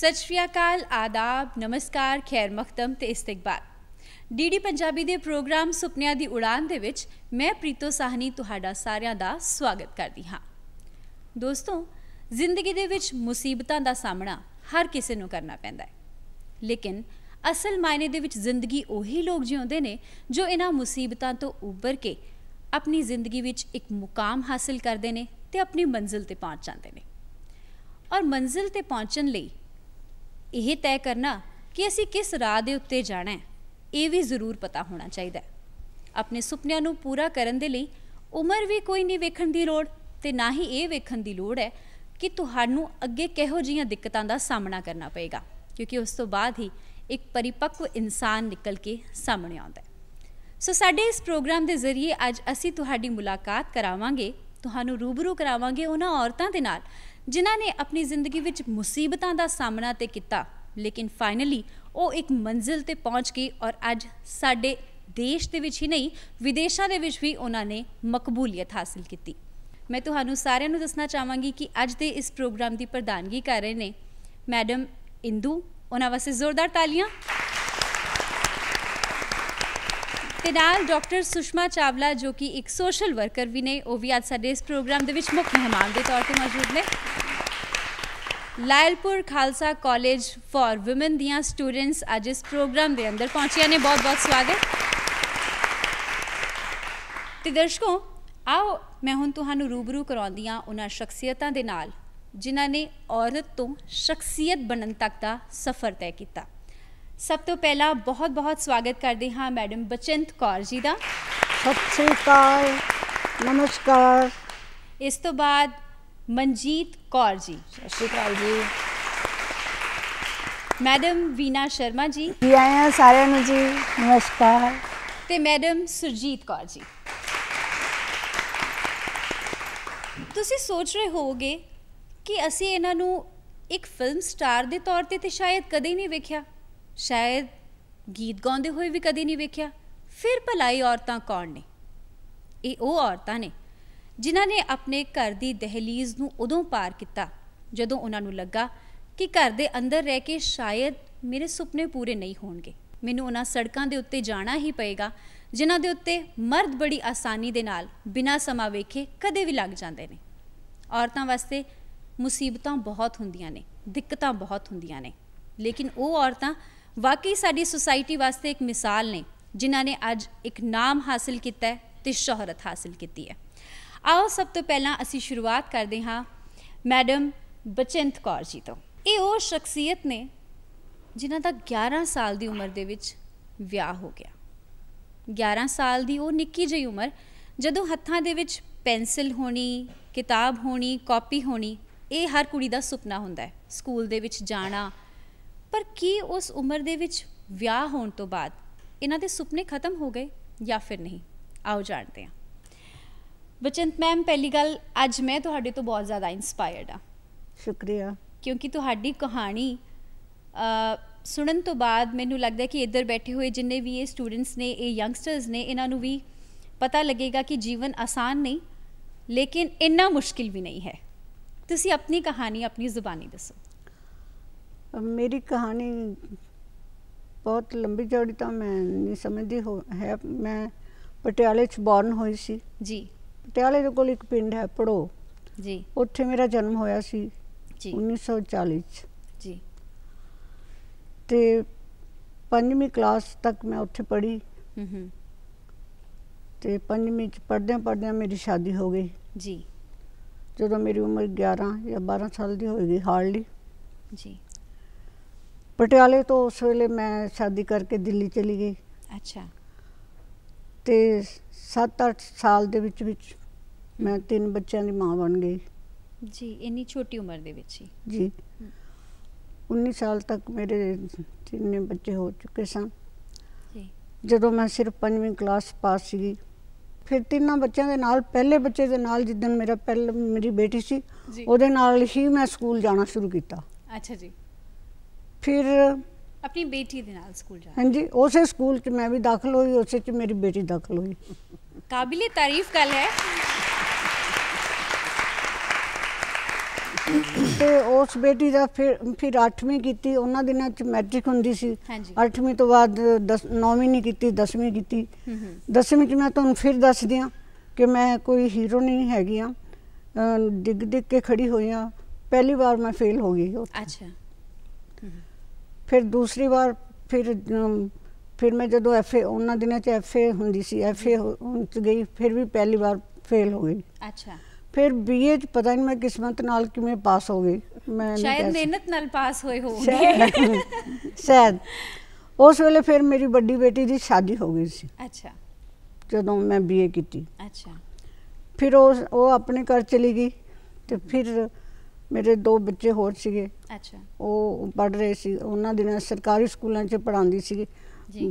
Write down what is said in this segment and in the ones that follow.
ਸਤਿ ਸ਼੍ਰੀ ਅਕਾਲ ਆਦਾਬ ਨਮਸਕਾਰ ਖੈਰ ਮਖਤਮ ਤੇ ਇਸਤਕਬਾਲ ਡੀਡੀ ਪੰਜਾਬੀ ਦੇ ਪ੍ਰੋਗਰਾਮ ਸੁਪਨਿਆਂ ਦੀ ਉਡਾਨ ਦੇ ਵਿੱਚ ਮੈਂ ਪ੍ਰੀਤੋ ਸਾਹਨੀ ਤੁਹਾਡਾ ਸਾਰਿਆਂ ਦਾ ਸਵਾਗਤ ਕਰਦੀ ਹਾਂ ਦੋਸਤੋ ਜ਼ਿੰਦਗੀ ਦੇ ਵਿੱਚ ਮੁਸੀਬਤਾਂ ਦਾ ਸਾਹਮਣਾ ਹਰ ਕਿਸੇ ਨੂੰ ਕਰਨਾ ਪੈਂਦਾ ਹੈ ਲੇਕਿਨ ਅਸਲ ਮਾਇਨੇ ਦੇ ਵਿੱਚ ਜ਼ਿੰਦਗੀ ਉਹੀ ਲੋਕ ਜਿਉਂਦੇ ਨੇ ਜੋ ਇਹਨਾਂ ਮੁਸੀਬਤਾਂ ਤੋਂ ਉੱਭਰ ਕੇ ਆਪਣੀ ਜ਼ਿੰਦਗੀ ਵਿੱਚ ਇੱਕ ਮੁਕਾਮ ਹਾਸਲ ਕਰਦੇ ਨੇ ਤੇ ਆਪਣੀ ਮੰਜ਼ਿਲ ਤੇ ਪਹੁੰਚ ਜਾਂਦੇ ਨੇ ਔਰ ਮੰਜ਼ਿਲ ਤੇ ਪਹੁੰਚਣ ਲਈ ਇਹ ਤੈਅ ਕਰਨਾ ਕਿ ਅਸੀਂ ਕਿਸ ਰਾਹ ਦੇ ਉੱਤੇ ਜਾਣਾ ਹੈ ਇਹ ਵੀ ਜ਼ਰੂਰ ਪਤਾ ਹੋਣਾ ਚਾਹੀਦਾ ਹੈ ਆਪਣੇ ਸੁਪਨਿਆਂ ਨੂੰ ਪੂਰਾ ਕਰਨ ਦੇ ਲਈ ਉਮਰ ਵੀ ਕੋਈ ਨਹੀਂ ਵੇਖਣ ਦੀ ਲੋੜ ਤੇ ਨਾ ਹੀ ਇਹ ਵੇਖਣ ਦੀ ਲੋੜ ਹੈ ਕਿ ਤੁਹਾਨੂੰ ਅੱਗੇ ਕਿਹੋ ਜੀਆਂ ਦਿੱਕਤਾਂ ਦਾ ਸਾਹਮਣਾ ਕਰਨਾ ਪਏਗਾ ਕਿਉਂਕਿ ਉਸ ਤੋਂ ਬਾਅਦ ਹੀ ਇੱਕ ਪਰਿਪੱਕਵ ਇਨਸਾਨ ਨਿਕਲ ਕੇ ਸਾਹਮਣੇ ਆਉਂਦਾ ਹੈ ਸੋ ਸਾਡੇ ਇਸ ਪ੍ਰੋਗਰਾਮ ਦੇ ਜ਼ਰੀਏ ਅੱਜ ਅਸੀਂ ਤੁਹਾਡੀ ਮੁਲਾਕਾਤ ਕਰਾਵਾਂਗੇ ਤੁਹਾਨੂੰ ਰੂਬਰੂ ਕਰਾਵਾਂਗੇ ਉਹਨਾਂ ਔਰਤਾਂ ਦੇ ਨਾਲ ਜਿਨ੍ਹਾਂ ਨੇ ਆਪਣੀ ਜ਼ਿੰਦਗੀ ਵਿੱਚ ਮੁਸੀਬਤਾਂ ਦਾ ਸਾਹਮਣਾ ਤੇ ਕੀਤਾ ਲੇਕਿਨ ਫਾਈਨਲੀ ਉਹ ਇੱਕ ਮੰਜ਼ਿਲ ਤੇ ਪਹੁੰਚ ਗਈ ਔਰ ਅੱਜ ਸਾਡੇ ਦੇਸ਼ ਦੇ ਵਿੱਚ ਹੀ ਨਹੀਂ ਵਿਦੇਸ਼ਾਂ ਦੇ ਵਿੱਚ ਵੀ ਉਹਨਾਂ ਨੇ ਮਕਬੂਲੀਅਤ ਹਾਸਲ ਕੀਤੀ ਮੈਂ ਤੁਹਾਨੂੰ ਸਾਰਿਆਂ ਨੂੰ ਦੱਸਣਾ ਚਾਹਾਂਗੀ ਕਿ ਅੱਜ ਦੇ ਇਸ ਪ੍ਰੋਗਰਾਮ ਦੀ ਪ੍ਰਧਾਨਗੀ ਕਰ ਰਹੇ ਨੇ ਮੈਡਮ ਇੰਦੂ ਉਹਨਾਂ ਵਾਸਤੇ ਜ਼ੋਰਦਾਰ ਤਾਲੀਆਂ ਤੇ ਨਾਲ ਡਾਕਟਰ ਸੁਸ਼ਮਾ ਚਾਵਲਾ ਜੋ ਕਿ ਇੱਕ ਸੋਸ਼ਲ ਵਰਕਰ ਵੀ ਨੇ ਉਹ ਵੀ ਅੱਜ ਸਾਡੇ ਇਸ ਪ੍ਰੋਗਰਾਮ ਦੇ ਵਿੱਚ ਮੁੱਖ ਮਹਿਮਾਨ ਦੇ ਤੌਰ ਤੇ ਮੌਜੂਦ ਨੇ Lyallpur Khalsa college for women ਦੀਆਂ ਸਟੂਡੈਂਟਸ ਅੱਜ ਇਸ ਪ੍ਰੋਗਰਾਮ ਦੇ ਅੰਦਰ ਪਹੁੰਚੀਆਂ ਨੇ ਬਹੁਤ-ਬਹੁਤ ਸਵਾਗਤ ਤੇ ਦਰਸ਼ਕੋ ਆਓ ਮੈਂ ਹੁਣ ਤੁਹਾਨੂੰ ਰੂਬਰੂ ਕਰਾਉਂਦੀ ਆ ਉਹਨਾਂ ਸ਼ਖਸੀਅਤਾਂ ਦੇ ਨਾਲ ਜਿਨ੍ਹਾਂ ਨੇ ਔਰਤ ਤੋਂ ਸ਼ਖਸੀਅਤ ਬਣਨ ਤੱਕ ਦਾ ਸਫ਼ਰ ਤੈਅ ਕੀਤਾ ਸਭ ਤੋਂ ਪਹਿਲਾਂ ਬਹੁਤ-ਬਹੁਤ ਸਵਾਗਤ ਕਰਦੇ ਹਾਂ ਮੈਡਮ ਬਚਿੰਤ ਕੌਰ ਜੀ ਦਾ ਸਤਿ ਸ੍ਰੀ ਅਕਾਲ ਨਮਸਕਾਰ ਇਸ ਤੋਂ ਬਾਅਦ ਮਨਜੀਤ ਕੌਰ ਜੀ ਸਤਿ ਸ੍ਰੀ ਅਕਾਲ ਜੀ ਮੈਡਮ ਵੀਨਾ ਸ਼ਰਮਾ ਜੀ ਜੀ ਆਇਆਂ ਸਾਰਿਆਂ ਨੂੰ ਜੀ ਨਮਸਕਾਰ ਤੇ ਮੈਡਮ ਸੁਰਜੀਤ ਕੌਰ ਜੀ ਤੁਸੀਂ ਸੋਚ ਰਹੇ ਹੋਵੋਗੇ ਕਿ ਅਸੀਂ ਇਹਨਾਂ ਨੂੰ ਇੱਕ ਫਿਲਮ ਸਟਾਰ ਦੇ ਤੌਰ ਤੇ ਤੇ ਸ਼ਾਇਦ ਕਦੇ ਨਹੀਂ ਵੇਖਿਆ ਸ਼ਾਇਦ ਗੀਤ ਗਾਉਂਦੇ ਹੋਏ ਵੀ ਕਦੀ ਨਹੀਂ ਵੇਖਿਆ ਫਿਰ ਭਲਾਈ ਔਰਤਾਂ ਕੌਣ ਨੇ ਇਹ ਉਹ ਔਰਤਾਂ ਨੇ ਜਿਨ੍ਹਾਂ ਨੇ ਆਪਣੇ ਘਰ ਦੀ ਦਹਲੀਜ਼ ਨੂੰ ਉਦੋਂ ਪਾਰ ਕੀਤਾ ਜਦੋਂ ਉਹਨਾਂ ਨੂੰ ਲੱਗਾ ਕਿ ਘਰ ਦੇ ਅੰਦਰ ਰਹਿ ਕੇ ਸ਼ਾਇਦ ਮੇਰੇ ਸੁਪਨੇ ਪੂਰੇ ਨਹੀਂ ਹੋਣਗੇ ਮੈਨੂੰ ਉਹਨਾਂ ਸੜਕਾਂ ਦੇ ਉੱਤੇ ਜਾਣਾ ਹੀ ਪਏਗਾ ਜਿਨ੍ਹਾਂ ਦੇ ਉੱਤੇ ਮਰਦ ਬੜੀ ਆਸਾਨੀ ਦੇ ਨਾਲ ਬਿਨਾਂ ਸਮਾਂ ਵੇਖੇ ਕਦੇ ਵੀ ਲੱਗ ਜਾਂਦੇ ਨੇ ਔਰਤਾਂ ਵਾਸਤੇ ਮੁਸੀਬਤਾਂ ਬਹੁਤ ਹੁੰਦੀਆਂ ਨੇ ਦਿੱਕਤਾਂ ਬਹੁਤ ਹੁੰਦੀਆਂ ਨੇ ਲੇਕਿਨ ਉਹ ਔਰਤਾਂ ਵਾਕਈ ਸਾਡੀ ਸੁਸਾਇਟੀ ਵਾਸਤੇ ਇੱਕ ਮਿਸਾਲ ਨੇ ਜਿਨ੍ਹਾਂ ਨੇ ਅੱਜ ਇੱਕ ਨਾਮ ਹਾਸਲ ਕੀਤਾ ਹੈ ਤੇ ਸ਼ੋਹਰਤ ਹਾਸਲ ਕੀਤੀ ਹੈ ਆਓ ਸਭ ਤੋਂ ਪਹਿਲਾਂ ਅਸੀਂ ਸ਼ੁਰੂਆਤ ਕਰਦੇ ਹਾਂ ਮੈਡਮ ਬਚਿੰਤ ਕੌਰ ਜੀ ਤੋਂ ਇਹ ਉਹ ਸ਼ਖਸੀਅਤ ਨੇ ਜਿਨ੍ਹਾਂ ਦਾ 11 ਸਾਲ ਦੀ ਉਮਰ ਦੇ ਵਿੱਚ ਵਿਆਹ ਹੋ ਗਿਆ 11 ਸਾਲ ਦੀ ਉਹ ਨਿੱਕੀ ਜਿਹੀ ਉਮਰ ਜਦੋਂ ਹੱਥਾਂ ਦੇ ਵਿੱਚ ਪੈਨਸਲ ਹੋਣੀ ਕਿਤਾਬ ਹੋਣੀ ਕਾਪੀ ਹੋਣੀ ਇਹ ਹਰ ਕੁੜੀ ਦਾ ਸੁਪਨਾ ਹੁੰਦਾ ਹੈ ਸਕੂਲ ਦੇ ਵਿੱਚ ਜਾਣਾ ਪਰ ਕੀ ਉਸ ਉਮਰ ਦੇ ਵਿੱਚ ਵਿਆਹ ਹੋਣ ਤੋਂ ਬਾਅਦ ਇਹਨਾਂ ਦੇ ਸੁਪਨੇ ਖਤਮ ਹੋ ਗਏ ਜਾਂ ਫਿਰ ਨਹੀਂ ਆਓ ਜਾਣਦੇ ਹਾਂ ਬਚਨਤ ਮੈਮ ਪਹਿਲੀ ਗੱਲ ਅੱਜ ਮੈਂ ਤੁਹਾਡੇ ਤੋਂ ਬਹੁਤ ਜ਼ਿਆਦਾ ਇਨਸਪਾਇਰਡ ਆ ਸ਼ੁਕਰੀਆ ਕਿਉਂਕਿ ਤੁਹਾਡੀ ਕਹਾਣੀ ਸੁਣਨ ਤੋਂ ਬਾਅਦ ਮੈਨੂੰ ਲੱਗਦਾ ਕਿ ਇੱਧਰ ਬੈਠੇ ਹੋਏ ਜਿੰਨੇ ਵੀ ਇਹ ਸਟੂਡੈਂਟਸ ਨੇ ਇਹ ਯੰਗਸਟਰਸ ਨੇ ਇਹਨਾਂ ਨੂੰ ਵੀ ਪਤਾ ਲੱਗੇਗਾ ਕਿ ਜੀਵਨ ਆਸਾਨ ਨਹੀਂ ਲੇਕਿਨ ਇੰਨਾ ਮੁਸ਼ਕਿਲ ਵੀ ਨਹੀਂ ਹੈ ਤੁਸੀਂ ਆਪਣੀ ਕਹਾਣੀ ਆਪਣੀ ਜ਼ੁਬਾਨੀ ਦੱਸੋ ਮੇਰੀ ਕਹਾਣੀ ਬਹੁਤ ਲੰਬੀ ਚੌੜੀ ਤਾਂ ਮੈਂ ਨਹੀਂ ਸਮਝਦੀ ਹੋ ਹੈ ਮੈਂ ਪਟਿਆਲੇ 'ਚ ਬੌਰਨ ਹੋਈ ਸੀ ਜੀ ਪਟਿਆਲੇ ਦੇ ਕੋਲ ਇੱਕ ਪਿੰਡ ਹੈ ਪੜੋ ਜੀ ਉੱਥੇ ਮੇਰਾ ਜਨਮ ਹੋਇਆ ਸੀ ਜੀ 1940 'ਚ ਜੀ ਤੇ ਪੰਜਵੀਂ ਕਲਾਸ ਤੱਕ ਮੈਂ ਉੱਥੇ ਪੜ੍ਹੀ ਹੂੰ ਤੇ ਪੰਜਵੀਂ 'ਚ ਪੜ੍ਹਦਿਆਂ ਪੜ੍ਹਦਿਆਂ ਮੇਰੀ ਸ਼ਾਦੀ ਹੋ ਗਈ ਜੀ ਜਦੋਂ ਮੇਰੀ ਉਮਰ 11 ਜਾਂ 12 ਸਾਲ ਦੀ ਹੋਈ ਗਈ ਹਾਰਡਲੀ ਜੀ ਪਟਿਆਲੇ ਤੋਂ ਉਸ ਵੇਲੇ ਮੈਂ ਸ਼ਾਦੀ ਕਰਕੇ ਦਿੱਲੀ ਚਲੀ ਗਈ ਅੱਛਾ ਤੇ 7-8 ਸਾਲ ਦੇ ਵਿੱਚ ਵਿੱਚ ਮੈਂ ਤਿੰਨ ਬੱਚਿਆਂ ਦੀ ਮਾਂ ਬਣ ਗਈ ਜੀ ਇੰਨੀ ਛੋਟੀ ਉਮਰ ਦੇ ਵਿੱਚ ਹੀ ਜੀ 19 ਸਾਲ ਤੱਕ ਮੇਰੇ ਤਿੰਨੇ ਬੱਚੇ ਹੋ ਚੁੱਕੇ ਸਨ ਜੀ ਜਦੋਂ ਮੈਂ ਸਿਰਫ 5ਵੀਂ ਕਲਾਸ ਪਾਸ ਸੀਗੀ ਫਿਰ ਤਿੰਨਾਂ ਬੱਚਿਆਂ ਦੇ ਨਾਲ ਪਹਿਲੇ ਬੱਚੇ ਦੇ ਨਾਲ ਜਿੱਦਣ ਮੇਰਾ ਪਹਿਲ ਮੇਰੀ ਬੇਟੀ ਸੀ ਉਹਦੇ ਨਾਲ ਹੀ ਮੈਂ ਸਕੂਲ ਜਾਣਾ ਸ਼ੁਰੂ ਕੀਤਾ ਅੱਛਾ ਜੀ ਫਿਰ ਆਪਣੀ ਬੇਟੀ ਦੇ ਨਾਲ ਸਕੂਲ ਜਾ ਹਾਂਜੀ ਉਸੇ ਸਕੂਲ 'ਚ ਮੈਂ ਵੀ ਦਾਖਲ ਹੋਈ ਉਸੇ 'ਚ ਮੇਰੀ ਬੇਟੀ ਦਾਖਲ ਹੋਈ ਕਾਬਿਲੇ ਤਾਰੀਫ ਗੱਲ ਹੈ ਤੇ ਉਸ ਬੇਟੀ ਦਾ ਫਿਰ ਫਿਰ 8ਵੀਂ ਕੀਤੀ ਉਹਨਾਂ ਦਿਨਾਂ 'ਚ ਮੈਟ੍ਰਿਕ ਹੁੰਦੀ ਸੀ 8ਵੀਂ ਤੋਂ ਬਾਅਦ 10 9ਵੀਂ ਨਹੀਂ ਕੀਤੀ 10ਵੀਂ ਕੀਤੀ 10ਵੀਂ 'ਚ ਮੈਂ ਤੁਹਾਨੂੰ ਫਿਰ ਦੱਸਦੀ ਆ ਕਿ ਮੈਂ ਕੋਈ ਹੀਰੋ ਨਹੀਂ ਹੈਗੀ ਆ ਡਿੱਗ ਡਿੱਗ ਕੇ ਖੜੀ ਹੋਈ ਆ ਪਹਿਲੀ ਵਾਰ ਮੈਂ ਫੇਲ ਹੋ ਗਈ ਅੱਛਾ ਫਿਰ ਦੂਸਰੀ ਵਾਰ ਫਿਰ ਫਿਰ ਮੈਂ ਜਦੋਂ ਐਫਏ ਉਹਨਾਂ ਦਿਨਾਂ 'ਚ ਐਫਏ ਹੁੰਦੀ ਸੀ ਐਫਏ ਚ ਗਈ ਫਿਰ ਵੀ ਪਹਿਲੀ ਵਾਰ ਫੇਲ ਹੋ ਗਈ ਅੱਛਾ ਫਿਰ ਬੀਏ 'ਚ ਪਤਾ ਨਹੀਂ ਮੈਂ ਕਿਸਮਤ ਨਾਲ ਕਿਵੇਂ ਪਾਸ ਹੋ ਗਈ ਮੈਂ ਸ਼ਾਇਦ ਮਿਹਨਤ ਨਾਲ ਪਾਸ ਹੋਏ ਹੋਗੇ ਸ਼ਾਇਦ ਉਸ ਵੇਲੇ ਫਿਰ ਮੇਰੀ ਵੱਡੀ ਬੇਟੀ ਦੀ ਸ਼ਾਦੀ ਹੋ ਗਈ ਸੀ ਅੱਛਾ ਜਦੋਂ ਮੈਂ ਬੀਏ ਕੀਤੀ ਅੱਛਾ ਫਿਰ ਉਹ ਉਹ ਆਪਣੇ ਘਰ ਚਲੀ ਗਈ ਤੇ ਫਿਰ ਮੇਰੇ ਦੋ ਬੱਚੇ ਹੋਰ ਸੀਗੇ ਅੱਛਾ ਉਹ ਪੜ ਰਹੇ ਸੀ ਉਹਨਾਂ ਦਿਨਾਂ ਸਰਕਾਰੀ ਸਕੂਲਾਂ 'ਚ ਪੜਾਉਂਦੀ ਸੀਗੀ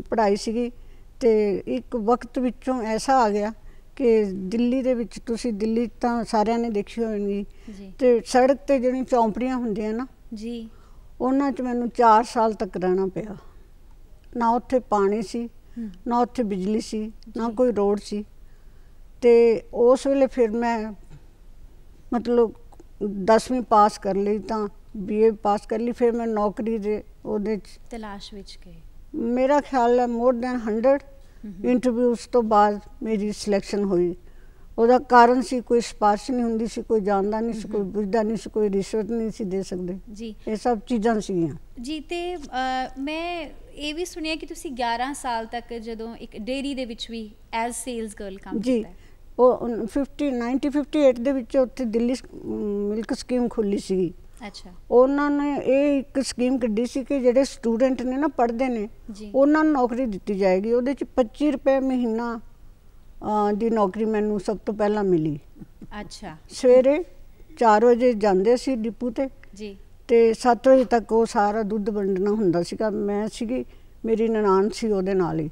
ਪੜਾਈ ਸੀਗੀ ਤੇ ਇੱਕ ਵਕਤ ਵਿੱਚੋਂ ਐਸਾ ਆ ਗਿਆ ਕਿ ਦਿੱਲੀ ਦੇ ਵਿੱਚ ਤੁਸੀਂ ਦਿੱਲੀ ਤਾਂ ਸਾਰਿਆਂ ਨੇ ਦੇਖੀ ਹੋਣੀ ਤੇ ਸੜਕ ਤੇ ਜਿਹੜੀਆਂ ਚੌਂਪੜੀਆਂ ਹੁੰਦੀਆਂ ਨਾ ਜੀ ਉਹਨਾਂ 'ਚ ਮੈਨੂੰ 4 ਸਾਲ ਤੱਕ ਰਹਿਣਾ ਪਿਆ ਨਾ ਉੱਥੇ ਪਾਣੀ ਸੀ ਨਾ ਉੱਥੇ ਬਿਜਲੀ ਸੀ ਨਾ ਕੋਈ ਰੋਡ ਸੀ ਤੇ ਉਸ ਵੇਲੇ ਫਿਰ ਮੈਂ ਮਤਲਬ 10ਵੀਂ ਪਾਸ ਕਰ ਲਈ ਤਾਂ ਬੀਏ ਪਾਸ ਕਰ ਲਈ ਫਿਰ ਮੈਂ ਨੌਕਰੀ ਦੇ ਉਹਦੇ ਚ ਤਲਾਸ਼ ਵਿੱਚ ਗਏ ਮੇਰਾ ਖਿਆਲ ਹੈ ਮੋਰ ਦੈਨ 100 ਇੰਟਰਵਿਊਸ ਤੋਂ ਬਾਅਦ ਮੇਰੀ ਸਿਲੈਕਸ਼ਨ ਹੋਈ ਉਹਦਾ ਕਾਰਨ ਸੀ ਕੋਈ ਸਪਾਰਸ਼ ਨਹੀਂ ਹੁੰਦੀ ਸੀ ਕੋਈ ਜਾਣਦਾ ਨਹੀਂ ਸੀ ਕੋਈ ਬੁੱਝਦਾ ਨਹੀਂ ਸੀ ਕੋਈ ਰਿਸ਼ਵਤ ਨਹੀਂ ਸੀ ਦੇ ਸਕਦੇ ਜੀ ਇਹ ਸਭ ਚੀਜ਼ਾਂ ਸੀਗੀਆਂ ਜੀ ਤੇ ਮੈਂ ਇਹ ਵੀ ਸੁਣਿਆ ਕਿ ਤੁਸੀਂ 11 ਸਾਲ ਤੱਕ ਜਦੋਂ ਇੱਕ ਡੇਰੀ ਦੇ ਵਿੱਚ ਵੀ ਐਜ਼ ਸੇਲਸ ਗਰਲ ਕੰਮ ਕੀਤਾ ਜੀ ਉਹ 50 58 ਦੇ ਵਿੱਚ ਉੱਥੇ ਦਿੱਲੀ ਮਿਲਕ ਸਕੀਮ ਖੁੱਲੀ ਸੀ ਅੱਛਾ ਉਹਨਾਂ ਨੇ ਇਹ ਇੱਕ ਸਕੀਮ ਕੱਢੀ ਸੀ ਕਿ ਜਿਹੜੇ ਸਟੂਡੈਂਟ ਨੇ ਨਾ ਪੜ੍ਹਦੇ ਨੇ ਉਹਨਾਂ ਨੂੰ ਨੌਕਰੀ ਦਿੱਤੀ ਜਾਏਗੀ ਉਹਦੇ ਚ 25 ਰੁਪਏ ਮਹੀਨਾ ਦੀ ਨੌਕਰੀ ਮੈਨੂੰ ਸਭ ਤੋਂ ਪਹਿਲਾਂ ਮਿਲੀ ਅੱਛਾ ਸਵੇਰੇ 4 ਵਜੇ ਜਾਂਦੇ ਸੀ ਡਿਪੂ ਤੇ ਜੀ ਤੇ 7 ਵਜੇ ਤੱਕ ਉਹ ਸਾਰਾ ਦੁੱਧ ਵੰਡਣਾ ਹੁੰਦਾ ਸੀਗਾ ਮੈਂ ਸੀਗੀ ਮੇਰੀ ਨਨਾਣ ਸੀ ਉਹਦੇ ਨਾਲ ਹੀ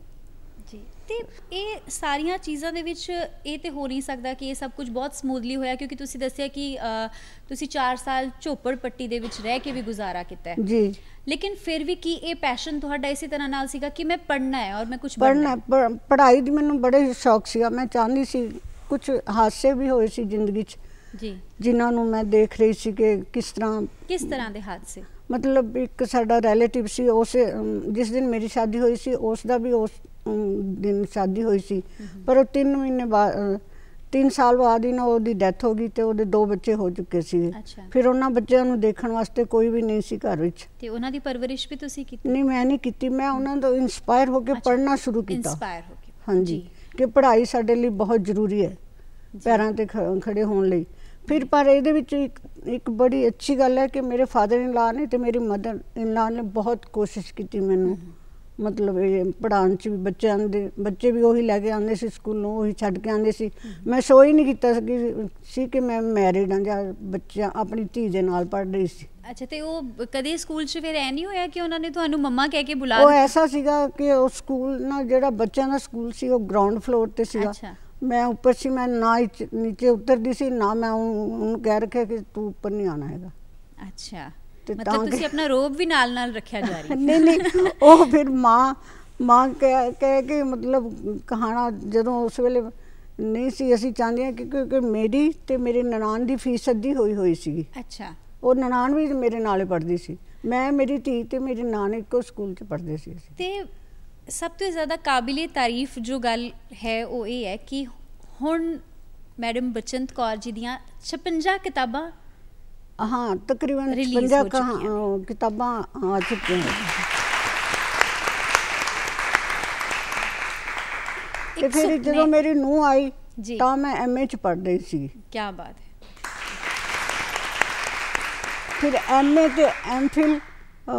ਤੇ ਇਹ ਸਾਰੀਆਂ ਚੀਜ਼ਾਂ ਦੇ ਵਿੱਚ ਇਹ ਤੇ ਹੋ ਨਹੀਂ ਸਕਦਾ ਕਿ ਇਹ ਸਭ ਕੁਝ ਬਹੁਤ ਸਮੂਥਲੀ ਹੋਇਆ ਕਿਉਂਕਿ ਤੁਸੀਂ ਦੱਸਿਆ ਕਿ ਤੁਸੀਂ 4 ਸਾਲ ਝੋਪੜ ਪੱਟੀ ਦੇ ਵਿੱਚ ਰਹਿ ਕੇ ਵੀ ਗੁਜ਼ਾਰਾ ਕੀਤਾ ਹੈ ਜੀ ਲੇਕਿਨ ਫਿਰ ਵੀ ਕੀ ਇਹ ਪੈਸ਼ਨ ਤੁਹਾਡਾ ਇਸੇ ਤਰ੍ਹਾਂ ਨਾਲ ਸੀਗਾ ਕਿ ਮੈਂ ਪੜਨਾ ਹੈ ਔਰ ਮੈਂ ਕੁਝ ਪੜਨਾ ਪੜ੍ਹਾਈ ਦੀ ਮੈਨੂੰ ਬੜੇ ਸ਼ੌਕ ਸੀਗਾ ਮੈਂ ਚਾਹੁੰਦੀ ਸੀ ਕੁਝ ਹਾਸੇ ਵੀ ਹੋਏ ਸੀ ਜ਼ਿੰਦਗੀ 'ਚ ਜੀ ਜਿਨ੍ਹਾਂ ਨੂੰ ਮੈਂ ਦੇਖ ਰਹੀ ਸੀ ਕਿ ਕਿਸ ਤਰ੍ਹਾਂ ਕਿਸ ਤਰ੍ਹਾਂ ਦੇ ਹਾਦਸੇ ਮਤਲਬ ਇੱਕ ਸਾਡਾ ਰਿਲੇਟਿਵ ਸੀ ਉਸ ਜਿਸ ਦਿਨ ਮੇਰੀ ਸ਼ਾਦੀ ਹੋਈ ਸੀ ਉਸ ਦਾ ਵੀ ਉਸ ਦਿਨ ਸ਼ਾਦੀ ਹੋਈ ਸੀ ਪਰ ਉਹ 3 ਮਹੀਨੇ ਬਾਅਦ 3 ਸਾਲ ਬਾਅਦ ਹੀ ਨਾ ਉਹਦੀ ਡੈਥ ਹੋ ਗਈ ਤੇ ਉਹਦੇ ਦੋ ਬੱਚੇ ਹੋ ਚੁੱਕੇ ਸੀ ਫਿਰ ਉਹਨਾਂ ਬੱਚਿਆਂ ਨੂੰ ਦੇਖਣ ਵਾਸਤੇ ਕੋਈ ਵੀ ਨਹੀਂ ਸੀ ਘਰ ਵਿੱਚ ਤੇ ਉਹਨਾਂ ਦੀ ਪਰਵਰਿਸ਼ ਵੀ ਤੁਸੀਂ ਕੀਤੀ ਨਹੀਂ ਮੈਂ ਨਹੀਂ ਕੀਤੀ ਮੈਂ ਉਹਨਾਂ ਤੋਂ ਇਨਸਪਾਇਰ ਹੋ ਕੇ ਪੜ੍ਹਨਾ ਸ਼ੁਰੂ ਕੀਤਾ ਇਨਸਪਾਇਰ ਹੋ ਕੇ ਹਾਂਜੀ ਕਿ ਪੜ੍ਹਾਈ ਸਾਡੇ ਲਈ ਬਹੁਤ ਜ਼ਰੂਰੀ ਹੈ ਪੈਰਾਂ ਤੇ ਖੜੇ ਹੋਣ ਲਈ ਫਿਰ ਪਰ ਇਹਦੇ ਵਿੱਚ ਇੱਕ ਇੱਕ ਬੜੀ ਅੱਛੀ ਗੱਲ ਹੈ ਕਿ ਮੇਰੇ ਫਾਦਰ ਇਨ ਲਾ ਨੇ ਤੇ ਮੇਰੀ ਮਦਰ ਇਨ ਲਾ ਨੇ ਬਹੁਤ ਕੋਸ਼ਿਸ਼ ਕੀਤੀ ਮੈਨੂੰ ਮਤਲਬ ਇਹ ਪੜਾਉਣ ਚ ਵੀ ਬੱਚਿਆਂ ਦੇ ਬੱਚੇ ਵੀ ਉਹੀ ਲੈ ਕੇ ਆਉਂਦੇ ਸੀ ਸਕੂਲ ਨੂੰ ਉਹੀ ਛੱਡ ਕੇ ਆਉਂਦੇ ਸੀ ਮੈਂ ਸੋਈ ਹੀ ਨਹੀਂ ਕੀਤਾ ਸੀ ਕਿ ਮੈਂ ਮੈਰਿਡ ਹਾਂ ਜਾਂ ਬੱਚਾ ਆਪਣੀ ਧੀ ਦੇ ਨਾਲ ਪੜ ਰਹੀ ਸੀ ਅੱਛਾ ਤੇ ਉਹ ਕਦੇ ਸਕੂਲ 'ਚ ਫਿਰ ਐ ਨਹੀਂ ਹੋਇਆ ਕਿ ਉਹਨਾਂ ਨੇ ਤੁਹਾਨੂੰ ਮੰਮਾ ਕਹਿ ਕੇ ਬੁਲਾ ਉਹ ਐਸਾ ਸੀਗਾ ਕਿ ਉਹ ਸਕੂਲ ਨਾ ਜਿਹੜਾ ਬੱਚਿਆਂ ਦਾ ਸਕੂਲ ਸੀ ਉਹ ਗਰਾਊਂਡ ਫਲੋਰ ਤੇ ਸੀਗਾ ਮੈਂ ਉੱਪਰ ਸੀ ਮੈਂ ਨਾ ਨੀਚੇ ਉਤਰਦੀ ਸੀ ਨਾ ਮੈਂ ਉਹਨੂੰ ਕਹਿ ਰੱਖਿਆ ਕਿ ਤੂੰ ਉੱਪਰ ਨਹੀਂ ਆਣਾ ਹੈਗਾ ਅੱਛਾ ਮਤਲਬ ਤੁਸੀਂ ਆਪਣਾ ਰੋਬ ਵੀ ਨਾਲ ਨਾਲ ਰੱਖਿਆ ਜਾ ਰਹੀ ਨਹੀਂ ਨਹੀਂ ਉਹ ਫਿਰ ਮਾਂ ਮਾਂ ਕਹਿ ਕੇ ਮਤਲਬ ਕਹਾਣਾ ਜਦੋਂ ਉਸ ਵੇਲੇ ਨਹੀਂ ਸੀ ਅਸੀਂ ਚਾਹੁੰਦੇ ਕਿ ਕਿਉਂਕਿ ਮੇਰੀ ਤੇ ਮੇਰੇ ਨਨਾਣ ਦੀ ਫੀਸ ਅੱਧੀ ਹੋਈ ਹੋਈ ਸੀ ਅੱਛਾ ਉਹ ਨਨਾਣ ਵੀ ਮੇਰੇ ਨਾਲੇ ਪੜਦੀ ਸੀ ਮੈਂ ਮੇਰੀ ਧੀ ਤੇ ਮੇਰੇ ਨਾਨਕ ਕੋ ਸਕੂਲ 'ਚ ਪੜਦੇ ਸੀ ਤੇ ਸਭ ਤੋਂ ਜ਼ਿਆਦਾ ਕਾਬਿਲੇ ਤਾਰੀਫ ਜੋ ਗੱਲ ਹੈ ਉਹ ਇਹ ਹੈ ਕਿ ਹੁਣ ਮੈਡਮ ਬਚਨਤ ਕੌਰ ਜੀ ਦੀਆਂ 56 ਕਿਤਾਬਾਂ ਹਾਂ ਤਕਰੀਬਨ 56 ਕਿਤਾਬਾਂ ਆ ਚੁੱਕੀਆਂ ਤੇ ਫਿਰ ਜਦੋਂ ਮੇਰੀ ਨੂੰ ਆਈ ਤਾਂ ਮੈਂ ਐਮਏ ਚ ਪੜ ਰਹੀ ਸੀ ਕੀ ਬਾਤ ਹੈ ਫਿਰ ਐਮਏ ਤੇ ਐਮਫਿਲ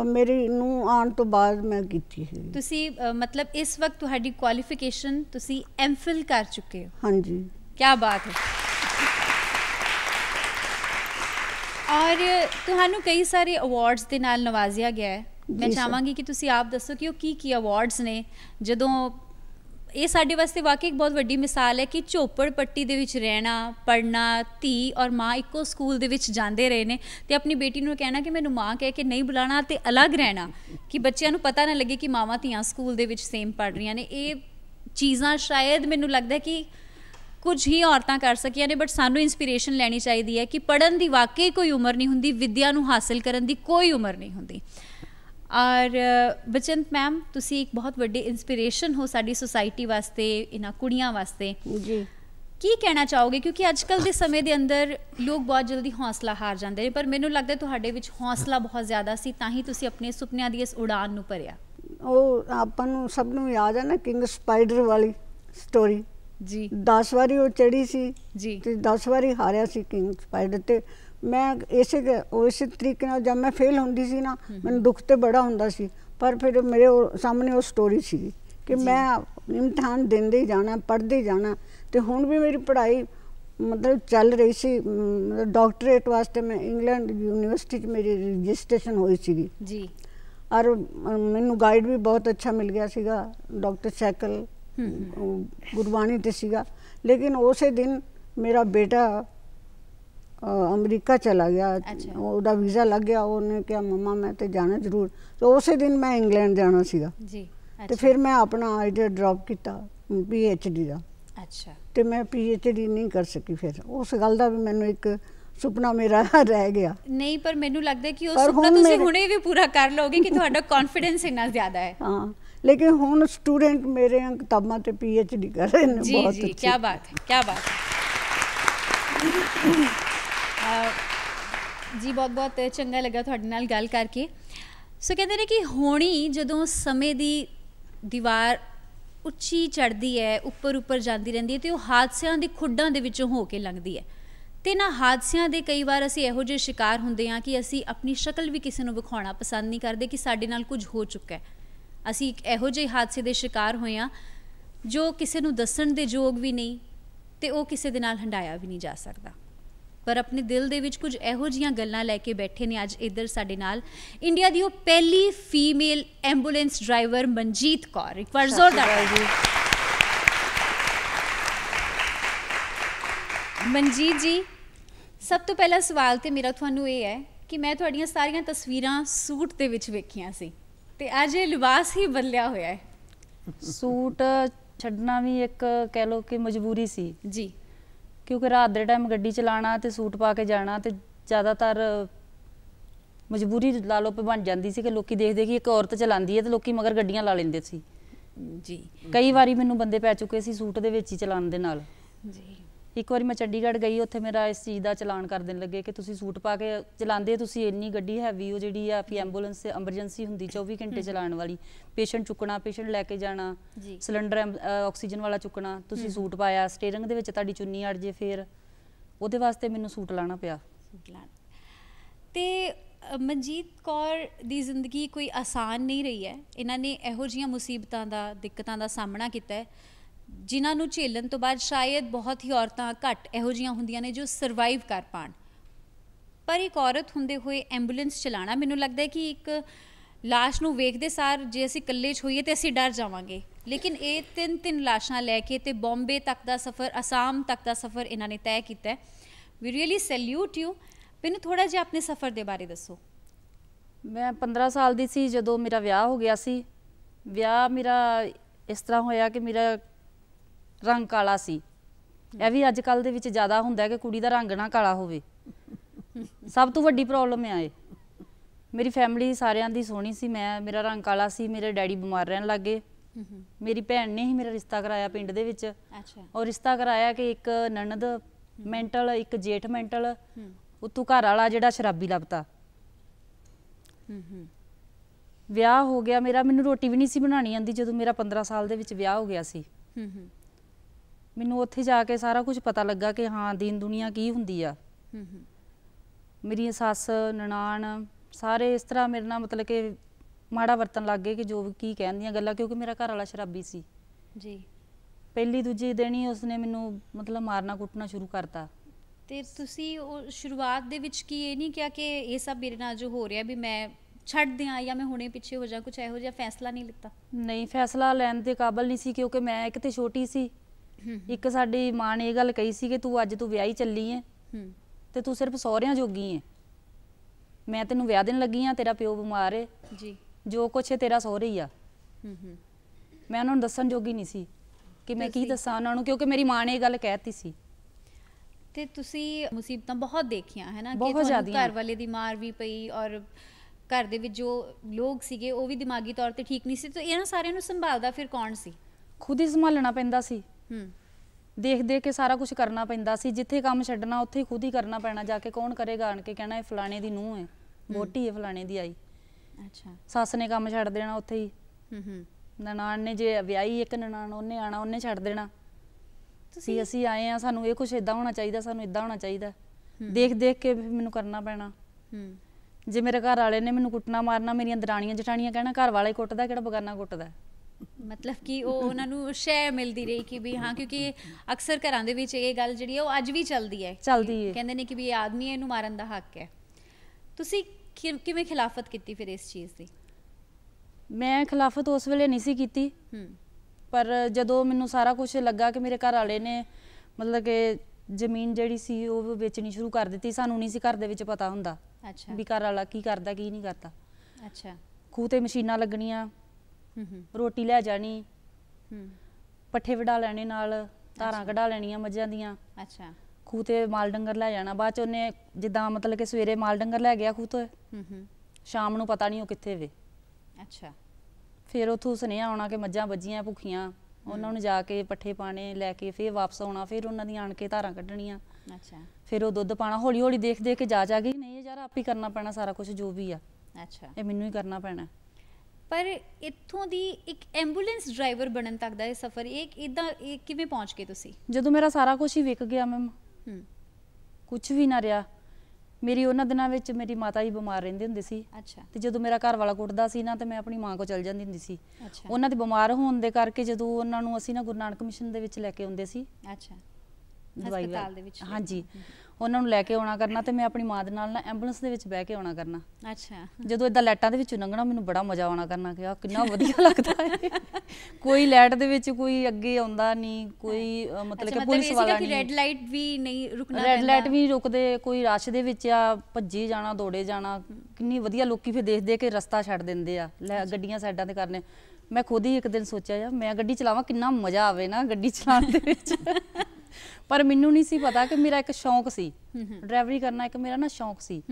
ਮੇਰੀ ਨੂੰ ਆਉਣ ਤੋਂ ਬਾਅਦ ਮੈਂ ਕੀਤੀ ਹੈ ਤੁਸੀਂ ਮਤਲਬ ਇਸ ਵਕਤ ਤੁਹਾਡੀ ਕੁਆਲੀਫਿਕੇਸ਼ਨ ਤੁਸੀਂ ਐਮਫਿਲ ਕਰ ਚੁੱਕੇ ਹੋ ਹਾਂਜੀ ਕੀ ਬਾਤ ਹੈ ਔਰ ਤੁਹਾਨੂੰ ਕਈ ਸਾਰੇ ਅਵਾਰਡਸ ਦੇ ਨਾਲ ਨਵਾਜ਼ਿਆ ਗਿਆ ਹੈ ਮੈਂ ਚਾਹਾਂਗੀ ਕਿ ਤੁਸੀਂ ਆਪ ਦੱਸੋ ਕਿ ਉਹ ਕੀ ਕੀ ਅਵਾਰਡਸ ਨੇ ਜਦੋਂ ਇਹ ਸਾਡੇ ਵਾਸਤੇ ਵਾਕਈ ਇੱਕ ਬਹੁਤ ਵੱਡੀ ਮਿਸਾਲ ਹੈ ਕਿ ਝੋਪੜ ਪੱਟੀ ਦੇ ਵਿੱਚ ਰਹਿਣਾ ਪੜਨਾ ਧੀ ਔਰ ਮਾਂ ਇੱਕੋ ਸਕੂਲ ਦੇ ਵਿੱਚ ਜਾਂਦੇ ਰਹੇ ਨੇ ਤੇ ਆਪਣੀ ਬੇਟੀ ਨੂੰ ਕਹਿਣਾ ਕਿ ਮੈਨੂੰ ਮਾਂ ਕਹਿ ਕੇ ਨਹੀਂ ਬੁਲਾਣਾ ਤੇ ਅਲੱਗ ਰਹਿਣਾ ਕਿ ਬੱਚਿਆਂ ਨੂੰ ਪਤਾ ਨਾ ਲੱਗੇ ਕਿ ਮਾਵਾਂ ਧੀਆਂ ਸਕੂਲ ਦੇ ਵਿੱਚ ਸੇਮ ਪੜ ਰਹੀਆਂ ਨੇ ਇਹ ਚੀਜ਼ਾਂ ਸ਼ਾਇਦ ਮੈਨੂੰ ਲੱਗਦਾ ਕਿ ਕੁਝ ਹੀ ਔਰਤਾਂ ਕਰ ਸਕੀਆਂ ਨੇ ਬਟ ਸਾਨੂੰ ਇਨਸਪੀਰੇਸ਼ਨ ਲੈਣੀ ਚਾਹੀਦੀ ਹੈ ਕਿ ਪੜਨ ਦੀ ਵਾਕਈ ਕੋਈ ਉਮਰ ਨਹੀਂ ਹੁੰਦੀ ਵਿਦਿਆ ਨੂੰ ਹਾਸਲ ਕਰਨ ਦੀ ਕੋਈ ਉਮਰ ਨਹੀਂ ਹੁੰਦੀ ਔਰ ਬਚਨਤ ਮੈਮ ਤੁਸੀਂ ਇੱਕ ਬਹੁਤ ਵੱਡੇ ਇਨਸਪੀਰੇਸ਼ਨ ਹੋ ਸਾਡੀ ਸੋਸਾਇਟੀ ਵਾਸਤੇ ਇਹਨਾਂ ਕੁੜੀਆਂ ਵਾਸਤੇ ਜੀ ਕੀ ਕਹਿਣਾ ਚਾਹੋਗੇ ਕਿਉਂਕਿ ਅੱਜ ਕੱਲ ਦੇ ਸਮੇਂ ਦੇ ਅੰਦਰ ਲੋਕ ਬਹੁਤ ਜਲਦੀ ਹੌਸਲਾ ਹਾਰ ਜਾਂਦੇ ਨੇ ਪਰ ਮੈਨੂੰ ਲੱਗਦਾ ਤੁਹਾਡੇ ਵਿੱਚ ਹੌਸਲਾ ਬਹੁਤ ਜ਼ਿਆਦਾ ਸੀ ਤਾਂ ਹੀ ਤੁਸੀਂ ਆਪਣੇ ਸੁਪਨਿਆਂ ਦੀ ਇਸ ਉਡਾਨ ਨੂੰ ਭਰਿਆ ਉਹ ਆਪਾਂ ਨੂੰ ਸਭ ਨੂੰ ਯਾਦ ਹੈ ਨਾ ਕਿੰਗ ਸਪਾਈਡਰ ਵਾਲੀ ਸਟੋਰੀ ਜੀ 10 ਵਾਰੀ ਉਹ ਚੜੀ ਸੀ ਜੀ ਤੇ 10 ਵਾਰੀ ਹਾਰਿਆ ਸੀ ਕਿੰਗ ਸਪਾਈਡਰ ਤੇ ਮੈਂ ਇਸੇ ਉਸੇ ਤਰੀਕੇ ਨਾਲ ਜਦ ਮੈਂ ਫੇਲ ਹੁੰਦੀ ਸੀ ਨਾ ਮੈਨੂੰ ਦੁੱਖ ਤੇ ਬੜਾ ਹੁੰਦਾ ਸੀ ਪਰ ਫਿਰ ਮੇਰੇ ਸਾਹਮਣੇ ਉਹ ਸਟੋਰੀ ਸੀ ਕਿ ਮੈਂ ਇਮਤਿਹਾਨ ਦਿੰਦੇ ਜਾਣਾ ਪੜ੍ਹਦੇ ਜਾਣਾ ਤੇ ਹੁਣ ਵੀ ਮੇਰੀ ਪੜ੍ਹਾਈ ਮਤਲਬ ਚੱਲ ਰਹੀ ਸੀ ਡਾਕਟਰੇਟ ਵਾਸਤੇ ਮੈਂ ਇੰਗਲੈਂਡ ਯੂਨੀਵਰਸਿਟੀ 'ਚ ਮੇਰੀ ਰਜਿਸਟ੍ਰੇਸ਼ਨ ਹੋਈ ਸੀ ਜੀ ਔਰ ਮੈਨੂੰ ਗਾਈਡ ਵੀ ਬਹੁਤ ਅੱਛਾ ਮਿਲ ਗਿਆ ਸੀਗਾ ਡਾਕਟਰ ਸੈਕਲ ਗੁਰਬਾਣੀ ਤੇ ਸੀਗਾ ਲੇਕਿਨ ਉਸੇ ਦਿਨ ਮੇਰਾ ਬੇਟਾ ਅਮਰੀਕਾ ਚਲਾ ਗਿਆ ਉਹਦਾ ਵੀਜ਼ਾ ਲੱਗ ਗਿਆ ਉਹਨੇ ਕਿਹਾ ਮਮਾ ਮੈਂ ਤੇ ਜਾਣਾ ਜ਼ਰੂਰ ਤੇ ਉਸੇ ਦਿਨ ਮੈਂ ਇੰਗਲੈਂਡ ਜਾਣਾ ਸੀਗਾ ਜੀ ਤੇ ਫਿਰ ਮੈਂ ਆਪਣਾ ਆਈਡੀਆ ਡ੍ਰੌਪ ਕੀਤਾ ਪੀ ਐਚ ਡੀ ਦਾ ਅੱਛਾ ਤੇ ਮੈਂ ਪੀ ਐਚ ਡੀ ਨਹੀਂ ਕਰ ਸਕੀ ਫਿਰ ਉਸ ਗੱਲ ਦਾ ਵੀ ਮੈਨੂੰ ਇੱਕ ਸੁਪਨਾ ਮੇਰਾ ਰਹਿ ਗਿਆ ਨਹੀਂ ਪਰ ਮੈਨੂੰ ਲੱਗਦਾ ਕਿ ਉਹ ਸੁਪਨਾ ਤੁਸੀਂ ਹੁਣੇ ਵੀ ਪੂਰਾ ਕਰ ਲੋਗੇ ਕਿ ਤੁਹਾਡਾ ਕੌਨਫੀਡੈਂਸ ਇੰਨਾ ਜ਼ਿਆਦਾ ਹੈ ਹਾਂ ਲੇਕਿਨ ਹੁਣ ਸਟੂਡੈਂਟ ਮੇਰੇ ਅੰਕ ਕਿਤਾਬਾਂ ਤੇ ਪੀ ਐਚ ਡੀ ਕਰ ਰਹੇ ਨੇ ਬਹੁਤ ਅੱਛੀ ਜੀ ਜੀ ਕੀ ਬਾਤ ਹੈ ਕੀ ਬਾਤ ਹੈ ਜੀ ਬਹੁਤ ਬਹੁਤ ਚੰਗਾ ਲੱਗਾ ਤੁਹਾਡੇ ਨਾਲ ਗੱਲ ਕਰਕੇ ਸੋ ਕਹਿੰਦੇ ਨੇ ਕਿ ਹੋਣੀ ਜਦੋਂ ਸਮੇਂ ਦੀ ਦੀਵਾਰ ਉੱਚੀ ਚੜਦੀ ਹੈ ਉੱਪਰ ਉੱਪਰ ਜਾਂਦੀ ਰਹਿੰਦੀ ਹੈ ਤੇ ਉਹ ਹਾਦਸਿਆਂ ਦੀ ਖੁੱਡਾਂ ਦੇ ਵਿੱਚੋਂ ਹੋ ਕੇ ਲੰਘਦੀ ਹੈ ਤੇ ਨਾ ਹਾਦਸਿਆਂ ਦੇ ਕਈ ਵਾਰ ਅਸੀਂ ਇਹੋ ਜਿਹੇ ਸ਼ਿਕਾਰ ਹੁੰਦੇ ਹਾਂ ਕਿ ਅਸੀਂ ਆਪਣੀ ਸ਼ਕਲ ਵੀ ਕਿਸੇ ਨੂੰ ਵਿਖਾਉਣਾ ਪਸੰਦ ਨਹੀਂ ਕਰਦੇ ਕਿ ਸਾਡੇ ਨਾਲ ਕੁਝ ਹੋ ਚੁੱਕਾ ਹੈ ਅਸੀਂ ਇੱਕ ਇਹੋ ਜਿਹੇ ਹਾਦਸੇ ਦੇ ਸ਼ਿਕਾਰ ਹੋਏ ਆ ਜੋ ਕਿਸੇ ਨੂੰ ਦੱਸਣ ਦੇ ਯੋਗ ਵੀ ਨਹੀਂ ਤੇ ਉਹ ਕਿਸੇ ਦੇ ਨਾਲ ਹੰਡਾਇਆ ਵੀ ਨਹੀਂ ਜਾ ਸਕਦਾ ਪਰ ਆਪਣੇ ਦਿਲ ਦੇ ਵਿੱਚ ਕੁਝ ਇਹੋ ਜੀਆਂ ਗੱਲਾਂ ਲੈ ਕੇ ਬੈਠੇ ਨੇ ਅੱਜ ਇੱਧਰ ਸਾਡੇ ਨਾਲ ਇੰਡੀਆ ਦੀ ਉਹ ਪਹਿਲੀ female ambulance driver Manjit Kaur ਇੱਕ ਵਾਰ ਜ਼ੋਰਦਾਰ ਜੀ ਮਨਜੀਤ ਜੀ ਸਭ ਤੋਂ ਪਹਿਲਾ ਸਵਾਲ ਤੇ ਮੇਰਾ ਤੁਹਾਨੂੰ ਇਹ ਹੈ ਕਿ ਮੈਂ ਤੁਹਾਡੀਆਂ ਸਾਰੀਆਂ ਤਸਵੀਰਾਂ ਸੂਟ ਦੇ ਵਿੱਚ ਵੇਖੀਆਂ ਸੀ ਤੇ ਅੱਜ ਇਹ ਲਿਬਾਸ ਹੀ ਬਦਲਿਆ ਹੋਇਆ ਹੈ ਸੂਟ ਛੱਡਣਾ ਵੀ ਇੱਕ ਕਹਿ ਲੋ ਕਿ ਮਜਬੂਰੀ ਸੀ ਜੀ ਕਿਉਂਕਿ ਰਾਤ ਦੇ ਟਾਈਮ ਗੱਡੀ ਚਲਾਣਾ ਤੇ ਸੂਟ ਪਾ ਕੇ ਜਾਣਾ ਤੇ ਜ਼ਿਆਦਾਤਰ ਮਜਬੂਰੀ ਲਾ ਲੋ ਬਣ ਜਾਂਦੀ ਸੀ ਕਿ ਲੋਕੀ ਦੇਖਦੇ ਕਿ ਇੱਕ ਔਰਤ ਚਲਾਉਂਦੀ ਹੈ ਤੇ ਲੋਕੀ ਮਗਰ ਗੱਡੀਆਂ ਲਾ ਲੈਂਦੇ ਸੀ ਜੀ ਕਈ ਵਾਰੀ ਮੈਨੂੰ ਬੰਦੇ ਪੈ ਚੁੱਕੇ ਸੀ ਸੂਟ ਦੇ ਵਿੱਚ ਹੀ ਚਲਾਉਣ ਦੇ ਨਾਲ ਜੀ ਇੱਕ ਵਾਰੀ ਮੈਂ ਚੰਡੀਗੜ੍ਹ ਗਈ ਉੱਥੇ ਮੇਰਾ ਇਸ ਚੀਜ਼ ਦਾ ਚਲਾਨ ਕਰ ਦੇਣ ਲੱਗੇ ਕਿ ਤੁਸੀਂ ਸੂਟ ਪਾ ਕੇ ਚਲਾਉਂਦੇ ਤੁਸੀਂ ਇੰਨੀ ਗੱਡੀ ਹੈਵੀ ਉਹ ਜਿਹੜੀ ਆ ਵੀ ਐਂਬੂਲੈਂਸ ਐਮਰਜੈਂਸੀ ਹੁੰਦੀ 24 ਘੰਟੇ ਚਲਾਉਣ ਵਾਲੀ ਪੇਸ਼ੈਂਟ ਚੁੱਕਣਾ ਪੇਸ਼ੈਂਟ ਲੈ ਕੇ ਜਾਣਾ ਸਿਲੰਡਰ ਆਕਸੀਜਨ ਵਾਲਾ ਚੁੱਕਣਾ ਤੁਸੀਂ ਸੂਟ ਪਾਇਆ ਸਟੀਅਰਿੰਗ ਦੇ ਵਿੱਚ ਤੁਹਾਡੀ ਚੁੰਨੀ ਅੜ ਜੇ ਫੇਰ ਉਹਦੇ ਵਾਸਤੇ ਮੈਨੂੰ ਸੂਟ ਲਾਣਾ ਪਿਆ ਤੇ ਮਨਜੀਤ ਕੌਰ ਦੀ ਜ਼ਿੰਦਗੀ ਕੋਈ ਆਸਾਨ ਨਹੀਂ ਰਹੀ ਹੈ ਇਹਨਾਂ ਨੇ ਇਹੋ ਜੀਆਂ ਮੁਸੀਬਤਾਂ ਦਾ ਦਿੱਕਤਾਂ ਦਾ ਸਾਹਮਣਾ ਕੀਤਾ ਹੈ ਜਿਨ੍ਹਾਂ ਨੂੰ ਝੇਲਣ ਤੋਂ ਬਾਅਦ ਸ਼ਾਇਦ ਬਹੁਤ ਹੀ ਔਰਤਾਂ ਘੱਟ ਇਹੋ ਜੀਆਂ ਹੁੰਦੀਆਂ ਨੇ ਜੋ ਸਰਵਾਈਵ ਕਰ ਪਾਣ ਪਰ ਇੱਕ ਔਰਤ ਹੁੰਦੇ ਹੋਏ ਐਂਬੂਲੈਂਸ ਚਲਾਣਾ ਮੈਨੂੰ ਲੱਗਦਾ ਹੈ ਕਿ ਇੱਕ লাশ ਨੂੰ ਵੇਖਦੇ ਸਾਰ ਜੇ ਅਸੀਂ ਇਕੱਲੇ 'ਚ ਹੋਈਏ ਤੇ ਅਸੀਂ ਡਰ ਜਾਵਾਂਗੇ ਲੇਕਿਨ ਇਹ ਤਿੰਨ ਤਿੰਨ ਲਾਸ਼ਾਂ ਲੈ ਕੇ ਤੇ ਬੰਬੇ ਤੱਕ ਦਾ ਸਫ਼ਰ ਅਸਾਮ ਤੱਕ ਦਾ ਸਫ਼ਰ ਇਹਨਾਂ ਨੇ ਤੈਅ ਕੀਤਾ ਵੀ ਰੀਅਲੀ ਸੈਲੂਟ ਯੂ ਮੈਨੂੰ ਥੋੜਾ ਜਿਹਾ ਆਪਣੇ ਸਫ਼ਰ ਦੇ ਬਾਰੇ ਦੱਸੋ ਮੈਂ 15 ਸਾਲ ਦੀ ਸੀ ਜਦੋਂ ਮੇਰਾ ਵਿਆਹ ਹੋ ਗਿਆ ਸੀ ਵਿਆਹ ਮੇਰਾ ਇਸ ਤਰ੍ਹਾਂ ਹੋਇਆ ਕਿ ਮੇਰਾ ਰੰਗ ਕਾਲਾ ਸੀ ਇਹ ਵੀ ਅੱਜ ਕੱਲ ਦੇ ਵਿੱਚ ਜ਼ਿਆਦਾ ਹੁੰਦਾ ਕਿ ਕੁੜੀ ਦਾ ਰੰਗ ਨਾ ਕਾਲਾ ਹੋਵੇ ਸਭ ਤੋਂ ਵੱਡੀ ਪ੍ਰੋਬਲਮ ਹੈ ਆਏ ਮੇਰੀ ਫੈਮਿਲੀ ਸਾਰਿਆਂ ਦੀ ਸੋਹਣੀ ਸੀ ਮੈਂ ਮੇਰਾ ਰੰਗ ਕਾਲਾ ਸੀ ਮੇਰੇ ਡੈਡੀ ਬਿਮਾਰ ਰਹਿਣ ਲੱਗੇ ਮੇਰੀ ਭੈਣ ਨੇ ਹੀ ਮੇਰਾ ਰਿਸ਼ਤਾ ਕਰਾਇਆ ਪਿੰਡ ਦੇ ਵਿੱਚ ਅੱਛਾ ਔਰ ਰਿਸ਼ਤਾ ਕਰਾਇਆ ਕਿ ਇੱਕ ਨਨਦ ਮੈਂਟਲ ਇੱਕ ਜੇਠ ਮੈਂਟਲ ਉਤੋਂ ਘਰ ਵਾਲਾ ਜਿਹੜਾ ਸ਼ਰਾਬੀ ਲੱਭਤਾ ਵਿਆਹ ਹੋ ਗਿਆ ਮੇਰਾ ਮੈਨੂੰ ਰੋਟੀ ਵੀ ਨਹੀਂ ਸੀ ਬਣਾਣੀ ਆਂਦੀ ਜਦੋਂ ਮੇਰਾ 15 ਸਾਲ ਦੇ ਵਿੱਚ ਵਿਆਹ ਹੋ ਗਿਆ ਸੀ ਮੈਨੂੰ ਉੱਥੇ ਜਾ ਕੇ ਸਾਰਾ ਕੁਝ ਪਤਾ ਲੱਗਾ ਕਿ ਹਾਂ ਦੀਨ ਦੁਨੀਆ ਕੀ ਹੁੰਦੀ ਆ ਮੇਰੀ ਸੱਸ ਨਨਾਣ ਸਾਰੇ ਇਸ ਤਰ੍ਹਾਂ ਮੇਰੇ ਨਾਲ ਮਤਲਬ ਕਿ ਮਾੜਾ ਵਰਤਨ ਲੱਗ ਗਏ ਕਿ ਜੋ ਕੀ ਕਹਿੰਦੀਆਂ ਗੱਲਾਂ ਕਿਉਂਕਿ ਮੇਰਾ ਘਰ ਵਾਲਾ ਸ਼ਰਾਬੀ ਸੀ ਜੀ ਪਹਿਲੀ ਦੂਜੀ ਦੇਣੀ ਉਸਨੇ ਮੈਨੂੰ ਮਤਲਬ ਮਾਰਨਾ ਕੁੱਟਣਾ ਸ਼ੁਰੂ ਕਰਤਾ ਤੇ ਤੁਸੀਂ ਉਹ ਸ਼ੁਰੂਆਤ ਦੇ ਵਿੱਚ ਕੀ ਇਹ ਨਹੀਂ ਕਿਹਾ ਕਿ ਇਹ ਸਭ ਮੇਰੇ ਨਾਲ ਜੋ ਹੋ ਰਿਹਾ ਵੀ ਮੈਂ ਛੱਡ ਦਿਆਂ ਜਾਂ ਮੈਂ ਹੁਣੇ ਪਿੱਛੇ ਹੋ ਜਾ ਕੁਝ ਇਹੋ ਜਿਹਾ ਫੈਸਲਾ ਨਹੀਂ ਲਿੱਤਾ ਨਹੀਂ ਫੈਸਲਾ ਲੈਣ ਦੇ ਕਾਬਲ ਨਹੀਂ ਸੀ ਕਿਉਂਕਿ ਮੈਂ ਇੱਕ ਤੇ ਛੋਟੀ ਸੀ ਇੱਕ ਸਾਡੀ ਮਾਂ ਨੇ ਇਹ ਗੱਲ ਕਹੀ ਸੀ ਕਿ ਤੂੰ ਅੱਜ ਤੂੰ ਵਿਆਹੀ ਚੱਲੀ ਐ ਤੇ ਤੂੰ ਸਿਰਫ ਸਹੁਰਿਆਂ ਜੋਗੀ ਐ ਮੈਂ ਤੈਨੂੰ ਵਿਆਹ ਦੇਣ ਲੱਗੀ ਆ ਤੇਰਾ ਪਿਓ ਬਿਮਾਰ ਐ ਜੀ ਜੋ ਕੁਛ ਐ ਤੇਰਾ ਸਹੁਰੇ ਹੀ ਆ ਮੈਂ ਉਹਨਾਂ ਨੂੰ ਦੱਸਣ ਜੋਗੀ ਨਹੀਂ ਸੀ ਕਿ ਮੈਂ ਕੀ ਦੱਸਾਂ ਉਹਨਾਂ ਨੂੰ ਕਿਉਂਕਿ ਮੇਰੀ ਮਾਂ ਨੇ ਇਹ ਗੱਲ ਕਹਿਤੀ ਸੀ ਤੇ ਤੁਸੀਂ ਮੁਸੀਬਤਾਂ ਬਹੁਤ ਦੇਖੀਆਂ ਹੈ ਨਾ ਕਿ ਤੁਹਾਨੂੰ ਘਰ ਵਾਲੇ ਦੀ ਮਾਰ ਵੀ ਪਈ ਔਰ ਘਰ ਦੇ ਵਿੱਚ ਜੋ ਲੋਕ ਸੀਗੇ ਉਹ ਵੀ ਦਿਮਾਗੀ ਤੌਰ ਤੇ ਠੀਕ ਨਹੀਂ ਸੀ ਤੇ ਇਹਨਾਂ ਸਾਰਿਆਂ ਨੂੰ ਸੰਭਾਲਦਾ ਫਿਰ ਕੌਣ ਸੀ ਖੁਦ ਹੀ ਸੰਭਾਲਣਾ ਪੈਂਦਾ ਸੀ ਹੂੰ ਦੇਖ ਦੇਖ ਕੇ ਸਾਰਾ ਕੁਝ ਕਰਨਾ ਪੈਂਦਾ ਸੀ ਜਿੱਥੇ ਕੰਮ ਛੱਡਣਾ ਉੱਥੇ ਹੀ ਖੁਦ ਹੀ ਕਰਨਾ ਪੈਣਾ ਜਾ ਕੇ ਕੌਣ ਕਰੇਗਾ ਆਣ ਕੇ ਕਹਿਣਾ ਇਹ ਫਲਾਣੇ ਦੀ ਨੂੰਹ ਹੈ ਮੋਟੀ ਹੈ ਫਲਾਣੇ ਦੀ ਆਈ ਅੱਛਾ ਸੱਸ ਨੇ ਕੰਮ ਛੱਡ ਦੇਣਾ ਉੱਥੇ ਹੀ ਹੂੰ ਹੂੰ ਨਨਾਣ ਨੇ ਜੇ ਵਿਆਹੀ ਇੱਕ ਨਨਾਣ ਉਹਨੇ ਆਣਾ ਉਹਨੇ ਛੱਡ ਦੇਣਾ ਤੁਸੀਂ ਅਸੀਂ ਆਏ ਆ ਸਾਨੂੰ ਇਹ ਕੁਝ ਇਦਾਂ ਹੋਣਾ ਚਾਹੀਦਾ ਸਾਨੂੰ ਇਦਾਂ ਹੋਣਾ ਚਾਹੀਦਾ ਦੇਖ ਦੇਖ ਕੇ ਮੈਨੂੰ ਕਰਨਾ ਪੈਣਾ ਹੂੰ ਜੇ ਮੇਰੇ ਘਰ ਵਾਲੇ ਨੇ ਮੈਨੂੰ ਕੁੱਟਣਾ ਮਾਰਨਾ ਮੇਰੀਆਂ ਦਰਾਣੀਆਂ ਜਟਾਣੀਆਂ ਕਹਿਣਾ ਘਰ ਵਾਲਾ ਹੀ ਕੁੱਟਦਾ ਕਿਹੜਾ ਬਗਾਨਾ ਕੁੱਟਦਾ ਮਤਲਬ ਕਿ ਉਹ ਉਹਨਾਂ ਨੂੰ ਸ਼ੈ ਮਿਲਦੀ ਰਹੀ ਕਿ ਵੀ ਹਾਂ ਕਿਉਂਕਿ ਅਕਸਰ ਘਰਾਂ ਦੇ ਵਿੱਚ ਇਹ ਗੱਲ ਜਿਹੜੀ ਹੈ ਉਹ ਅੱਜ ਵੀ ਚੱਲਦੀ ਹੈ ਚੱਲਦੀ ਹੈ ਕਹਿੰਦੇ ਨੇ ਕਿ ਵੀ ਇਹ ਆਦਮੀ ਇਹਨੂੰ ਮਾਰਨ ਦਾ ਹੱਕ ਹੈ ਤੁਸੀਂ ਕਿਵੇਂ ਖਿਲਾਫਤ ਕੀਤੀ ਫਿਰ ਇਸ ਚੀਜ਼ ਦੀ ਮੈਂ ਖਿਲਾਫਤ ਉਸ ਵੇਲੇ ਨਹੀਂ ਸੀ ਕੀਤੀ ਪਰ ਜਦੋਂ ਮੈਨੂੰ ਸਾਰਾ ਕੁਝ ਲੱਗਾ ਕਿ ਮੇਰੇ ਘਰ ਵਾਲੇ ਨੇ ਮਤਲਬ ਕਿ ਜ਼ਮੀਨ ਜਿਹੜੀ ਸੀ ਉਹ ਵੇਚਣੀ ਸ਼ੁਰੂ ਕਰ ਦਿੱਤੀ ਸਾਨੂੰ ਨਹੀਂ ਸੀ ਘਰ ਦੇ ਵਿੱਚ ਪਤਾ ਹੁੰਦਾ ਅੱਛਾ ਵੀ ਘਰ ਵਾਲਾ ਕੀ ਕਰਦਾ ਕੀ ਨਹੀਂ ਕਰਦਾ ਅੱਛਾ ਖੂਹ ਤੇ ਮਸ਼ੀਨਾਂ ਲੱਗਣੀਆਂ ਰੋਟੀ ਲੈ ਜਾਣੀ ਹੂੰ ਪੱਠੇ ਵਡਾ ਲੈਣੇ ਨਾਲ ਧਾਰਾਂ ਕਢਾ ਲੈਣੀਆਂ ਮੱਝਾਂ ਦੀਆਂ ਅੱਛਾ ਖੂ ਤੇ ਮਾਲ ਡੰਗਰ ਲੈ ਜਾਣਾ ਬਾਅਦ ਚ ਉਹਨੇ ਜਿੱਦਾਂ ਮਤਲਬ ਕਿ ਸਵੇਰੇ ਮਾਲ ਡੰਗਰ ਲੈ ਗਿਆ ਖੂ ਤੋਂ ਸ਼ਾਮ ਨੂੰ ਪਤਾ ਨਹੀਂ ਉਹ ਕਿੱਥੇ ਵੇ ਅੱਛਾ ਫਿਰ ਉਥੋਂ ਸਨੇਹ ਆਉਣਾ ਕਿ ਮੱਝਾਂ ਵੱਜੀਆਂ ਭੁੱਖੀਆਂ ਉਹਨਾਂ ਨੂੰ ਜਾ ਕੇ ਪੱਠੇ ਪਾਣੇ ਲੈ ਕੇ ਫਿਰ ਵਾਪਸ ਆਉਣਾ ਫਿਰ ਉਹਨਾਂ ਦੀਆਂ ਆਣ ਕੇ ਧਾਰਾਂ ਕੱਢਣੀਆਂ ਅੱਛਾ ਫਿਰ ਉਹ ਦੁੱਧ ਪਾਣਾ ਹੌਲੀ ਹੌਲੀ ਦੇਖ ਦੇਖ ਕੇ ਜਾ ਜਾ ਕੇ ਨਹੀਂ ਯਾਰ ਆਪ ਹੀ ਕਰਨਾ ਪੈਣਾ ਸਾਰਾ ਕੁਝ ਜੋ ਵੀ ਆ ਅੱਛਾ ਇਹ ਮੈਨੂੰ ਹੀ ਕਰਨਾ ਪੈਣਾ ਪਰ ਇੱਥੋਂ ਦੀ ਇੱਕ ਐਂਬੂਲੈਂਸ ਡਰਾਈਵਰ ਬਣਨ ਤੱਕ ਦਾ ਇਹ ਸਫ਼ਰ ਇਹ ਇਦਾਂ ਕਿਵੇਂ ਪਹੁੰਚ ਗਏ ਤੁਸੀਂ ਜਦੋਂ ਮੇਰਾ ਸਾਰਾ ਕੁਝ ਹੀ ਵਿਕ ਗਿਆ ਮੈਮ ਹੂੰ ਕੁਝ ਵੀ ਨਾ ਰਿਹਾ ਮੇਰੀ ਉਹਨਾਂ ਦਿਨਾਂ ਵਿੱਚ ਮੇਰੀ ਮਾਤਾ ਜੀ ਬਿਮਾਰ ਰਹਿੰਦੇ ਹੁੰਦੇ ਸੀ ਅੱਛਾ ਤੇ ਜਦੋਂ ਮੇਰਾ ਘਰ ਵਾਲਾ ਕੁੱਟਦਾ ਸੀ ਨਾ ਤੇ ਮੈਂ ਆਪਣੀ ਮਾਂ ਕੋ ਚਲ ਜਾਂਦੀ ਹੁੰਦੀ ਸੀ ਉਹਨਾਂ ਦੇ ਬਿਮਾਰ ਹੋਣ ਦੇ ਕਰਕੇ ਜਦੋਂ ਉਹਨਾਂ ਨੂੰ ਅਸੀਂ ਨਾ ਗੁਰੂ ਨਾਨਕ ਮਿਸ਼ਨ ਦੇ ਵਿੱਚ ਲੈ ਕੇ ਆਉਂਦੇ ਸੀ ਅੱਛਾ ਹਸਪਤਾਲ ਦੇ ਵਿੱਚ ਹਾਂਜੀ ਉਹਨਾਂ ਨੂੰ ਲੈ ਕੇ ਆਉਣਾ ਕਰਨਾ ਤੇ ਮੈਂ ਆਪਣੀ ਮਾਂ ਦੇ ਨਾਲ ਨਾ ਐਂਬੂਲੈਂਸ ਦੇ ਵਿੱਚ ਬਹਿ ਕੇ ਆਉਣਾ ਕਰਨਾ ਅੱਛਾ ਜਦੋਂ ਇਦਾਂ ਲਾਈਟਾਂ ਦੇ ਵਿੱਚੋਂ ਲੰਘਣਾ ਮੈਨੂੰ ਬੜਾ ਮਜ਼ਾ ਆਉਣਾ ਕਰਨਾ ਕਿ ਆ ਕਿੰਨਾ ਵਧੀਆ ਲੱਗਦਾ ਹੈ ਕੋਈ ਲਾਈਟ ਦੇ ਵਿੱਚ ਕੋਈ ਅੱਗੇ ਆਉਂਦਾ ਨਹੀਂ ਕੋਈ ਮਤਲਬ ਕਿ ਪੁਲਿਸ ਵਾਲਾ ਨਹੀਂ ਕਿ ਰੈੱਡ ਲਾਈਟ ਵੀ ਨਹੀਂ ਰੁਕਣਾ ਰੈੱਡ ਲਾਈਟ ਵੀ ਰੁਕਦੇ ਕੋਈ ਰਸ਼ ਦੇ ਵਿੱਚ ਆ ਭੱਜੇ ਜਾਣਾ ਦੌੜੇ ਜਾਣਾ ਕਿੰਨੀ ਵਧੀਆ ਲੋਕੀ ਫਿਰ ਦੇਖਦੇ ਕਿ ਰਸਤਾ ਛੱਡ ਦਿੰਦੇ ਆ ਲੈ ਗੱਡੀਆਂ ਸਾਈਡਾਂ ਤੇ ਕਰਨੇ ਮੈਂ ਖੁਦ ਹੀ ਇੱਕ ਦਿਨ ਸੋਚਿਆ ਯਾਰ ਮੈਂ ਗੱਡੀ ਚਲਾਵਾਂ ਕਿੰਨਾ ਮਜ਼ਾ ਆਵੇ ਨਾ ਗੱਡੀ ਚਲਾਉਣ ਦੇ ਵਿੱਚ ਪਰ ਮੈਨੂੰ ਨਹੀਂ ਸੀ ਪਤਾ ਕਿ ਮੇਰਾ ਇੱਕ ਸ਼ੌਂਕ ਸੀ ਡਰਾਈਵਰੀ ਕਰਨਾ ਇੱਕ ਮੇਰਾ ਨਾ ਸ਼ੌਂਕ ਸੀ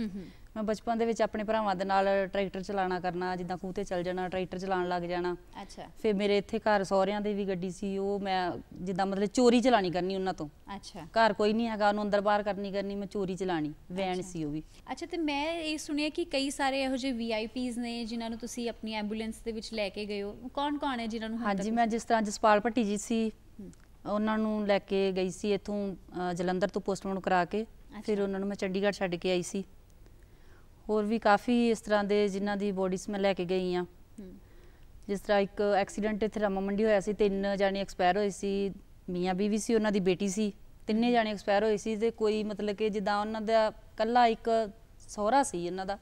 ਮੈਂ ਬਚਪਨ ਦੇ ਵਿੱਚ ਆਪਣੇ ਭਰਾਵਾਂ ਦੇ ਨਾਲ ਟਰੈਕਟਰ ਚਲਾਣਾ ਕਰਨਾ ਜਿੱਦਾਂ ਖੂਹ ਤੇ ਚੱਲ ਜਾਣਾ ਟਰੈਕਟਰ ਚਲਾਣ ਲੱਗ ਜਾਣਾ ਅੱਛਾ ਫਿਰ ਮੇਰੇ ਇੱਥੇ ਘਰ ਸਹੁਰਿਆਂ ਦੀ ਵੀ ਗੱਡੀ ਸੀ ਉਹ ਮੈਂ ਜਿੱਦਾਂ ਮਤਲਬ ਚੋਰੀ ਚਲਾਣੀ ਕਰਨੀ ਉਹਨਾਂ ਤੋਂ ਅੱਛਾ ਘਰ ਕੋਈ ਨਹੀਂ ਹੈਗਾ ਉਹਨੂੰ ਅੰਦਰ ਬਾਹਰ ਕਰਨੀ ਕਰਨੀ ਮੈਂ ਚੋਰੀ ਚਲਾਣੀ ਵੈਨ ਸੀ ਉਹ ਵੀ ਅੱਛਾ ਤੇ ਮੈਂ ਇਹ ਸੁਣਿਆ ਕਿ ਕਈ ਸਾਰੇ ਇਹੋ ਜਿਹੇ ਵੀਆਈਪੀਜ਼ ਨੇ ਜਿਨ੍ਹਾਂ ਨੂੰ ਤੁਸੀਂ ਆਪਣੀ ਐਂਬੂਲੈਂਸ ਦੇ ਵਿੱਚ ਲੈ ਕੇ ਗਏ ਹੋ ਕੌਣ ਕੌਣ ਹੈ ਜਿਨ੍ਹਾਂ ਨੂੰ ਹਾਂਜੀ ਮੈਂ ਜਿਸ ਤਰ੍ਹਾਂ ਜਸਪਾਲ ਭੱਟੀ ਜੀ ਸੀ ਉਹਨਾਂ ਨੂੰ ਲੈ ਕੇ ਗਈ ਸੀ ਇਥੋਂ ਜਲੰਧਰ ਤੋਂ ਪੋਸਟਮਾਰਟਮ ਕਰਾ ਕੇ ਫਿਰ ਉਹਨਾਂ ਨੂੰ ਮੈਂ ਚੰਡੀਗੜ੍ਹ ਛੱਡ ਕੇ ਆਈ ਸੀ ਹੋਰ ਵੀ ਕਾਫੀ ਇਸ ਤਰ੍ਹਾਂ ਦੇ ਜਿਨ੍ਹਾਂ ਦੀ ਬੋਡੀਜ਼ ਮੈਂ ਲੈ ਕੇ ਗਈ ਆ ਜਿਸ ਤਰ੍ਹਾਂ ਇੱਕ ਐਕਸੀਡੈਂਟ ਇੱਥੇ ਰਮਾ ਮੰਡੀ ਹੋਇਆ ਸੀ ਤਿੰਨ ਜਾਣੇ ਐਕਸਪਾਇਰ ਹੋਏ ਸੀ ਮੀਆਂ ਬੀਵੀ ਸੀ ਉਹਨਾਂ ਦੀ ਬੇਟੀ ਸੀ ਤਿੰਨੇ ਜਾਣੇ ਐਕਸਪਾਇਰ ਹੋਏ ਸੀ ਤੇ ਕੋਈ ਮਤਲਬ ਕਿ ਜਿੱਦਾਂ ਉਹਨਾਂ ਦਾ ਕੱਲਾ ਇੱਕ ਸਹੁਰਾ ਸੀ ਇਹਨਾਂ ਦਾ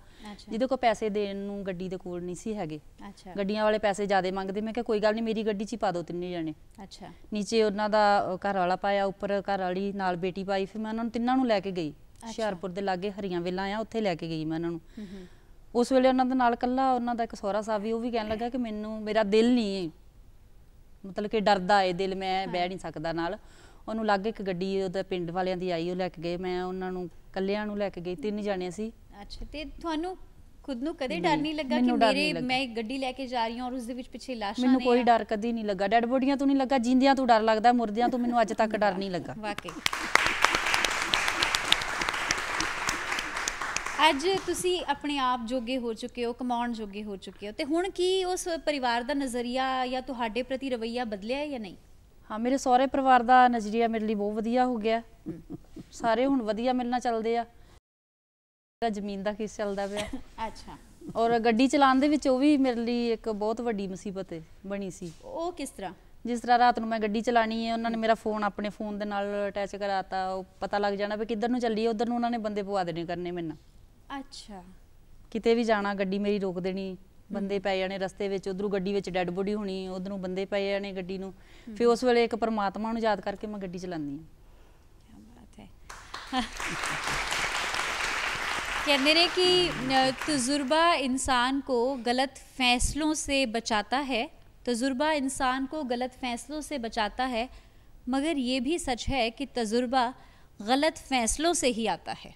ਜਿਹਦੇ ਕੋ ਪੈਸੇ ਦੇਣ ਨੂੰ ਗੱਡੀ ਦੇ ਕੋਲ ਨਹੀਂ ਸੀ ਹੈਗੇ ਅੱਛਾ ਗੱਡੀਆਂ ਵਾਲੇ ਪੈਸੇ ਜ਼ਿਆਦਾ ਮੰਗਦੇ ਮੈਂ ਕਿਹਾ ਕੋਈ ਗੱਲ ਨਹੀਂ ਮੇਰੀ ਗੱਡੀ 'ਚ ਹੀ ਪਾ ਦਿਓ ਤਿੰਨੇ ਜਣੇ ਅੱਛਾ ਨੀਚੇ ਉਹਨਾਂ ਦਾ ਘਰ ਵਾਲਾ ਪਾਇਆ ਉੱਪਰ ਘਰ ਵਾਲੀ ਨਾਲ ਬੇਟੀ ਪਾਈ ਫਿਰ ਮੈਂ ਉਹਨਾਂ ਨੂੰ ਤਿੰਨਾਂ ਨੂੰ ਲੈ ਕੇ ਗਈ ਹੁਸ਼ਿਆਰਪੁਰ ਦੇ ਲਾਗੇ ਹਰੀਆਂ ਵੇਲਾਂ ਆ ਉੱਥੇ ਲੈ ਕੇ ਗਈ ਮੈਂ ਉਹਨਾਂ ਨੂੰ ਉਸ ਵੇਲੇ ਉਹਨਾਂ ਦੇ ਨਾਲ ਕੱਲਾ ਉਹਨਾਂ ਦਾ ਇੱਕ ਸੋਹਰਾ ਸਾਹਿਬ ਵੀ ਉਹ ਵੀ ਕਹਿਣ ਲੱਗਾ ਕਿ ਮੈਨੂੰ ਮੇਰਾ ਦਿਲ ਨਹੀਂ ਮਤਲਬ ਕਿ ਡਰਦਾ ਏ ਦਿਲ ਮੈਂ ਬਹਿ ਨਹੀਂ ਸਕਦਾ ਨਾਲ ਉਹਨੂੰ ਲੱਗ ਇੱਕ ਗੱਡੀ ਉਹਦੇ ਪਿੰਡ ਵਾਲਿਆਂ ਦੀ ਆਈ ਉਹ ਲੈ ਕੇ ਗਏ ਮੈਂ ਉਹਨਾਂ ਨੂੰ ਕੱਲਿਆਂ ਨੂੰ ਲੈ ਕੇ ਗਈ ਤਿੰਨ ਜਾਣੇ ਸੀ ਅੱਛਾ ਤੇ ਤੁਹਾਨੂੰ ਖੁਦ ਨੂੰ ਕਦੇ ਡਰ ਨਹੀਂ ਲੱਗਾ ਕਿ ਮੇਰੇ ਮੈਂ ਇੱਕ ਗੱਡੀ ਲੈ ਕੇ ਜਾ ਰਹੀ ਹਾਂ ਔਰ ਉਸ ਦੇ ਵਿੱਚ ਪਿੱਛੇ ਲਾਸ਼ਾਂ ਨੇ ਮੈਨੂੰ ਕੋਈ ਡਰ ਕਦੀ ਨਹੀਂ ਲੱਗਾ ਡੈਡ ਬੋਡੀਆਂ ਤੋਂ ਨਹੀਂ ਲੱਗਾ ਜਿੰਦਿਆਂ ਤੋਂ ਡਰ ਲੱਗਦਾ ਮੁਰਦਿਆਂ ਤੋਂ ਮੈਨੂੰ ਅੱਜ ਤੱਕ ਡਰ ਨਹੀਂ ਲੱਗਾ ਵਾਕਈ ਅੱਜ ਤੁਸੀਂ ਆਪਣੇ ਆਪ ਜੋਗੇ ਹੋ ਚੁੱਕੇ ਹੋ ਕਮਾਉਣ ਜੋਗੇ ਹੋ ਚੁੱਕੇ ਹੋ ਤੇ ਹੁਣ ਕੀ ਉਸ ਪਰਿਵਾਰ ਦਾ ਨਜ਼ਰੀਆ ਜਾਂ ਤੁਹਾਡੇ ਪ੍ਰਤੀ ਰਵਈਆ ਬਦਲਿਆ ਹੈ ਜਾਂ ਨਹੀਂ ਹਾਂ ਮੇਰੇ ਸਹੁਰੇ ਪਰਿਵਾਰ ਦਾ ਨਜ਼ਰੀਆ ਮੇਰੇ ਲਈ ਬਹੁਤ ਵਧੀਆ ਹੋ ਗਿਆ ਸਾਰੇ ਹੁਣ ਵਧੀਆ ਮਿਲਣਾ ਚੱਲਦੇ ਆ ਤਾਂ ਜ਼ਮੀਨ ਦਾ ਕੇਸ ਚੱਲਦਾ ਪਿਆ ਅੱਛਾ ਔਰ ਗੱਡੀ ਚਲਾਉਣ ਦੇ ਵਿੱਚ ਉਹ ਵੀ ਮੇਰੇ ਲਈ ਇੱਕ ਬਹੁਤ ਵੱਡੀ ਮੁਸੀਬਤ ਬਣੀ ਸੀ ਉਹ ਕਿਸ ਤਰ੍ਹਾਂ ਜਿਸ ਤਰ੍ਹਾਂ ਰਾਤ ਨੂੰ ਮੈਂ ਗੱਡੀ ਚਲਾਣੀ ਹੈ ਉਹਨਾਂ ਨੇ ਮੇਰਾ ਫੋਨ ਆਪਣੇ ਫੋਨ ਦੇ ਨਾਲ ਅਟੈਚ ਕਰਾਤਾ ਉਹ ਪਤਾ ਲੱਗ ਜਾਣਾ ਵੀ ਕਿੱਧਰ ਨੂੰ ਚੱਲੀ ਹੈ ਉਧਰ ਨੂੰ ਉਹਨਾਂ ਨੇ ਬੰਦੇ ਪਵਾ ਦੇਣੇ ਕਰਨੇ ਮੈਨਾਂ ਅੱਛਾ ਕਿਤੇ ਵੀ ਜਾਣਾ ਗੱਡੀ ਮੇਰੀ ਰੋਕ ਦੇਣੀ ਬੰਦੇ ਪੈ ਜਾਣੇ ਰਸਤੇ ਵਿੱਚ ਉਧਰੋਂ ਗੱਡੀ ਵਿੱਚ ਡੈੱਡ ਬੋਡੀ ਹੋਣੀ ਉਧਰੋਂ ਬੰਦੇ ਪੈ ਜਾਣੇ ਗੱਡੀ ਨੂੰ ਫਿਰ ਉਸ ਵੇਲੇ ਇੱਕ ਪਰਮਾਤਮਾ ਨੂੰ ਯਾਦ ਕਰਕੇ ਮੈਂ ਗੱਡੀ ਚਲਾਉਂਦੀ ਹਾਂ ਕੀ ਬਾਤ ਹੈ ਕਹਿੰਦੇ ਨੇ ਕਿ ਤਜਰਬਾ ਇਨਸਾਨ ਕੋ ਗਲਤ ਫੈਸਲੋਂ ਸੇ ਬਚਾਤਾ ਹੈ ਤਜਰਬਾ ਇਨਸਾਨ ਕੋ ਗਲਤ ਫੈਸਲੋਂ ਸੇ ਬਚਾਤਾ ਹੈ ਮਗਰ ਇਹ ਵੀ ਸੱਚ ਹੈ ਕਿ ਤਜਰਬਾ ਗਲਤ ਫੈਸਲੋਂ ਸੇ ਹੀ ਆਤਾ ਹੈ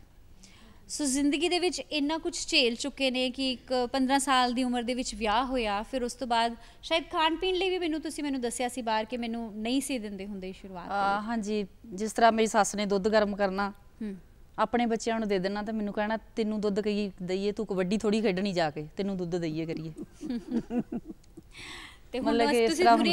ਸੋ ਜ਼ਿੰਦਗੀ ਦੇ ਵਿੱਚ ਇੰਨਾ ਕੁਝ ਝੇਲ ਚੁੱਕੇ ਨੇ ਕਿ ਇੱਕ 15 ਸਾਲ ਦੀ ਉਮਰ ਦੇ ਵਿੱਚ ਵਿਆਹ ਹੋਇਆ ਫਿਰ ਉਸ ਤੋਂ ਬਾਅਦ ਸ਼ਾਇਦ ਖਾਣ ਪੀਣ ਲਈ ਵੀ ਮੈਨੂੰ ਤੁਸੀਂ ਮੈਨੂੰ ਦੱਸਿਆ ਸੀ ਬਾਹਰ ਕਿ ਮੈਨੂੰ ਨਹੀਂ ਸੀ ਦਿੰਦੇ ਹੁੰਦੇ ਸ਼ੁਰੂਆਤ ਹਾਂਜੀ ਜਿਸ ਤਰ੍ਹਾਂ ਮੇਰੀ ਸੱਸ ਨੇ ਦੁੱਧ ਗਰਮ ਕਰਨਾ ਆਪਣੇ ਬੱਚਿਆਂ ਨੂੰ ਦੇ ਦੇਣਾ ਤਾਂ ਮੈਨੂੰ ਕਹਿਣਾ ਤੈਨੂੰ ਦੁੱਧ ਕਈ ਦਈਏ ਤੂੰ ਕਬੱਡੀ ਥੋੜੀ ਖੇਡਣੀ ਜਾ ਕੇ ਤੈਨੂੰ ਦੁੱਧ ਦਈਏ ਕਰੀਏ ਤੇ ਹੁਣ ਤੁਸੀਂ ਪੂਰੀ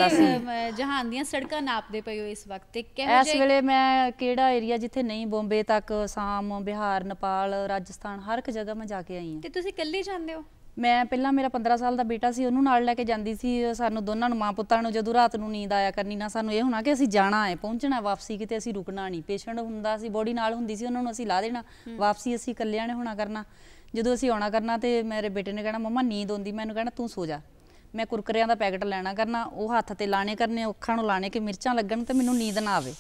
ਜਹਾਨ ਦੀਆਂ ਸੜਕਾਂ ਨਾਪਦੇ ਪਏ ਹੋ ਇਸ ਵਕਤ ਤੇ ਕਿਹੋ ਜਿਹੇ ਇਸ ਵੇਲੇ ਮੈਂ ਕਿਹੜਾ ਏਰੀਆ ਜਿੱਥੇ ਨਹੀਂ ਬੰਬੇ ਤੱਕ ਸਾਮ ਬਿਹਾਰ ਨੇਪਾਲ ਰਾਜਸਥਾਨ ਹਰ ਇੱਕ ਜਗ੍ਹਾ ਮੈਂ ਜਾ ਕੇ ਆਈ ਹਾਂ ਤੇ ਤੁਸੀਂ ਇਕੱਲੇ ਜਾਂਦੇ ਹੋ ਮੈਂ ਪਹਿਲਾਂ ਮੇਰਾ 15 ਸਾਲ ਦਾ ਬੇਟਾ ਸੀ ਉਹਨੂੰ ਨਾਲ ਲੈ ਕੇ ਜਾਂਦੀ ਸੀ ਸਾਨੂੰ ਦੋਨਾਂ ਨੂੰ ਮਾਂ ਪੁੱਤਾਂ ਨੂੰ ਜਦੋਂ ਰਾਤ ਨੂੰ ਨੀਂਦ ਆਇਆ ਕਰਨੀ ਨਾ ਸਾਨੂੰ ਇਹ ਹੋਣਾ ਕਿ ਅਸੀਂ ਜਾਣਾ ਹੈ ਪਹੁੰਚਣਾ ਵਾਪਸੀ ਕਿਤੇ ਅਸੀਂ ਰੁਕਣਾ ਨਹੀਂ ਪੇਸ਼ੈਂਟ ਹੁੰਦਾ ਸੀ ਬੋਡੀ ਨਾਲ ਹੁੰਦੀ ਸੀ ਉਹਨਾਂ ਨੂੰ ਅਸੀਂ ਲਾ ਦੇਣਾ ਵਾਪਸੀ ਅਸੀਂ ਇਕੱਲਿਆਂ ਨੇ ਹੋਣਾ ਕਰਨਾ ਜਦੋਂ ਅਸੀਂ ਆਉਣਾ ਕਰਨਾ ਤੇ ਮੇਰੇ ਬੇਟੇ ਨੇ ਕਹਿਣਾ ਮਮਾ ਨੀਂਦ ਆਉਂਦੀ ਮੈਨੂੰ ਕਹਿਣਾ ਤੂੰ ਸੋ ਜਾ ਮੈਂ ਕੁਰਕਰਿਆਂ ਦਾ ਪੈਕਟ ਲੈਣਾ ਕਰਨਾ ਉਹ ਹੱਥ ਤੇ ਲਾਣੇ ਕਰਨੇ ਅੱਖਾਂ ਨੂੰ ਲਾਣੇ ਕਿ ਮਿਰਚਾਂ ਲੱਗਣ ਤੇ ਮੈਨੂੰ ਨੀਂਦ ਨਾ ਆਵੇ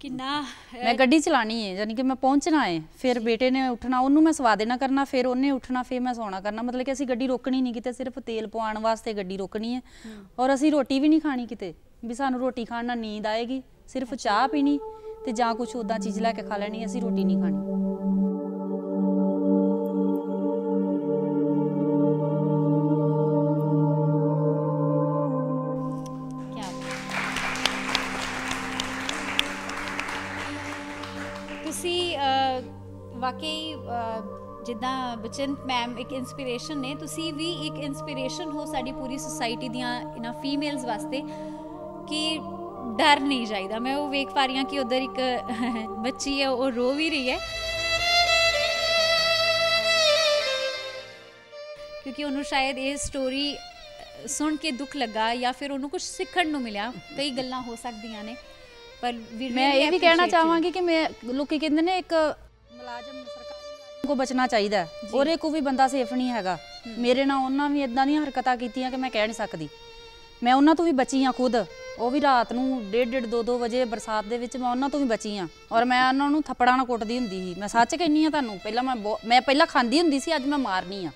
ਕਿੰਨਾ ਮੈਂ ਗੱਡੀ ਚਲਾਣੀ ਹੈ ਯਾਨੀ ਕਿ ਮੈਂ ਪਹੁੰਚਣਾ ਹੈ ਫਿਰ ਬੇਟੇ ਨੇ ਉੱਠਣਾ ਉਹਨੂੰ ਮੈਂ ਸਵਾ ਦੇਣਾ ਕਰਨਾ ਫਿਰ ਉਹਨੇ ਉੱਠਣਾ ਫਿਰ ਮੈਂ ਸੌਣਾ ਕਰਨਾ ਮਤਲਬ ਕਿ ਅਸੀਂ ਗੱਡੀ ਰੋਕਣੀ ਨਹੀਂ ਕਿਤੇ ਸਿਰਫ ਤੇਲ ਪਵਾਉਣ ਵਾਸਤੇ ਗੱਡੀ ਰੋਕਣੀ ਹੈ ਔਰ ਅਸੀਂ ਰੋਟੀ ਵੀ ਨਹੀਂ ਖਾਣੀ ਕਿਤੇ ਵੀ ਸਾਨੂੰ ਰੋਟੀ ਖਾਣ ਨਾਲ ਨੀਂਦ ਆਏਗੀ ਸਿਰਫ ਚਾਹ ਪੀਣੀ ਤੇ ਜਾਂ ਕੁਝ ਉਦਾਂ ਚੀਜ਼ ਲੈ ਕੇ ਖਾ ਲੈਣੀ ਅਸੀਂ ਰੋਟੀ ਨਹੀਂ ਖਾਣੀ ਜਿੱਦਾਂ ਬਚਨ ਮੈਮ ਇੱਕ ਇਨਸਪੀਰੇਸ਼ਨ ਨੇ ਤੁਸੀਂ ਵੀ ਇੱਕ ਇਨਸਪੀਰੇਸ਼ਨ ਹੋ ਸਾਡੀ ਪੂਰੀ ਸੁਸਾਇਟੀ ਦੀਆਂ ਇਹਨਾਂ ਫੀਮੇਲਸ ਵਾਸਤੇ ਕਿ ਡਰ ਨਹੀਂ ਜਾਈਦਾ ਮੈਂ ਉਹ ਵੇਖ ਪਾ ਰਹੀ ਹਾਂ ਕਿ ਉਧਰ ਇੱਕ ਬੱਚੀ ਹੈ ਉਹ ਰੋ ਵੀ ਰਹੀ ਹੈ ਕਿਉਂਕਿ ਉਹਨੂੰ ਸ਼ਾਇਦ ਇਹ ਸਟੋਰੀ ਸੁਣ ਕੇ ਦੁੱਖ ਲੱਗਾ ਜਾਂ ਫਿਰ ਉਹਨੂੰ ਕੁਝ ਸਿੱਖਣ ਨੂੰ ਮਿਲਿਆ ਕਈ ਗੱਲਾਂ ਹੋ ਸਕਦੀਆਂ ਨੇ ਪਰ ਮੈਂ ਇਹ ਵੀ ਕਹਿਣਾ ਚਾਹਾਂਗੀ ਕਿ ਮੈਂ ਲੋਕੀ ਕਹਿੰਦੇ ਨੇ ਇੱਕ ਮੁਲਾਜ਼ਮ ਕੋ ਬਚਣਾ ਚਾਹੀਦਾ ਇਹ ਕੋ ਵੀ ਬੰਦਾ ਸੇਫ ਨਹੀਂ ਹੈਗਾ ਮੇਰੇ ਨਾਲ ਉਹਨਾਂ ਵੀ ਇਦਾਂ ਦੀਆਂ ਹਰਕਤਾਂ ਕੀਤੀਆਂ ਕਿ ਮੈਂ ਕਹਿ ਨਹੀਂ ਸਕਦੀ ਮੈਂ ਉਹਨਾਂ ਤੋਂ ਵੀ ਬਚੀ ਆ ਖੁਦ ਉਹ ਵੀ ਰਾਤ ਨੂੰ 1:30 2-2 ਵਜੇ ਬਰਸਾਤ ਦੇ ਵਿੱਚ ਮੈਂ ਉਹਨਾਂ ਤੋਂ ਵੀ ਬਚੀ ਆ ਔਰ ਮੈਂ ਉਹਨਾਂ ਨੂੰ ਥੱਪੜਾਂ ਨਾਲ ਕੁੱਟਦੀ ਹੁੰਦੀ ਸੀ ਮੈਂ ਸੱਚ ਕਹਿੰਨੀ ਆ ਤੁਹਾਨੂੰ ਪਹਿਲਾਂ ਮੈਂ ਮੈਂ ਪਹਿਲਾਂ ਖਾਂਦੀ ਹੁੰਦੀ ਸੀ ਅੱਜ ਮੈਂ ਮਾਰਨੀ ਆ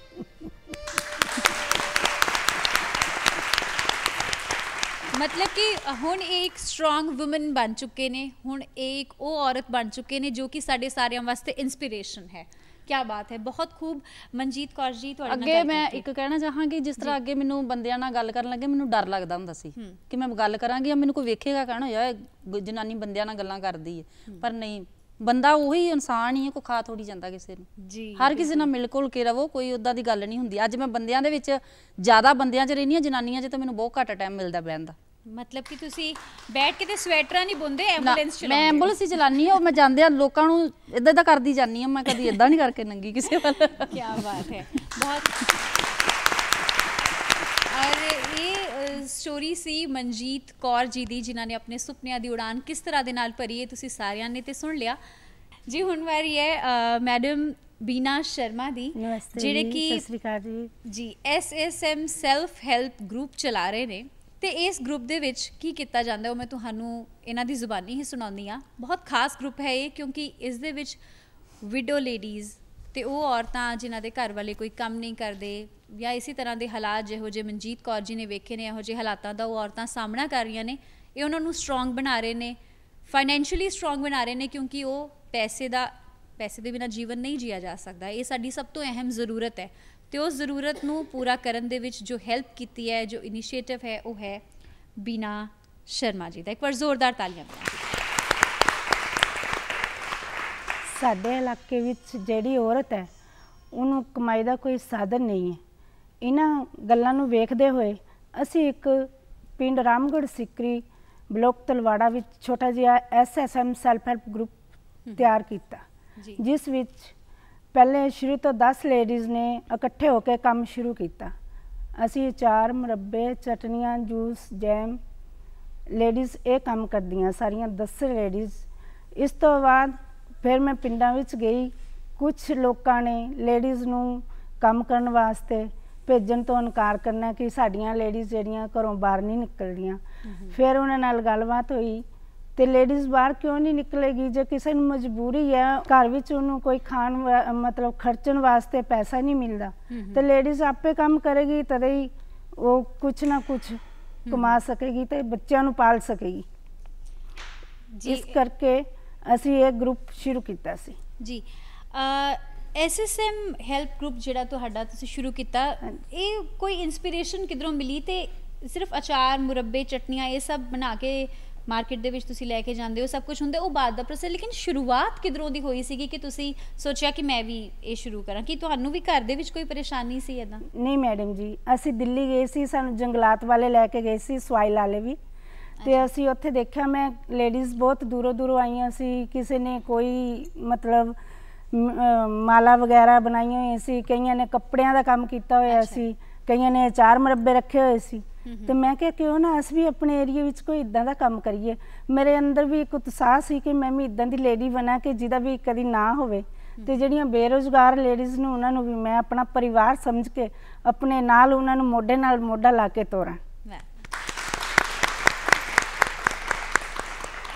ਮਤਲਬ ਕਿ ਹੁਣ ਇਹ ਇੱਕ ਸਟਰੋਂਗ ਔਮਨ ਬਣ ਚੁੱਕੇ ਨੇ ਹੁਣ ਇੱਕ ਉਹ ਔਰਤ ਬਣ ਚੁੱਕੇ ਨੇ ਜੋ ਕਿ ਸਾਡੇ ਸਾਰਿਆਂ ਵਾਸਤੇ ਇਨਸਪੀਰੇਸ਼ਨ ਹੈ ਕੀ ਬਾਤ ਹੈ ਬਹੁਤ ਖੂਬ ਮਨਜੀਤ ਕੌਰ ਜੀ ਤੁਹਾਡੇ ਨਾਲ ਅੱਗੇ ਮੈਂ ਇੱਕ ਕਹਿਣਾ ਚਾਹਾਂਗੀ ਜਿਸ ਤਰ੍ਹਾਂ ਅੱਗੇ ਮੈਨੂੰ ਬੰਦਿਆਂ ਨਾਲ ਗੱਲ ਕਰਨ ਲੱਗੇ ਮੈਨੂੰ ਡਰ ਲੱਗਦਾ ਹੁੰਦਾ ਸੀ ਕਿ ਮੈਂ ਗੱਲ ਕਰਾਂਗੀ ਜਾਂ ਮੈਨੂੰ ਕੋਈ ਵੇਖੇਗਾ ਕਹਿਣਾ ਯਾਰ ਜਨਾਨੀ ਬੰਦਿਆਂ ਨਾਲ ਗੱਲਾਂ ਕਰਦੀ ਹੈ ਪਰ ਨਹੀਂ ਬੰਦਾ ਉਹੀ ਇਨਸਾਨ ਹੀ ਹੈ ਕੋ ਖਾ ਥੋੜੀ ਜਾਂਦਾ ਕਿਸੇ ਨੂੰ ਜੀ ਹਰ ਕਿਸੇ ਨਾਲ ਮਿਲਕੁਲ ਕੇ ਰਵੋ ਕੋਈ ਉਦਾਂ ਦੀ ਗੱਲ ਨਹੀਂ ਹੁੰਦੀ ਅੱਜ ਮੈਂ ਬੰਦਿਆਂ ਦੇ ਵਿੱਚ ਜ਼ਿਆਦਾ ਬੰਦਿਆਂ 'ਚ ਰਹਿਨੀ ਆ ਜਨਾਨੀਆਂ 'ਚ ਤਾਂ ਮੈਨੂੰ ਬਹੁਤ ਘੱਟ ਟਾਈਮ ਮਿਲਦਾ ਬਹਿਣ ਦਾ ਮਤਲਬ ਕਿ ਤੁਸੀਂ ਬੈਠ ਕੇ ਤੇ ਸਵੈਟਰਾਂ ਨਹੀਂ ਬੁੰਦੇ ਐਂਬੂਲੈਂਸ ਚਲਾਉਂਦੇ ਮੈਂ ਐਂਬੂਲੈਂਸ ਹੀ ਚਲਾਨੀ ਆ ਉਹ ਮੈਂ ਜਾਂਦੇ ਆ ਲੋਕਾਂ ਨੂੰ ਇਦਾਂ ਦਾ ਕਰਦੀ ਜਾਨੀ ਆ ਮੈਂ ਕਦੀ ਇਦਾਂ ਨਹੀਂ ਕਰਕੇ ਨੰਗੀ ਕਿਸੇ ਵੱਲ ਕੀ ਬਾਤ ਹੈ ਬਹੁਤ ਔਰ ਇਹ ਸਟੋਰੀ ਸੀ ਮਨਜੀਤ ਕੌਰ ਜੀ ਦੀ ਜਿਨ੍ਹਾਂ ਨੇ ਆਪਣੇ ਸੁਪਨਿਆਂ ਦੀ ਉਡਾਨ ਕਿਸ ਤਰ੍ਹਾਂ ਦੇ ਨਾਲ ਭਰੀ ਹੈ ਤੁਸੀਂ ਸਾਰਿਆਂ ਨੇ ਤੇ ਸੁਣ ਲਿਆ ਜੀ ਹੁਣ ਵਾਰੀ ਹੈ ਮੈਡਮ ਬੀਨਾ ਸ਼ਰਮਾ ਦੀ ਜਿਹੜੇ ਕਿ ਸਤਿ ਸ੍ਰੀ ਅਕਾਲ ਜੀ ਜੀ ਐਮ ਸੈਲਫ ਹੈਲਪ ਗਰੁੱਪ ਚਲਾ ਰਹੇ ਨੇ ਤੇ ਇਸ ਗਰੁੱਪ ਦੇ ਵਿੱਚ ਕੀ ਕੀਤਾ ਜਾਂਦਾ ਉਹ ਮੈਂ ਤੁਹਾਨੂੰ ਇਹਨਾਂ ਦੀ ਜ਼ੁਬਾਨੀ ਹੀ ਸੁਣਾਉਂਦੀ ਆ ਬਹੁਤ ਖਾਸ ਗਰੁੱਪ ਹੈ ਇਹ ਕਿਉਂਕਿ ਇਸ ਦੇ ਵਿੱਚ ਵਿਡੋ ਲੇਡੀਜ਼ ਤੇ ਉਹ ਔਰਤਾਂ ਜਿਨ੍ਹਾਂ ਦੇ ਘਰ ਵਾਲੇ ਕੋਈ ਕੰਮ ਨਹੀਂ ਕਰਦੇ ਜਾਂ ਇਸੇ ਤਰ੍ਹਾਂ ਦੇ ਹਾਲਾਤ ਜਿਹੋ ਜੇ ਮਨਜੀਤ ਕੌਰ ਜੀ ਨੇ ਵੇਖੇ ਨੇ ਇਹੋ ਜਿਹੇ ਹਾਲਾਤਾਂ ਦਾ ਉਹ ਔਰਤਾਂ ਸਾਹਮਣਾ ਕਰ ਰਹੀਆਂ ਨੇ ਇਹ ਉਹਨਾਂ ਨੂੰ ਸਟਰੋਂਗ ਬਣਾ ਰਹੇ ਨੇ ਫਾਈਨੈਂਸ਼ੀਅਲੀ ਸਟਰੋਂਗ ਬਣਾ ਰਹੇ ਨੇ ਕਿਉਂਕਿ ਉਹ ਪੈਸੇ ਦਾ ਪੈਸੇ ਦੇ ਬਿਨਾ ਜੀਵਨ ਨਹੀਂ ਜੀਆ ਜਾ ਸਕਦਾ ਇਹ ਸਾਡੀ ਸਭ ਤੋਂ ਅਹਿਮ ਜ਼ਰੂਰਤ ਹੈ ਤੇ ਉਸ ਜ਼ਰੂਰਤ ਨੂੰ ਪੂਰਾ ਕਰਨ ਦੇ ਵਿੱਚ ਜੋ ਹੈਲਪ ਕੀਤੀ ਹੈ ਜੋ ਇਨੀਸ਼ੀਏਟਿਵ ਹੈ ਉਹ ਹੈ ਬੀਨਾ ਸ਼ਰਮਾ ਜੀ ਦਾ ਇੱਕ ਵਾਰ ਜ਼ੋਰਦਾਰ ਤਾਲੀਆਂ ਸਾਡੇ ਇਲਾਕੇ ਵਿੱਚ ਜਿਹੜੀ ਔਰਤ ਹੈ ਉਹਨੂੰ ਕਮਾਈ ਦਾ ਕੋਈ ਸਾਧਨ ਨਹੀਂ ਹੈ ਇਹਨਾਂ ਗੱਲਾਂ ਨੂੰ ਵੇਖਦੇ ਹੋਏ ਅਸੀਂ ਇੱਕ ਪਿੰਡ ਰਾਮਗੜ ਸਿਕਰੀ ਬਲੋਕ ਤਲਵਾੜਾ ਵਿੱਚ ਛੋਟਾ ਜਿਹਾ ਐਸਐਸਐਮ ਸੈਲਫ ਹੈਲਪ ਗਰੁੱਪ ਤਿਆਰ ਕੀਤਾ ਜਿਸ ਵਿੱਚ ਪਹਿਲੇ ਸ਼ੁਰੂ ਤੋਂ 10 ਲੇਡੀਜ਼ ਨੇ ਇਕੱਠੇ ਹੋ ਕੇ ਕੰਮ ਸ਼ੁਰੂ ਕੀਤਾ ਅਸੀਂ ਚਾਰ ਮਰੱਬੇ ਚਟਨੀਆਂ ਜੂਸ ਜੈਮ ਲੇਡੀਜ਼ ਇਹ ਕੰਮ ਕਰਦੀਆਂ ਸਾਰੀਆਂ 10 ਲੇਡੀਜ਼ ਇਸ ਤੋਂ ਬਾਅਦ ਫਿਰ ਮੈਂ ਪਿੰਡਾਂ ਵਿੱਚ ਗਈ ਕੁਝ ਲੋਕਾਂ ਨੇ ਲੇਡੀਜ਼ ਨੂੰ ਕੰਮ ਕਰਨ ਵਾਸਤੇ ਭੇਜਣ ਤੋਂ ਇਨਕਾਰ ਕਰਨਾ ਕਿ ਸਾਡੀਆਂ ਲੇਡੀਜ਼ ਜਿਹੜੀਆਂ ਘਰੋਂ ਬਾਹਰ ਨਹੀਂ ਨਿਕਲਦੀਆਂ ਫਿਰ ਉਹਨਾਂ ਨਾਲ ਗੱਲਬਾਤ ਹੋਈ ਤੇ ਲੇਡੀਜ਼ ਬਾਹਰ ਕਿਉਂ ਨਹੀਂ ਨਿਕਲੇਗੀ ਜੇ ਕਿਸੇ ਨੂੰ ਮਜਬੂਰੀ ਹੈ ਘਰ ਵਿੱਚ ਉਹਨੂੰ ਕੋਈ ਖਾਣ ਮਤਲਬ ਖਰਚਣ ਵਾਸਤੇ ਪੈਸਾ ਨਹੀਂ ਮਿਲਦਾ ਤੇ ਲੇਡੀਜ਼ ਆਪੇ ਕੰਮ ਕਰੇਗੀ ਤਦੇ ਹੀ ਉਹ ਕੁਝ ਨਾ ਕੁਝ ਕਮਾ ਸਕੇਗੀ ਤੇ ਬੱਚਿਆਂ ਨੂੰ ਪਾਲ ਸਕੇਗੀ ਜਿਸ ਕਰਕੇ ਅਸੀਂ ਇਹ ਗਰੁੱਪ ਸ਼ੁਰੂ ਕੀਤਾ ਸੀ ਜੀ ਐਸਐਸਐਮ ਹੈਲਪ ਗਰੁੱਪ ਜਿਹੜਾ ਤੁਹਾਡਾ ਤੁਸੀਂ ਸ਼ੁਰੂ ਕੀਤਾ ਇਹ ਕੋਈ ਇਨਸਪੀਰੇਸ਼ਨ ਕਿਧਰੋਂ ਮਿਲੀ ਤੇ ਸਿਰਫ ਅਚਾਰ ਮੁਰੱਬੇ ਚਟਨੀਆਂ ਇਹ ਸਭ ਬਣਾ ਕੇ ਮਾਰਕੀਟ ਦੇ ਵਿੱਚ ਤੁਸੀਂ ਲੈ ਕੇ ਜਾਂਦੇ ਹੋ ਸਭ ਕੁਝ ਹੁੰਦਾ ਉਹ ਬਾਅਦ ਦਾ ਪ੍ਰੋਸੈਸ ਲੇਕਿਨ ਸ਼ੁਰੂਆਤ ਕਿਧਰੋਂ ਦੀ ਹੋਈ ਸੀਗੀ ਕਿ ਤੁਸੀਂ ਸੋਚਿਆ ਕਿ ਮੈਂ ਵੀ ਇਹ ਸ਼ੁਰੂ ਕਰਾਂ ਕਿ ਤੁਹਾਨੂੰ ਵੀ ਘਰ ਦੇ ਵਿੱਚ ਕੋਈ ਪਰੇਸ਼ਾਨੀ ਸੀ ਇਦਾਂ ਨਹੀਂ ਮੈਡਮ ਜੀ ਅਸੀਂ ਦਿੱਲੀ ਗਏ ਸੀ ਸਾਨੂੰ ਜੰਗਲਾਤ ਵਾਲੇ ਲੈ ਕੇ ਗਏ ਸੀ ਸਵਾਈ ਵਾਲੇ ਵੀ ਤੇ ਅਸੀਂ ਉੱਥੇ ਦੇਖਿਆ ਮੈਂ ਲੇਡੀਜ਼ ਬਹੁਤ ਦੂਰੋਂ ਦੂਰੋਂ ਆਈਆਂ ਸੀ ਕਿਸੇ ਨੇ ਕੋਈ ਮਤਲਬ ਮਾਲਾ ਵਗੈਰਾ ਬਣਾਈਆਂ ਹੋਈਆਂ ਸੀ ਕਈਆਂ ਨੇ ਕੱਪੜਿਆਂ ਦਾ ਕੰਮ ਕੀਤਾ ਹੋਇਆ ਸੀ ਕਈਆਂ ਨੇ ਚਾਰ ਮਰੱਬੇ ਰੱਖੇ ਹੋਏ ਸੀ ਤੇ ਮੈਂ ਕਿਹਾ ਕਿਉਂ ਨਾ ਅਸੀਂ ਵੀ ਆਪਣੇ ਏਰੀਆ ਵਿੱਚ ਕੋਈ ਇਦਾਂ ਦਾ ਕੰਮ ਕਰੀਏ ਮੇਰੇ ਅੰਦਰ ਵੀ ਇੱਕ ਉਤਸ਼ਾਹ ਸੀ ਕਿ ਮੈਂ ਵੀ ਇਦਾਂ ਦੀ ਲੇਡੀ ਬਣਾ ਕਿ ਜਿਹਦਾ ਵੀ ਕਦੀ ਨਾ ਹੋਵੇ ਤੇ ਜਿਹੜੀਆਂ ਬੇਰੋਜ਼ਗਾਰ ਲੇਡੀਜ਼ ਨੂੰ ਉਹਨਾਂ ਨੂੰ ਵੀ ਮੈਂ ਆਪਣਾ ਪਰਿਵਾਰ ਸਮਝ ਕੇ ਆਪਣੇ ਨਾਲ ਉਹਨਾਂ ਨੂੰ ਮੋਢੇ ਨਾਲ ਮੋਢਾ ਲਾ ਕੇ ਤੋਰਾਂ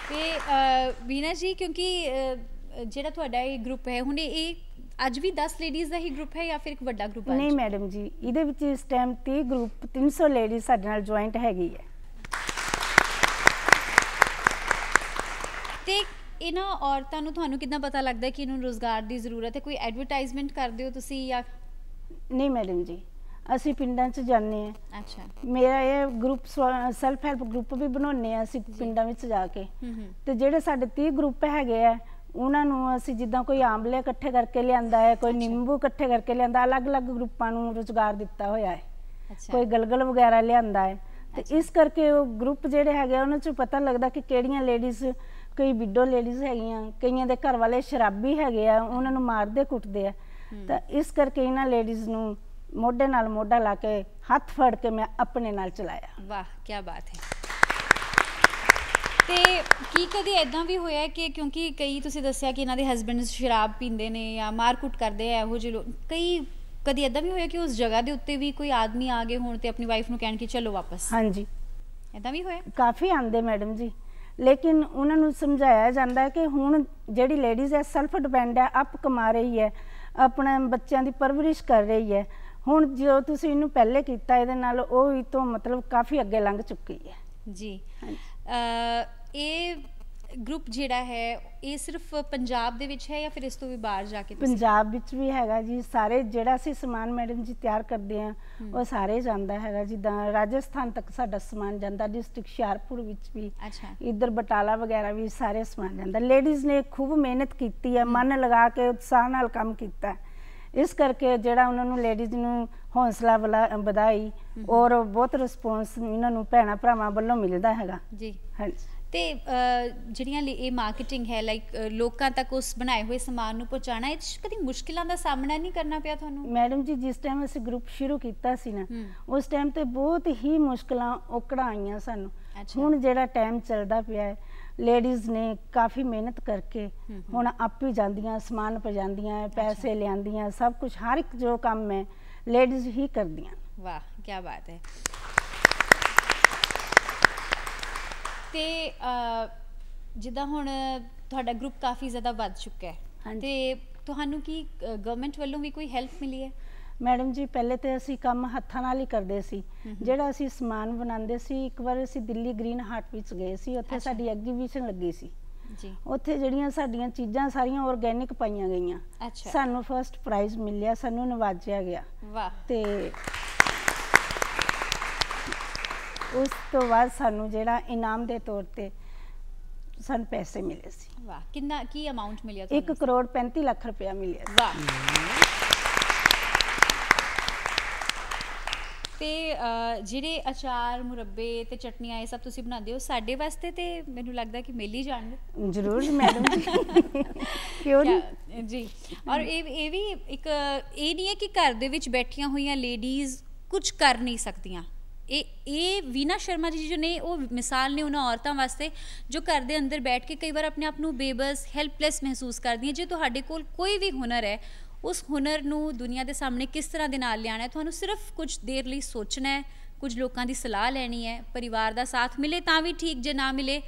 ਤੇ ਵੀਨਾ ਜੀ ਕਿਉਂਕਿ ਜਿਹੜਾ ਤੁਹਾਡਾ ਇਹ ਗਰੁੱਪ ਹੈ ਹੁਣ ਇਹ ਅੱਜ ਵੀ 10 ਲੇਡੀਜ਼ ਦਾ ਹੀ ਗਰੁੱਪ ਹੈ ਜਾਂ ਫਿਰ ਇੱਕ ਵੱਡਾ ਗਰੁੱਪ ਹੈ ਨਹੀਂ ਮੈਡਮ ਜੀ ਇਹਦੇ ਵਿੱਚ ਇਸ ਟਾਈਮ 30 ਗਰੁੱਪ 300 ਲੇਡੀਜ਼ ਸਾਡੇ ਨਾਲ ਜੁਆਇੰਟ ਹੈਗੀ ਹੈ ਤੇ ਇਹਨਾਂ ਔਰਤਾਂ ਨੂੰ ਤੁਹਾਨੂੰ ਕਿੰਨਾ ਪਤਾ ਲੱਗਦਾ ਕਿ ਇਹਨੂੰ ਰੋਜ਼ਗਾਰ ਦੀ ਜ਼ਰੂਰਤ ਹੈ ਕੋਈ ਐਡਵਰਟਾਈਜ਼ਮੈਂਟ ਕਰਦੇ ਹੋ ਤੁਸੀਂ ਜਾਂ ਨਹੀਂ ਮੈਡਮ ਜੀ ਅਸੀਂ ਪਿੰਡਾਂ 'ਚ ਜਾਂਦੇ ਆ ਅੱਛਾ ਮੇਰਾ ਇਹ ਗਰੁੱਪ ਸੈਲਫ ਹੈਲਪ ਗਰੁੱਪ ਵੀ ਬਣਾਉਂਦੇ ਆ ਅਸੀਂ ਪਿੰਡਾਂ ਵਿੱਚ ਜਾ ਕੇ ਤੇ ਜਿਹੜੇ ਸਾਡੇ 30 ਗਰੁੱਪ ਹੈਗੇ ਆ ਉਹਨਾਂ ਨੂੰ ਅਸੀਂ ਜਿੱਦਾਂ ਕੋਈ ਆਮਲੇ ਇਕੱਠੇ ਕਰਕੇ ਲਿਆਂਦਾ ਹੈ ਕੋਈ ਨਿੰਬੂ ਇਕੱਠੇ ਕਰਕੇ ਲਿਆਂਦਾ ਅਲੱਗ-ਅਲੱਗ ਗਰੁੱਪਾਂ ਨੂੰ ਰੋਜ਼ਗਾਰ ਦਿੱਤਾ ਹੋਇਆ ਹੈ ਕੋਈ ਗਲਗਲ ਵਗੈਰਾ ਲਿਆਂਦਾ ਹੈ ਤੇ ਇਸ ਕਰਕੇ ਉਹ ਗਰੁੱਪ ਜਿਹੜੇ ਹੈਗੇ ਉਹਨਾਂ 'ਚ ਪਤਾ ਲੱਗਦਾ ਕਿ ਕਿਹੜੀਆਂ ਲੇਡੀਜ਼ ਕਈ ਵਿਡੋ ਲੇਡੀਜ਼ ਹੈਗੀਆਂ ਕਈਆਂ ਦੇ ਘਰ ਵਾਲੇ ਸ਼ਰਾਬੀ ਹੈਗੇ ਆ ਉਹਨਾਂ ਨੂੰ ਮਾਰਦੇ ਕੁੱਟਦੇ ਆ ਤਾਂ ਇਸ ਕਰਕੇ ਇਹਨਾਂ ਲੇਡੀਜ਼ ਨੂੰ ਮੋਢੇ ਨਾਲ ਮੋਢਾ ਲਾ ਕੇ ਹੱਥ ਫੜ ਕੇ ਮੈਂ ਆਪਣੇ ਨਾਲ ਚਲਾਇਆ ਵਾਹ ਕੀ ਬਾਤ ਹੈ ਤੇ ਕੀ ਕਦੀ ਐਦਾਂ ਵੀ ਹੋਇਆ ਕਿ ਕਿਉਂਕਿ ਕਈ ਤੁਸੀਂ ਦੱਸਿਆ ਕਿ ਇਹਨਾਂ ਦੇ ਹਸਬੰਡ ਸ਼ਰਾਬ ਪੀਂਦੇ ਨੇ ਜਾਂ ਮਾਰਕੁੱਟ ਕਰਦੇ ਆ ਇਹੋ ਜਿਹੇ ਲੋਕ ਕਈ ਕਦੀ ਐਦਾਂ ਵੀ ਹੋਇਆ ਕਿ ਉਸ ਜਗ੍ਹਾ ਦੇ ਉੱਤੇ ਵੀ ਕੋਈ ਆਦਮੀ ਆ ਗਏ ਹੋਣ ਤੇ ਆਪਣੀ ਵਾਈਫ ਨੂੰ ਕਹਿਣ ਕਿ ਚਲੋ ਵਾਪਸ ਹਾਂਜੀ ਐਦਾਂ ਵੀ ਹੋਇਆ ਕਾਫੀ ਆਂਦੇ ਮੈਡਮ ਜੀ ਲੇਕਿਨ ਉਹਨਾਂ ਨੂੰ ਸਮਝਾਇਆ ਜਾਂਦਾ ਹੈ ਕਿ ਹੁਣ ਜਿਹੜੀ ਲੇਡੀਜ਼ ਹੈ ਸੈਲਫ ਡਿਪੈਂਡ ਹੈ ਆਪ ਕਮਾ ਰਹੀ ਹੈ ਆਪਣੇ ਬੱਚਿਆਂ ਦੀ ਪਰਵਰਿਸ਼ ਕਰ ਰਹੀ ਹੈ ਹੁਣ ਜੋ ਤੁਸੀਂ ਇਹਨੂੰ ਪਹਿਲੇ ਕੀਤਾ ਇਹਦੇ ਨਾਲ ਉਹ ਵੀ ਤੋਂ ਮਤਲਬ ਕਾਫੀ ਅੱਗੇ ਲੰਘ ਚੁੱਕੀ ਹੈ ਜੀ ਅ ਇਹ ਗਰੁੱਪ ਜਿਹੜਾ ਹੈ ਇਹ ਸਿਰਫ ਪੰਜਾਬ ਦੇ ਵਿੱਚ ਹੈ ਜਾਂ ਫਿਰ ਇਸ ਤੋਂ ਵੀ ਬਾਹਰ ਜਾ ਕੇ ਪੰਜਾਬ ਵਿੱਚ ਵੀ ਹੈਗਾ ਜੀ ਸਾਰੇ ਜਿਹੜਾ ਸੀ ਸਮਾਨ ਮੈਡਮ ਜੀ ਤਿਆਰ ਕਰਦੇ ਆ ਉਹ ਸਾਰੇ ਜਾਂਦਾ ਹੈਗਾ ਜਿੱਦਾਂ ਰਾਜਸਥਾਨ ਤੱਕ ਸਾਡਾ ਸਮਾਨ ਜਾਂਦਾ ਡਿਸਟ੍ਰਿਕਟ ਸ਼ਿਆਰਪੁਰ ਵਿੱਚ ਵੀ ਇੱਧਰ ਬਟਾਲਾ ਵਗੈਰਾ ਵੀ ਸਾਰੇ ਸਮਾਨ ਜਾਂਦਾ ਲੇਡੀਜ਼ ਨੇ ਖੂਬ ਮਿਹਨਤ ਕੀਤੀ ਹੈ ਮਨ ਲਗਾ ਕੇ ਉਤਸ਼ਾਹ ਨਾਲ ਕੰਮ ਕੀਤਾ ਇਸ ਕਰਕੇ ਜਿਹੜਾ ਉਹਨਾਂ ਨੂੰ ਲੇਡੀਜ਼ ਨੂੰ ਹੌਸਲਾ ਵਧਾਈ ਔਰ ਬਹੁਤ ਰਿਸਪੌਂਸ ਇਹਨਾਂ ਨੂੰ ਭੈਣਾ ਭਰਾਵਾਂ ਵੱਲੋਂ ਮਿਲਦਾ ਹੈਗਾ ਜੀ ਹਾਂਜੀ ਤੇ ਜਿਹੜੀਆਂ ਲਈ ਇਹ ਮਾਰਕੀਟਿੰਗ ਹੈ ਲਾਈਕ ਲੋਕਾਂ ਤੱਕ ਉਸ ਬਣਾਏ ਹੋਏ ਸਮਾਨ ਨੂੰ ਪਹੁੰਚਾਣਾ ਇਹ ਕਦੀ ਮੁਸ਼ਕਿਲਾਂ ਦਾ ਸਾਹਮਣਾ ਨਹੀਂ ਕਰਨਾ ਪਿਆ ਤੁਹਾਨੂੰ ਮੈਡਮ ਜੀ ਜਿਸ ਟਾਈਮ ਅਸੀਂ ਗਰੁੱਪ ਸ਼ੁਰੂ ਕੀਤਾ ਸੀ ਨਾ ਉਸ ਟਾਈਮ ਤੇ ਬਹੁਤ ਹੀ ਮੁਸ਼ਕਲਾਂ ਔਕੜਾਂ ਆਈਆਂ ਸਾਨੂੰ ਹੁਣ ਜਿਹੜਾ ਟਾਈਮ ਚੱਲਦਾ ਪਿਆ ਹੈ ਲੇਡੀਜ਼ ਨੇ ਕਾਫੀ ਮਿਹਨਤ ਕਰਕੇ ਹੁਣ ਆਪ ਹੀ ਜਾਂਦੀਆਂ ਸਮਾਨ ਪਜਾਂਦੀਆਂ ਪੈਸੇ ਲਿਆਂਦੀਆਂ ਸਭ ਕੁਝ ਹਰ ਇੱਕ ਜੋ ਕੰਮ ਹੈ ਲੇਡੀਜ਼ ਹੀ ਕਰਦੀਆਂ ਵਾਹ ਕੀ ਬਾਤ ਹੈ ਤੇ ਜਿੱਦਾਂ ਹੁਣ ਤੁਹਾਡਾ ਗਰੁੱਪ ਕਾਫੀ ਜ਼ਿਆਦਾ ਵੱਧ ਚੁੱਕਾ ਹੈ ਤੇ ਤੁਹਾਨੂੰ ਕੀ ਗਵਰਨਮੈਂਟ ਵੱਲੋਂ ਵੀ ਕੋਈ ਹੈਲਪ ਮਿਲੀ ਹੈ ਮੈਡਮ ਜੀ ਪਹਿਲੇ ਤੇ ਅਸੀਂ ਕੰਮ ਹੱਥਾਂ ਨਾਲ ਹੀ ਕਰਦੇ ਸੀ ਜਿਹੜਾ ਅਸੀਂ ਸਮਾਨ ਬਣਾਉਂਦੇ ਸੀ ਇੱਕ ਵਾਰ ਅਸੀਂ ਦਿੱਲੀ ਗ੍ਰੀਨ ਹਾਰਟ ਵਿੱਚ ਗਏ ਸੀ ਉੱਥੇ ਸਾਡੀ ਐਗਜ਼ੀਬਿਸ਼ਨ ਲੱਗੀ ਸੀ ਜੀ ਉੱਥੇ ਜਿਹੜੀਆਂ ਸਾਡੀਆਂ ਚੀਜ਼ਾਂ ਸਾਰੀਆਂ ਆਰਗੇਨਿਕ ਪਾਈਆਂ ਗਈਆਂ ਸਾਨੂੰ ਫਰਸਟ ਪ੍ਰਾਈਜ਼ ਮਿਲਿਆ ਸਾਨੂੰ ਨਵਾਜਿਆ ਗਿਆ ਵਾਹ ਤੇ ਉਸ ਤੋਂ ਬਾਅਦ ਸਾਨੂੰ ਜਿਹੜਾ ਇਨਾਮ ਦੇ ਤੌਰ ਤੇ ਸਨ ਪੈਸੇ ਮਿਲੇ ਸੀ ਵਾਹ ਕਿੰਨਾ ਕੀ ਅਮਾਉਂਟ ਮਿਲਿਆ ਤੁਹਾਨੂੰ 1 ਕਰੋੜ 35 ਲੱਖ ਰੁਪਇਆ ਮਿਲਿਆ ਸੀ ਵਾਹ ਤੇ ਜਿਹੜੇ ਅਚਾਰ ਮੁਰੱਬੇ ਤੇ ਚਟਨੀਆਂ ਇਹ ਸਭ ਤੁਸੀਂ ਬਣਾਉਂਦੇ ਹੋ ਸਾਡੇ ਵਾਸਤੇ ਤੇ ਮੈਨੂੰ ਲੱਗਦਾ ਕਿ ਮਿਲ ਹੀ ਜਾਣਗੇ ਜ਼ਰੂਰ ਮੈਡਮ ਜੀ ਕਿਉਂ ਨਹੀਂ ਜੀ ਔਰ ਇਹ ਇਹ ਵੀ ਇੱਕ ਇਹ ਨਹੀਂ ਹੈ ਕਿ ਘਰ ਦੇ ਵਿੱਚ ਬੈਠੀਆਂ ਹੋਈਆਂ ਲੇਡੀਜ਼ ਕੁਝ ਕਰ ਨਹੀਂ ਸਕਦੀਆਂ ਇਹ ਇਹ ਵੀਨਾ ਸ਼ਰਮਾ ਜੀ ਜੋ ਨੇ ਉਹ ਮਿਸਾਲ ਨੇ ਉਹਨਾਂ ਔਰਤਾਂ ਵਾਸਤੇ ਜੋ ਘਰ ਦੇ ਅੰਦਰ ਬੈਠ ਕੇ ਕਈ ਵਾਰ ਆਪਣੇ ਆਪ ਨੂੰ ਬੇਬਸ ਹੈਲਪਲੈਸ ਮਹਿਸੂਸ ਕਰਦੀਆਂ ਜੇ ਤੁਹਾਡੇ ਕੋਲ ਕੋਈ ਵੀ ਹੁਨਰ ਹੈ ਉਸ ਹੁਨਰ ਨੂੰ ਦੁਨੀਆ ਦੇ ਸਾਹਮਣੇ ਕਿਸ ਤਰ੍ਹਾਂ ਦੇ ਨਾਲ ਲਿਆਣਾ ਹੈ ਤੁਹਾਨੂੰ ਸਿਰਫ ਕੁਝ ਦੇਰ ਲਈ ਸੋਚਣਾ ਹੈ ਕੁਝ ਲੋਕਾਂ ਦੀ ਸਲਾਹ ਲੈਣੀ ਹੈ ਪਰਿਵਾਰ ਦਾ ਸਾਥ ਮਿਲੇ ਤਾਂ ਵੀ ਠੀਕ ਜੇ ਨਾ ਮਿਲੇ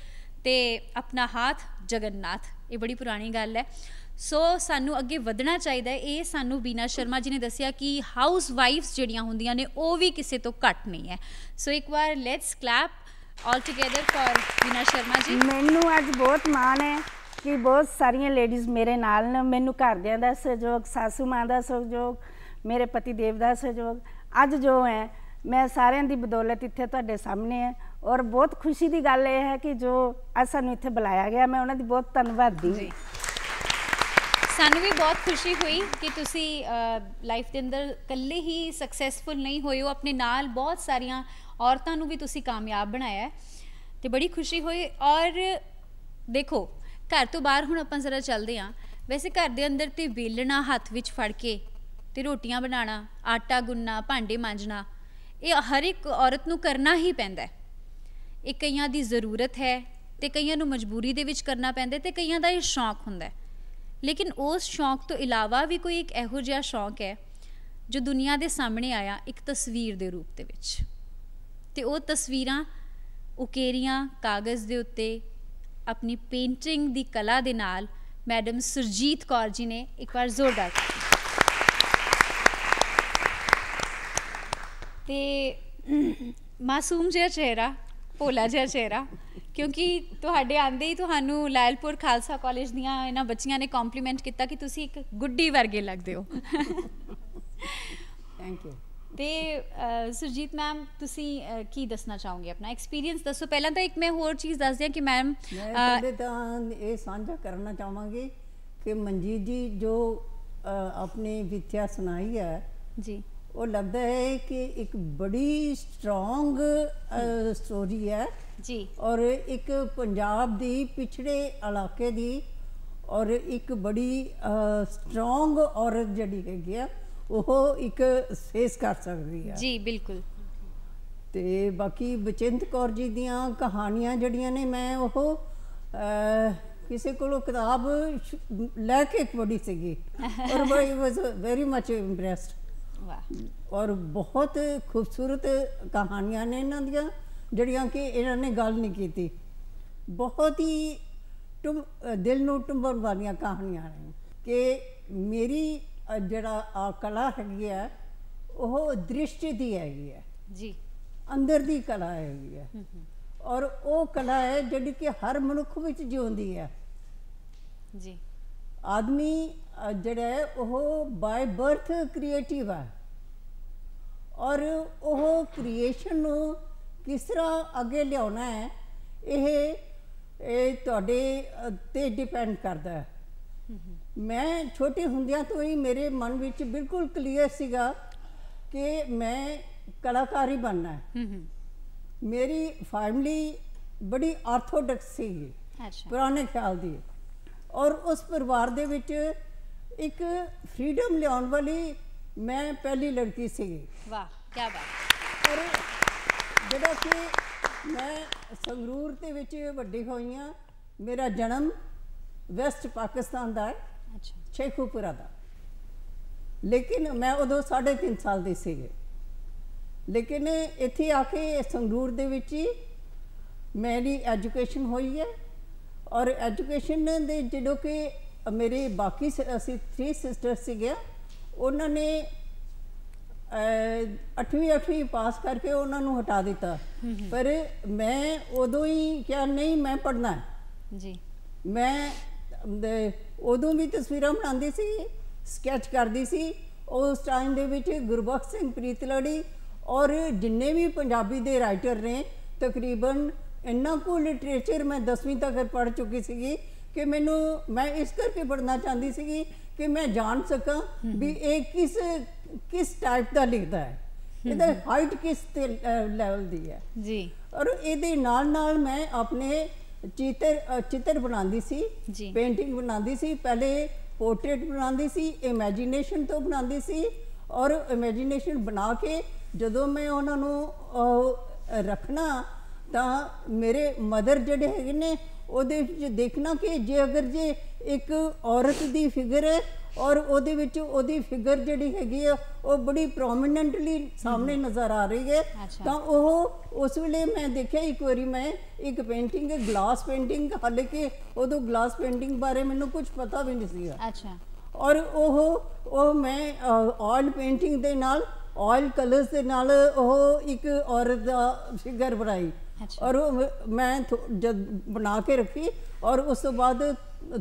ਤੇ ਆਪਣਾ ਹੱਥ ਜਗਨਨਾਥ ਇਹ ਬੜੀ ਪੁਰਾਣੀ ਗੱਲ ਹੈ ਸੋ ਸਾਨੂੰ ਅੱਗੇ ਵਧਣਾ ਚਾਹੀਦਾ ਹੈ ਇਹ ਸਾਨੂੰ ਬੀਨਾ ਸ਼ਰਮਾ ਜੀ ਨੇ ਦੱਸਿਆ ਕਿ ਹਾਊਸ ਵਾਈਫਸ ਜਿਹੜੀਆਂ ਹੁੰਦੀਆਂ ਨੇ ਉਹ ਵੀ ਕਿਸੇ ਤੋਂ ਘੱਟ ਨਹੀਂ ਹੈ ਸੋ ਇੱਕ ਵਾਰ let's clap all together for Bina Sharma ji ਮੈਨੂੰ ਅੱਜ ਬਹੁਤ ਮਾਣ ਹੈ ਕਿ ਬਹੁਤ ਸਾਰੀਆਂ ਲੇਡੀਜ਼ ਮੇਰੇ ਨਾਲ ਨੇ ਮੈਨੂੰ ਘਰਦਿਆਂ ਦਾ ਸਹਿਯੋਗ ਸਾਸੂ ਮਾਂ ਦਾ ਸਹਿਯੋਗ ਮੇਰੇ ਪਤੀ ਦੇਵ ਦਾ ਸਹਿਯੋਗ ਅੱਜ ਜੋ ਹੈ ਮੈਂ ਸਾਰਿਆਂ ਦੀ ਬਦੌਲਤ ਇੱਥੇ ਤੁਹਾਡੇ ਸਾਹਮਣੇ ਹੈ ਔਰ ਬਹੁਤ ਖੁਸ਼ੀ ਦੀ ਗੱਲ ਇਹ ਹੈ ਕਿ ਜੋ ਅਸਾਂ ਨੂੰ ਇੱਥੇ ਬੁਲਾਇਆ ਗਿਆ ਮੈਂ ਉਹਨਾਂ ਦੀ ਬਹੁਤ ਧੰਨਵਾਦੀ ਜੀ ਸਾਨੂੰ ਵੀ ਬਹੁਤ ਖੁਸ਼ੀ ਹੋਈ ਕਿ ਤੁਸੀਂ ਲਾਈਫ ਦੇ ਅੰਦਰ ਇਕੱਲੇ ਹੀ ਸਕਸੈਸਫੁਲ ਨਹੀਂ ਹੋਏ ਹੋ ਆਪਣੇ ਨਾਲ ਬਹੁਤ ਸਾਰੀਆਂ ਔਰਤਾਂ ਨੂੰ ਵੀ ਤੁਸੀਂ ਕਾਮਯਾਬ ਬਣਾਇਆ ਤੇ ਬੜੀ ਖੁਸ਼ੀ ਹੋਈ ਔਰ ਦੇਖੋ ਘਰ ਤੋਂ ਬਾਹਰ ਹੁਣ ਆਪਾਂ ਜ਼ਰਾ ਚੱਲਦੇ ਆਂ ਵੈਸੇ ਘਰ ਦੇ ਅੰਦਰ ਤੇ ਵੇਲਣਾ ਹੱਥ ਵਿੱਚ ਫੜ ਕੇ ਤੇ ਰੋਟੀਆਂ ਬਣਾਉਣਾ ਆਟਾ ਗੁੰਨਣਾ ਭਾਂਡੇ ਮਾਂਜਣਾ ਇਹ ਹਰ ਇੱਕ ਔਰਤ ਨੂੰ ਕਰਨਾ ਹੀ ਪੈਂਦਾ ਹੈ ਇਹ ਕਈਆਂ ਦੀ ਜ਼ਰੂਰਤ ਹੈ ਤੇ ਕਈਆਂ ਨੂੰ ਮਜਬੂਰੀ ਦੇ ਵਿੱਚ ਕਰਨਾ ਪੈਂਦਾ ਤੇ ਕਈਆਂ ਦਾ ਇਹ ਸ਼ੌਂਕ ਹੁੰਦਾ ਹੈ ਲੇਕਿਨ ਉਸ ਸ਼ੌਂਕ ਤੋਂ ਇਲਾਵਾ ਵੀ ਕੋਈ ਇੱਕ ਇਹੋ ਜਿਹਾ ਸ਼ੌਂਕ ਹੈ ਜੋ ਦੁਨੀਆ ਦੇ ਸਾਹਮਣੇ ਆਇਆ ਇੱਕ ਤਸਵੀਰ ਦੇ ਰੂਪ ਦੇ ਵਿੱਚ ਤੇ ਉਹ ਤਸਵੀਰਾਂ ਉਕੇਰੀਆਂ ਕਾਗਜ਼ ਦੇ ਉੱਤੇ ਆਪਣੀ ਪੇਂਟਿੰਗ ਦੀ ਕਲਾ ਦੇ ਨਾਲ ਮੈਡਮ ਸੁਰਜੀਤ ਕੌਰ ਜੀ ਨੇ ਇੱਕ ਵਾਰ ਜ਼ੋਰਦਾਰ ਤੇ ਮਾਸੂਮ ਜਿਹਾ ਚਿਹਰਾ ਭੋਲਾ ਜਿਹਾ ਚਿਹਰਾ ਕਿਉਂਕਿ ਤੁਹਾਡੇ ਆਂਦੇ ਹੀ ਤੁਹਾਨੂੰ ਲਾਇਲਪੁਰ ਖਾਲਸਾ ਕਾਲਜ ਦੀਆਂ ਇਹਨਾਂ ਬੱਚੀਆਂ ਨੇ ਕੰਪਲੀਮੈਂਟ ਕੀਤਾ ਕਿ ਤੁਸੀਂ ਇੱਕ ਗੁੱਡੀ ਵਰਗੇ ਲੱਗਦੇ ਹੋ ਥੈਂਕ ਯੂ ਤੇ ਸੁਰਜੀਤ ਮੈਮ ਤੁਸੀਂ ਕੀ ਦੱਸਣਾ ਚਾਹੋਗੇ ਆਪਣਾ ਐਕਸਪੀਰੀਅੰਸ ਦੱਸੋ ਪਹਿਲਾਂ ਤਾਂ ਇੱਕ ਮੈਂ ਹੋਰ ਚੀਜ਼ ਦੱਸ ਦਿਆਂ ਕਿ ਮੈਮ ਮੈਂ ਤਾਂ ਇਹ ਸਾਂਝਾ ਕਰਨਾ ਚਾਹਾਂਗੀ ਕਿ ਮਨਜੀਤ ਜੀ ਜੋ ਆਪਣੀ ਵਿਦਿਆ ਸੁਣਾਈ ਹੈ ਜੀ ਉਹ ਲੱਗਦਾ ਹੈ ਕਿ ਇੱਕ ਬੜੀ ਸਟਰੋਂਗ ਸਟੋਰੀ ਹੈ ਜੀ ਔਰ ਇੱਕ ਪੰਜਾਬ ਦੀ ਪਿਛੜੇ ਇਲਾਕੇ ਦੀ ਔਰ ਇੱਕ ਬੜੀ ਸਟਰੋਂਗ ਔਰਤ ਜਿਹੜੀ ਹੈਗੀ ਆ ਉਹ ਇੱਕ ਫੇਸ ਕਰ ਸਕਦੀ ਹੈ ਜੀ ਬਿਲਕੁਲ ਤੇ ਬਾਕੀ ਬਚਿੰਦ ਕੌਰ ਜੀ ਦੀਆਂ ਕਹਾਣੀਆਂ ਜਿਹੜੀਆਂ ਨੇ ਮੈਂ ਉਹ ਕਿਸੇ ਕੋਲੋਂ ਕਿਤਾਬ ਲੈ ਕੇ ਪੜ੍ਹੀ ਸੀਗੀ ਔਰ ਬਈ ਵਾਸ ਵੈਰੀ ਮਚ ਇੰਪ੍ਰੈਸਡ ਵਾਹ ਔਰ ਬਹੁਤ ਖੂਬਸੂਰਤ ਕਹਾਣੀਆਂ ਨੇ ਇਹਨਾਂ ਦੀਆਂ ਜਿਹੜੀਆਂ ਕਿ ਇਹਨਾਂ ਨੇ ਗੱਲ ਨਹੀਂ ਕੀਤੀ ਬਹੁਤ ਹੀ ਟੁੰ ਦਿਲ ਨੂੰ ਟੁੰਬਣ ਵਾਲੀਆਂ ਕਹਾਣੀਆਂ ਨੇ ਕਿ ਮੇਰੀ ਜਿਹੜਾ ਕਲਾ ਹੈਗੀ ਹੈ ਉਹ ਦ੍ਰਿਸ਼ਟੀ ਦੀ ਹੈਗੀ ਹੈ ਜੀ ਅੰਦਰ ਦੀ ਕਲਾ ਹੈਗੀ ਹੈ ਔਰ ਉਹ ਕਲਾ ਹੈ ਜਿਹੜੀ ਕਿ ਹਰ ਮਨੁੱਖ ਵਿੱਚ ਜਿਉਂਦੀ ਹੈ ਜੀ ਆਦਮੀ ਜਿਹੜਾ ਉਹ ਬਾਈ ਬਰਥ ਕ੍ਰੀਏਟਿਵ ਆ ਔਰ ਉਹ ਕ੍ਰੀਏਸ਼ਨ ਨੂੰ ਕਿਸ ਤਰ੍ਹਾਂ ਅੱਗੇ ਲਿਆਉਣਾ ਹੈ ਇਹ ਇਹ ਤੁਹਾਡੇ ਤੇ ਡਿਪੈਂਡ ਕਰਦਾ ਹੈ ਮੈਂ ਛੋਟੇ ਹੁੰਦਿਆਂ ਤੋਂ ਹੀ ਮੇਰੇ ਮਨ ਵਿੱਚ ਬਿਲਕੁਲ ਕਲੀਅਰ ਸੀਗਾ ਕਿ ਮੈਂ ਕਲਾਕਾਰੀ ਬਣਨਾ ਹੈ ਮੇਰੀ ਫੈਮਿਲੀ ਬੜੀ ਆਰਥੋਡਾਕਸ ਸੀ ਪੁਰਾਣੇ ਖਿਆਲ ਦੀ ਔਰ ਉਸ ਪਰਿਵਾਰ ਦੇ ਵਿੱਚ ਇੱਕ ਫ੍ਰੀडम ਲਿਆਉਣ ਵਾਲੀ ਮੈਂ ਪਹਿਲੀ ਲੜਕੀ ਸੀਗੀ ਵਾਹ ਕੀ ਬਾਤ ਔਰ ਜਿਹੜਾ ਕਿ ਮੈਂ ਸੰਗਰੂਰ ਦੇ ਵਿੱਚ ਵੱਡੀ ਹੋਈ ਆ ਮੇਰਾ ਜਨਮ ਵੈਸਟ ਪਾਕਿਸਤਾਨ ਦਾ ਹੈ ਅੱਛਾ ਛੇਖੂਪੁਰਾ ਦਾ ਲੇਕਿਨ ਮੈਂ ਉਦੋਂ 3.5 ਸਾਲ ਦੀ ਸੀਗੀ ਲੇਕਿਨ ਇੱਥੇ ਆ ਕੇ ਸੰਗਰੂਰ ਦੇ ਵਿੱਚ ਹੀ ਮੇਰੀ ਐਜੂਕੇਸ਼ਨ ਹੋਈ ਹੈ ਔਰ ਐਜੂਕੇਸ਼ਨ ਦੇ ਜਿਹੜੋ ਕਿ ਮੇਰੇ ਬਾਕੀ ਅਸੀਂ 3 ਸਿਸਟਰ ਸੀਗੇ ਉਹਨਾਂ ਨੇ 8ਵੀਂ 8ਵੀਂ ਪਾਸ ਕਰਕੇ ਉਹਨਾਂ ਨੂੰ ਹਟਾ ਦਿੱਤਾ ਪਰ ਮੈਂ ਉਦੋਂ ਹੀ ਕਿਹਾ ਨਹੀਂ ਮੈਂ ਪੜਨਾ ਜੀ ਮੈਂ ਉਦੋਂ ਵੀ ਤਸਵੀਰਾਂ ਬਣਾਉਂਦੀ ਸੀ ਸਕੈਚ ਕਰਦੀ ਸੀ ਉਸ ਟਾਈਮ ਦੇ ਵਿੱਚ ਗੁਰਬਖਸ਼ ਸਿੰਘ ਪ੍ਰੀਤਲੜੀ ਔਰ ਜਿੰਨੇ ਵੀ ਪੰਜਾਬੀ ਦੇ ਰਾਈਟਰ ਨੇ ਤਕਰੀਬਨ ਇੰਨਾ ਕੁ ਲਿਟਰੇਚਰ ਮੈਂ 10ਵੀਂ ਤੱਕ ਪੜ ਚੁੱਕੀ ਸੀਗੀ ਕਿ ਮੈਨੂੰ ਮੈਂ ਇਸ ਕਰਕੇ ਪੜਨਾ ਚਾਹੁੰਦੀ ਸੀਗੀ ਕਿ ਮੈਂ ਜਾਣ ਸਕਾਂ ਵੀ ਇਹ ਕਿਸ ਕਿਸ ਟਾਈਪ ਦਾ ਲਿਖਦਾ ਹੈ ਇਹਦਾ ਹਾਈਟ ਕਿਸ ਲੈਵਲ ਦੀ ਹੈ ਜੀ ਔਰ ਇਹਦੇ ਨਾਲ ਨਾਲ ਮੈਂ ਆਪਣੇ ਚਿੱਤਰ ਚਿੱਤਰ ਬਣਾਉਂਦੀ ਸੀ ਪੇਂਟਿੰਗ ਬਣਾਉਂਦੀ ਸੀ ਪਹਿਲੇ ਪੋਰਟਰੇਟ ਬਣਾਉਂਦੀ ਸੀ ਇਮੇਜਿਨੇਸ਼ਨ ਤੋਂ ਬਣਾਉਂਦੀ ਸੀ ਔਰ ਇਮੇਜਿਨੇਸ਼ਨ ਬਣਾ ਕੇ ਜਦੋਂ ਮੈਂ ਉਹਨਾਂ ਨੂੰ ਰੱਖਣਾ ਤਾਂ ਮੇਰੇ ਮਦਰ ਜਿਹੜੇ ਹੈਗੇ ਨੇ ਉਹਦੇ ਵਿੱਚ ਦੇਖਣਾ ਕਿ ਜੇ ਅਗਰ ਜੇ ਇੱਕ ਔਰਤ ਦੀ ਫਿਗਰ ਹੈ ਔਰ ਉਹਦੇ ਵਿੱਚ ਉਹਦੀ ਫਿਗਰ ਜਿਹੜੀ ਹੈਗੀ ਆ ਉਹ ਬੜੀ ਪ੍ਰੋਮਿਨੈਂਟਲੀ ਸਾਹਮਣੇ ਨਜ਼ਰ ਆ ਰਹੀ ਹੈ ਤਾਂ ਉਹ ਉਸ ਵੇਲੇ ਮੈਂ ਦੇਖਿਆ ਇੱਕ ਵਾਰੀ ਮੈਂ ਇੱਕ ਪੇਂਟਿੰਗ ਗਲਾਸ ਪੇਂਟਿੰਗ ਹਾਲੇ ਕਿ ਉਦੋਂ ਗਲਾਸ ਪੇਂਟਿੰਗ ਬਾਰੇ ਮੈਨੂੰ ਕੁਝ ਪਤਾ ਵੀ ਨਹੀਂ ਸੀਗਾ ਅੱਛਾ ਔਰ ਉਹ ਉਹ ਮੈਂ ਆਇਲ ਪੇਂਟਿੰਗ ਦੇ ਨਾਲ ਆਇਲ ਕਲਰਸ ਦੇ ਨਾਲ ਉਹ ਇੱਕ ਔਰਤ ਦਾ ਫਿਗਰ ਬਣਾਈ ਔਰ ਮੈਂ ਜਦ ਬਣਾ ਕੇ ਰੱਖੀ ਔਰ ਉਸ ਤੋਂ ਬਾਅਦ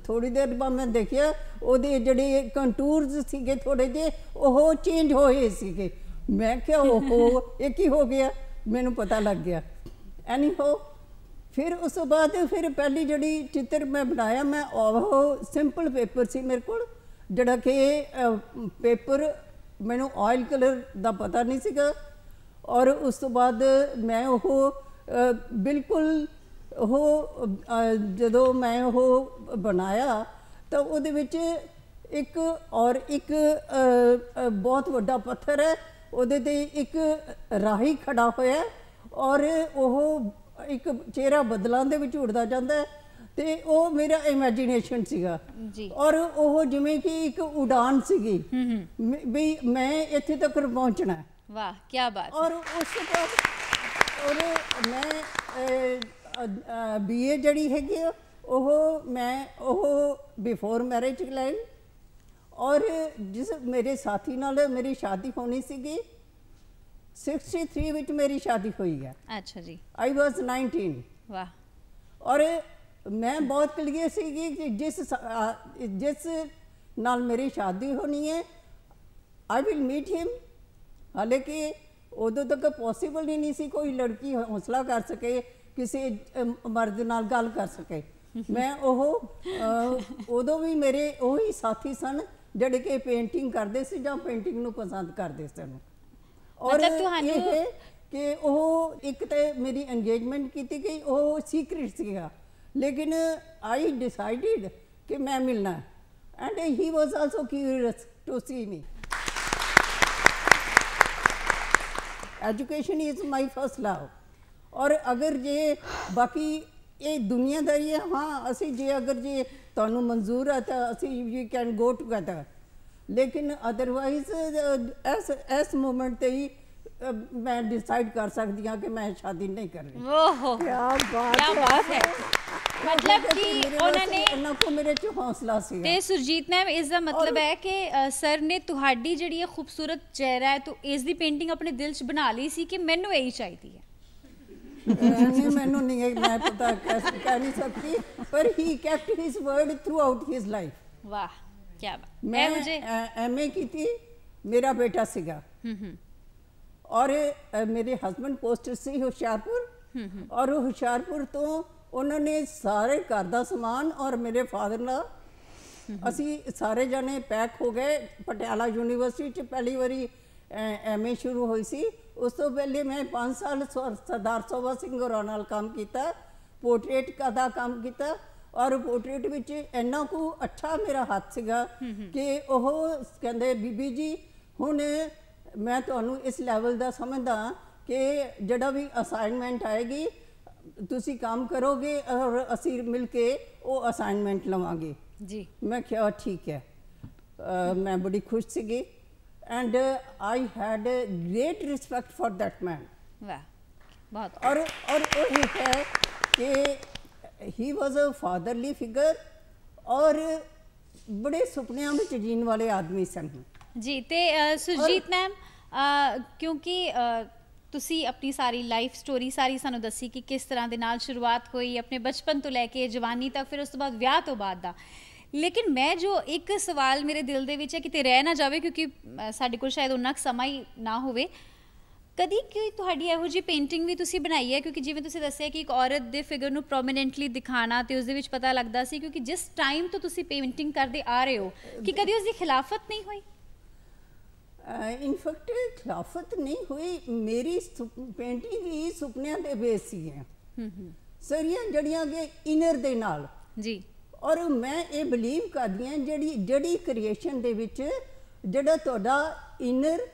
ਥੋੜੀ ਦੇਰ ਬਾਅਦ ਮੈਂ ਦੇਖਿਆ ਉਹਦੇ ਜਿਹੜੇ ਕੰਟੂਰਸ ਸੀਗੇ ਥੋੜੇ ਜਿਹੇ ਉਹ ਚੇਂਜ ਹੋਏ ਸੀਗੇ ਮੈਂ ਕਿਹਾ ਉਹ ਇਹ ਕੀ ਹੋ ਗਿਆ ਮੈਨੂੰ ਪਤਾ ਲੱਗ ਗਿਆ ਐਨੀ ਹੋ ਫਿਰ ਉਸ ਤੋਂ ਬਾਅਦ ਫਿਰ ਪਹਿਲੀ ਜਿਹੜੀ ਚਿੱਤਰ ਮੈਂ ਬਣਾਇਆ ਮੈਂ ਉਹ ਸਿੰਪਲ ਪੇਪਰ ਸੀ ਮੇਰੇ ਕੋਲ ਜਿਹੜਾ ਕਿ ਪੇਪਰ ਮੈਨੂੰ ਆਇਲ ਕਲਰ ਦਾ ਪਤਾ ਨਹੀਂ ਸੀਗਾ ਔਰ ਉਸ ਤੋਂ ਬਾਅਦ ਮੈਂ ਉਹ ਬਿਲਕੁਲ ਉਹ ਜਦੋਂ ਮੈਂ ਉਹ ਬਣਾਇਆ ਤਾਂ ਉਹਦੇ ਵਿੱਚ ਇੱਕ ਔਰ ਇੱਕ ਬਹੁਤ ਵੱਡਾ ਪੱਥਰ ਹੈ ਉਹਦੇ ਤੇ ਇੱਕ ਰਾਹੀ ਖੜਾ ਹੋਇਆ ਔਰ ਉਹ ਇੱਕ ਚਿਹਰਾ ਬਦਲਾਂ ਦੇ ਵਿੱਚ ਉੜਦਾ ਜਾਂਦਾ ਤੇ ਉਹ ਮੇਰਾ ਇਮੇਜਿਨੇਸ਼ਨ ਸੀਗਾ ਜੀ ਔਰ ਉਹ ਜਿਵੇਂ ਕਿ ਇੱਕ ਉਡਾਨ ਸੀਗੀ ਵੀ ਮੈਂ ਇੱਥੇ ਤੱਕ ਪਹੁੰਚਣਾ ਵਾਹ ਕੀ ਬਾਤ ਔਰ ਉਸ ਤੋਂ और मैं बी ए जड़ी हैगी मैं ओह बिफोर मैरिज लैंड और जिस मेरे साथी नाल मेरी शादी होनी सी सिक्सटी थ्री बच्चे मेरी शादी हुई है अच्छा जी आई वॉज नाइनटीन वाह और मैं बहुत क्लीयर सी कि जिस जिस नाल मेरी शादी होनी है आई विल मीट हिम हालांकि ਉਦੋਂ ਤੱਕ ਪੋਸੀਬਲ ਨਹੀਂ ਸੀ ਕੋਈ ਲੜਕੀ ਹੌਸਲਾ ਕਰ ਸਕੇ ਕਿਸੇ ਮਰਦ ਨਾਲ ਗੱਲ ਕਰ ਸਕੇ ਮੈਂ ਉਹ ਉਦੋਂ ਵੀ ਮੇਰੇ ਉਹੀ ਸਾਥੀ ਸਨ ਜਿਹੜੇ ਕਿ ਪੇਂਟਿੰਗ ਕਰਦੇ ਸੀ ਜਾਂ ਪੇਂਟਿੰਗ ਨੂੰ ਪਸੰਦ ਕਰਦੇ ਸਨ ਔਰ ਤੁਹਾਨੂੰ ਕਿ ਉਹ ਇੱਕ ਤੇ ਮੇਰੀ ਐਂਗੇਜਮੈਂਟ ਕੀਤੀ ਗਈ ਉਹ ਸੀਕ੍ਰੀਟ ਸੀਗਾ ਲੇਕਿਨ ਆਈ ਡਿਸਾਈਡਡ ਕਿ ਮੈਂ ਮਿਲਣਾ and he was also curious to see me education is my first love और अगर जे बाकी ये दुनियादारी है हाँ असी जे अगर जे तू मंजूर है तो असी यू कैन गो टूगैदर लेकिन अदरवाइज इस मोमेंट ही मैं डिसाइड कर सकती हूँ कि मैं शादी नहीं कर रही मतलब तो कि उन्होंने मेरे च हौसला सी ते सुरजीत मैम इस दा मतलब है कि सर ने तुहाडी जड़ी है खूबसूरत चेहरा है तो इस दी पेंटिंग अपने दिल च बना ली सी कि मेनू यही चाहिए है नहीं मेनू नहीं है मैं पता तो कैसे कह नहीं सकती पर he kept his word throughout his life वाह क्या बात मैं मुझे एमए की थी मेरा बेटा सीगा हम्म हम्म ਔਰ ਮੇਰੇ ਹਸਬੰਡ ਪੋਸਟਰ ਸੀ ਹੁਸ਼ਿਆਰਪੁਰ ਔਰ ਉਹ ਹੁਸ਼ਿਆਰਪੁਰ ਤੋਂ ਉਹਨਾਂ ਨੇ ਸਾਰੇ ਘਰ ਦਾ ਸਮਾਨ ਔਰ ਮੇਰੇ ਫਾਦਰ ਨਾਲ ਅਸੀਂ ਸਾਰੇ ਜਣੇ ਪੈਕ ਹੋ ਗਏ ਪਟਿਆਲਾ ਯੂਨੀਵਰਸਿਟੀ ਚ ਪਹਿਲੀ ਵਾਰੀ ਐਮਏ ਸ਼ੁਰੂ ਹੋਈ ਸੀ ਉਸ ਤੋਂ ਪਹਿਲੇ ਮੈਂ 5 ਸਾਲ ਸਰਦਾਰ ਸੋਭਾ ਸਿੰਘ ਹੋਰਾਂ ਨਾਲ ਕੰਮ ਕੀਤਾ ਪੋਰਟਰੇਟ ਦਾ ਕੰਮ ਕੀਤਾ ਔਰ ਪੋਰਟਰੇਟ ਵਿੱਚ ਇੰਨਾ ਕੋ ਅੱਛਾ ਮੇਰਾ ਹੱਥ ਸੀਗਾ ਕਿ ਉਹ ਕਹਿੰਦੇ ਬੀਬੀ ਜੀ ਹੁਣ ਮੈਂ ਤੁਹਾਨੂੰ ਇਸ ਲੈਵਲ ਦਾ ਸਮਝਦਾ ਕਿ ਜਿਹੜਾ ਵੀ ਅਸਾਈਨਮੈਂਟ ਆਏਗੀ ਤੁਸੀਂ ਕੰਮ ਕਰੋਗੇ ਔਰ ਅਸੀਂ ਮਿਲ ਕੇ ਉਹ ਅਸਾਈਨਮੈਂਟ ਲਵਾਂਗੇ ਜੀ ਮੈਂ ਕਿਹਾ ਠੀਕ ਹੈ ਮੈਂ ਬੜੀ ਖੁਸ਼ ਸੀਗੀ and I had a great respect for that man ਵਾਹ ਬਹੁਤ ਔਰ ਔਰ ਉਹ ਇਹ ਹੈ ਕਿ ਹੀ ਵਾਸ ਅ ਫਾਦਰਲੀ ਫਿਗਰ ਔਰ ਬੜੇ ਸੁਪਨਿਆਂ ਵਿੱਚ ਜੀਣ ਵਾਲੇ ਆਦਮੀ ਸਨ ਜੀ ਤੇ ਸੁਜੀਤ ਮੈਮ ਕਿਉਂਕਿ ਤੁਸੀਂ ਆਪਣੀ ਸਾਰੀ ਲਾਈਫ ਸਟੋਰੀ ਸਾਰੀ ਸਾਨੂੰ ਦੱਸੀ ਕਿ ਕਿਸ ਤਰ੍ਹਾਂ ਦੇ ਨਾਲ ਸ਼ੁਰੂਆਤ ਹੋਈ ਆਪਣੇ ਬਚਪਨ ਤੋਂ ਲੈ ਕੇ ਜਵਾਨੀ ਤੱਕ ਫਿਰ ਉਸ ਤੋਂ ਬਾਅਦ ਵਿਆਹ ਤੋਂ ਬਾਅਦ ਦਾ ਲੇਕਿਨ ਮੈਂ ਜੋ ਇੱਕ ਸਵਾਲ ਮੇਰੇ ਦਿਲ ਦੇ ਵਿੱਚ ਹੈ ਕਿਤੇ ਰਹਿ ਨਾ ਜਾਵੇ ਕਿਉਂਕਿ ਸਾਡੇ ਕੋਲ ਸ਼ਾਇਦ ਉਨਾਕ ਕੁ ਸਮਾਂ ਹੀ ਨਾ ਹੋਵੇ ਕਦੀ ਕੋਈ ਤੁਹਾਡੀ ਇਹੋ ਜੀ ਪੇਂਟਿੰਗ ਵੀ ਤੁਸੀਂ ਬਣਾਈ ਹੈ ਕਿਉਂਕਿ ਜਿਵੇਂ ਤੁਸੀਂ ਦੱਸਿਆ ਕਿ ਇੱਕ ਔਰਤ ਦੇ ਫਿਗਰ ਨੂੰ ਪ੍ਰੋਮਿਨੈਂਟਲੀ ਦਿਖਾਣਾ ਤੇ ਉਸ ਦੇ ਵਿੱਚ ਪਤਾ ਲੱਗਦਾ ਸੀ ਕਿਉਂਕਿ ਜਿਸ ਟਾਈਮ ਤੋਂ ਤੁਸੀਂ ਪੇਂਟਿੰਗ ਕਰਦੇ ਆ ਰਹੇ ਹੋ ਕਿ ਕਦੀ ਉਸ ਦੀ ਖਿਲਾਫਤ ਨਹੀਂ ਹੋਈ ਇਨਫੈਕਟ ਖਲਾਫਤ ਨਹੀਂ ਹੋਈ ਮੇਰੀ ਪੇਂਟਿੰਗ ਹੀ ਸੁਪਨਿਆਂ ਦੇ ਬੇਸ ਹੀ ਹੈ ਸਰੀਆਂ ਜੜੀਆਂ ਦੇ ਇਨਰ ਦੇ ਨਾਲ ਜੀ ਔਰ ਮੈਂ ਇਹ ਬਲੀਵ ਕਰਦੀ ਹਾਂ ਜਿਹੜੀ ਜੜੀ ਕ੍ਰੀਏਸ਼ਨ ਦੇ ਵਿੱਚ ਜਿਹੜਾ ਤੁਹਾਡਾ ਇਨਰ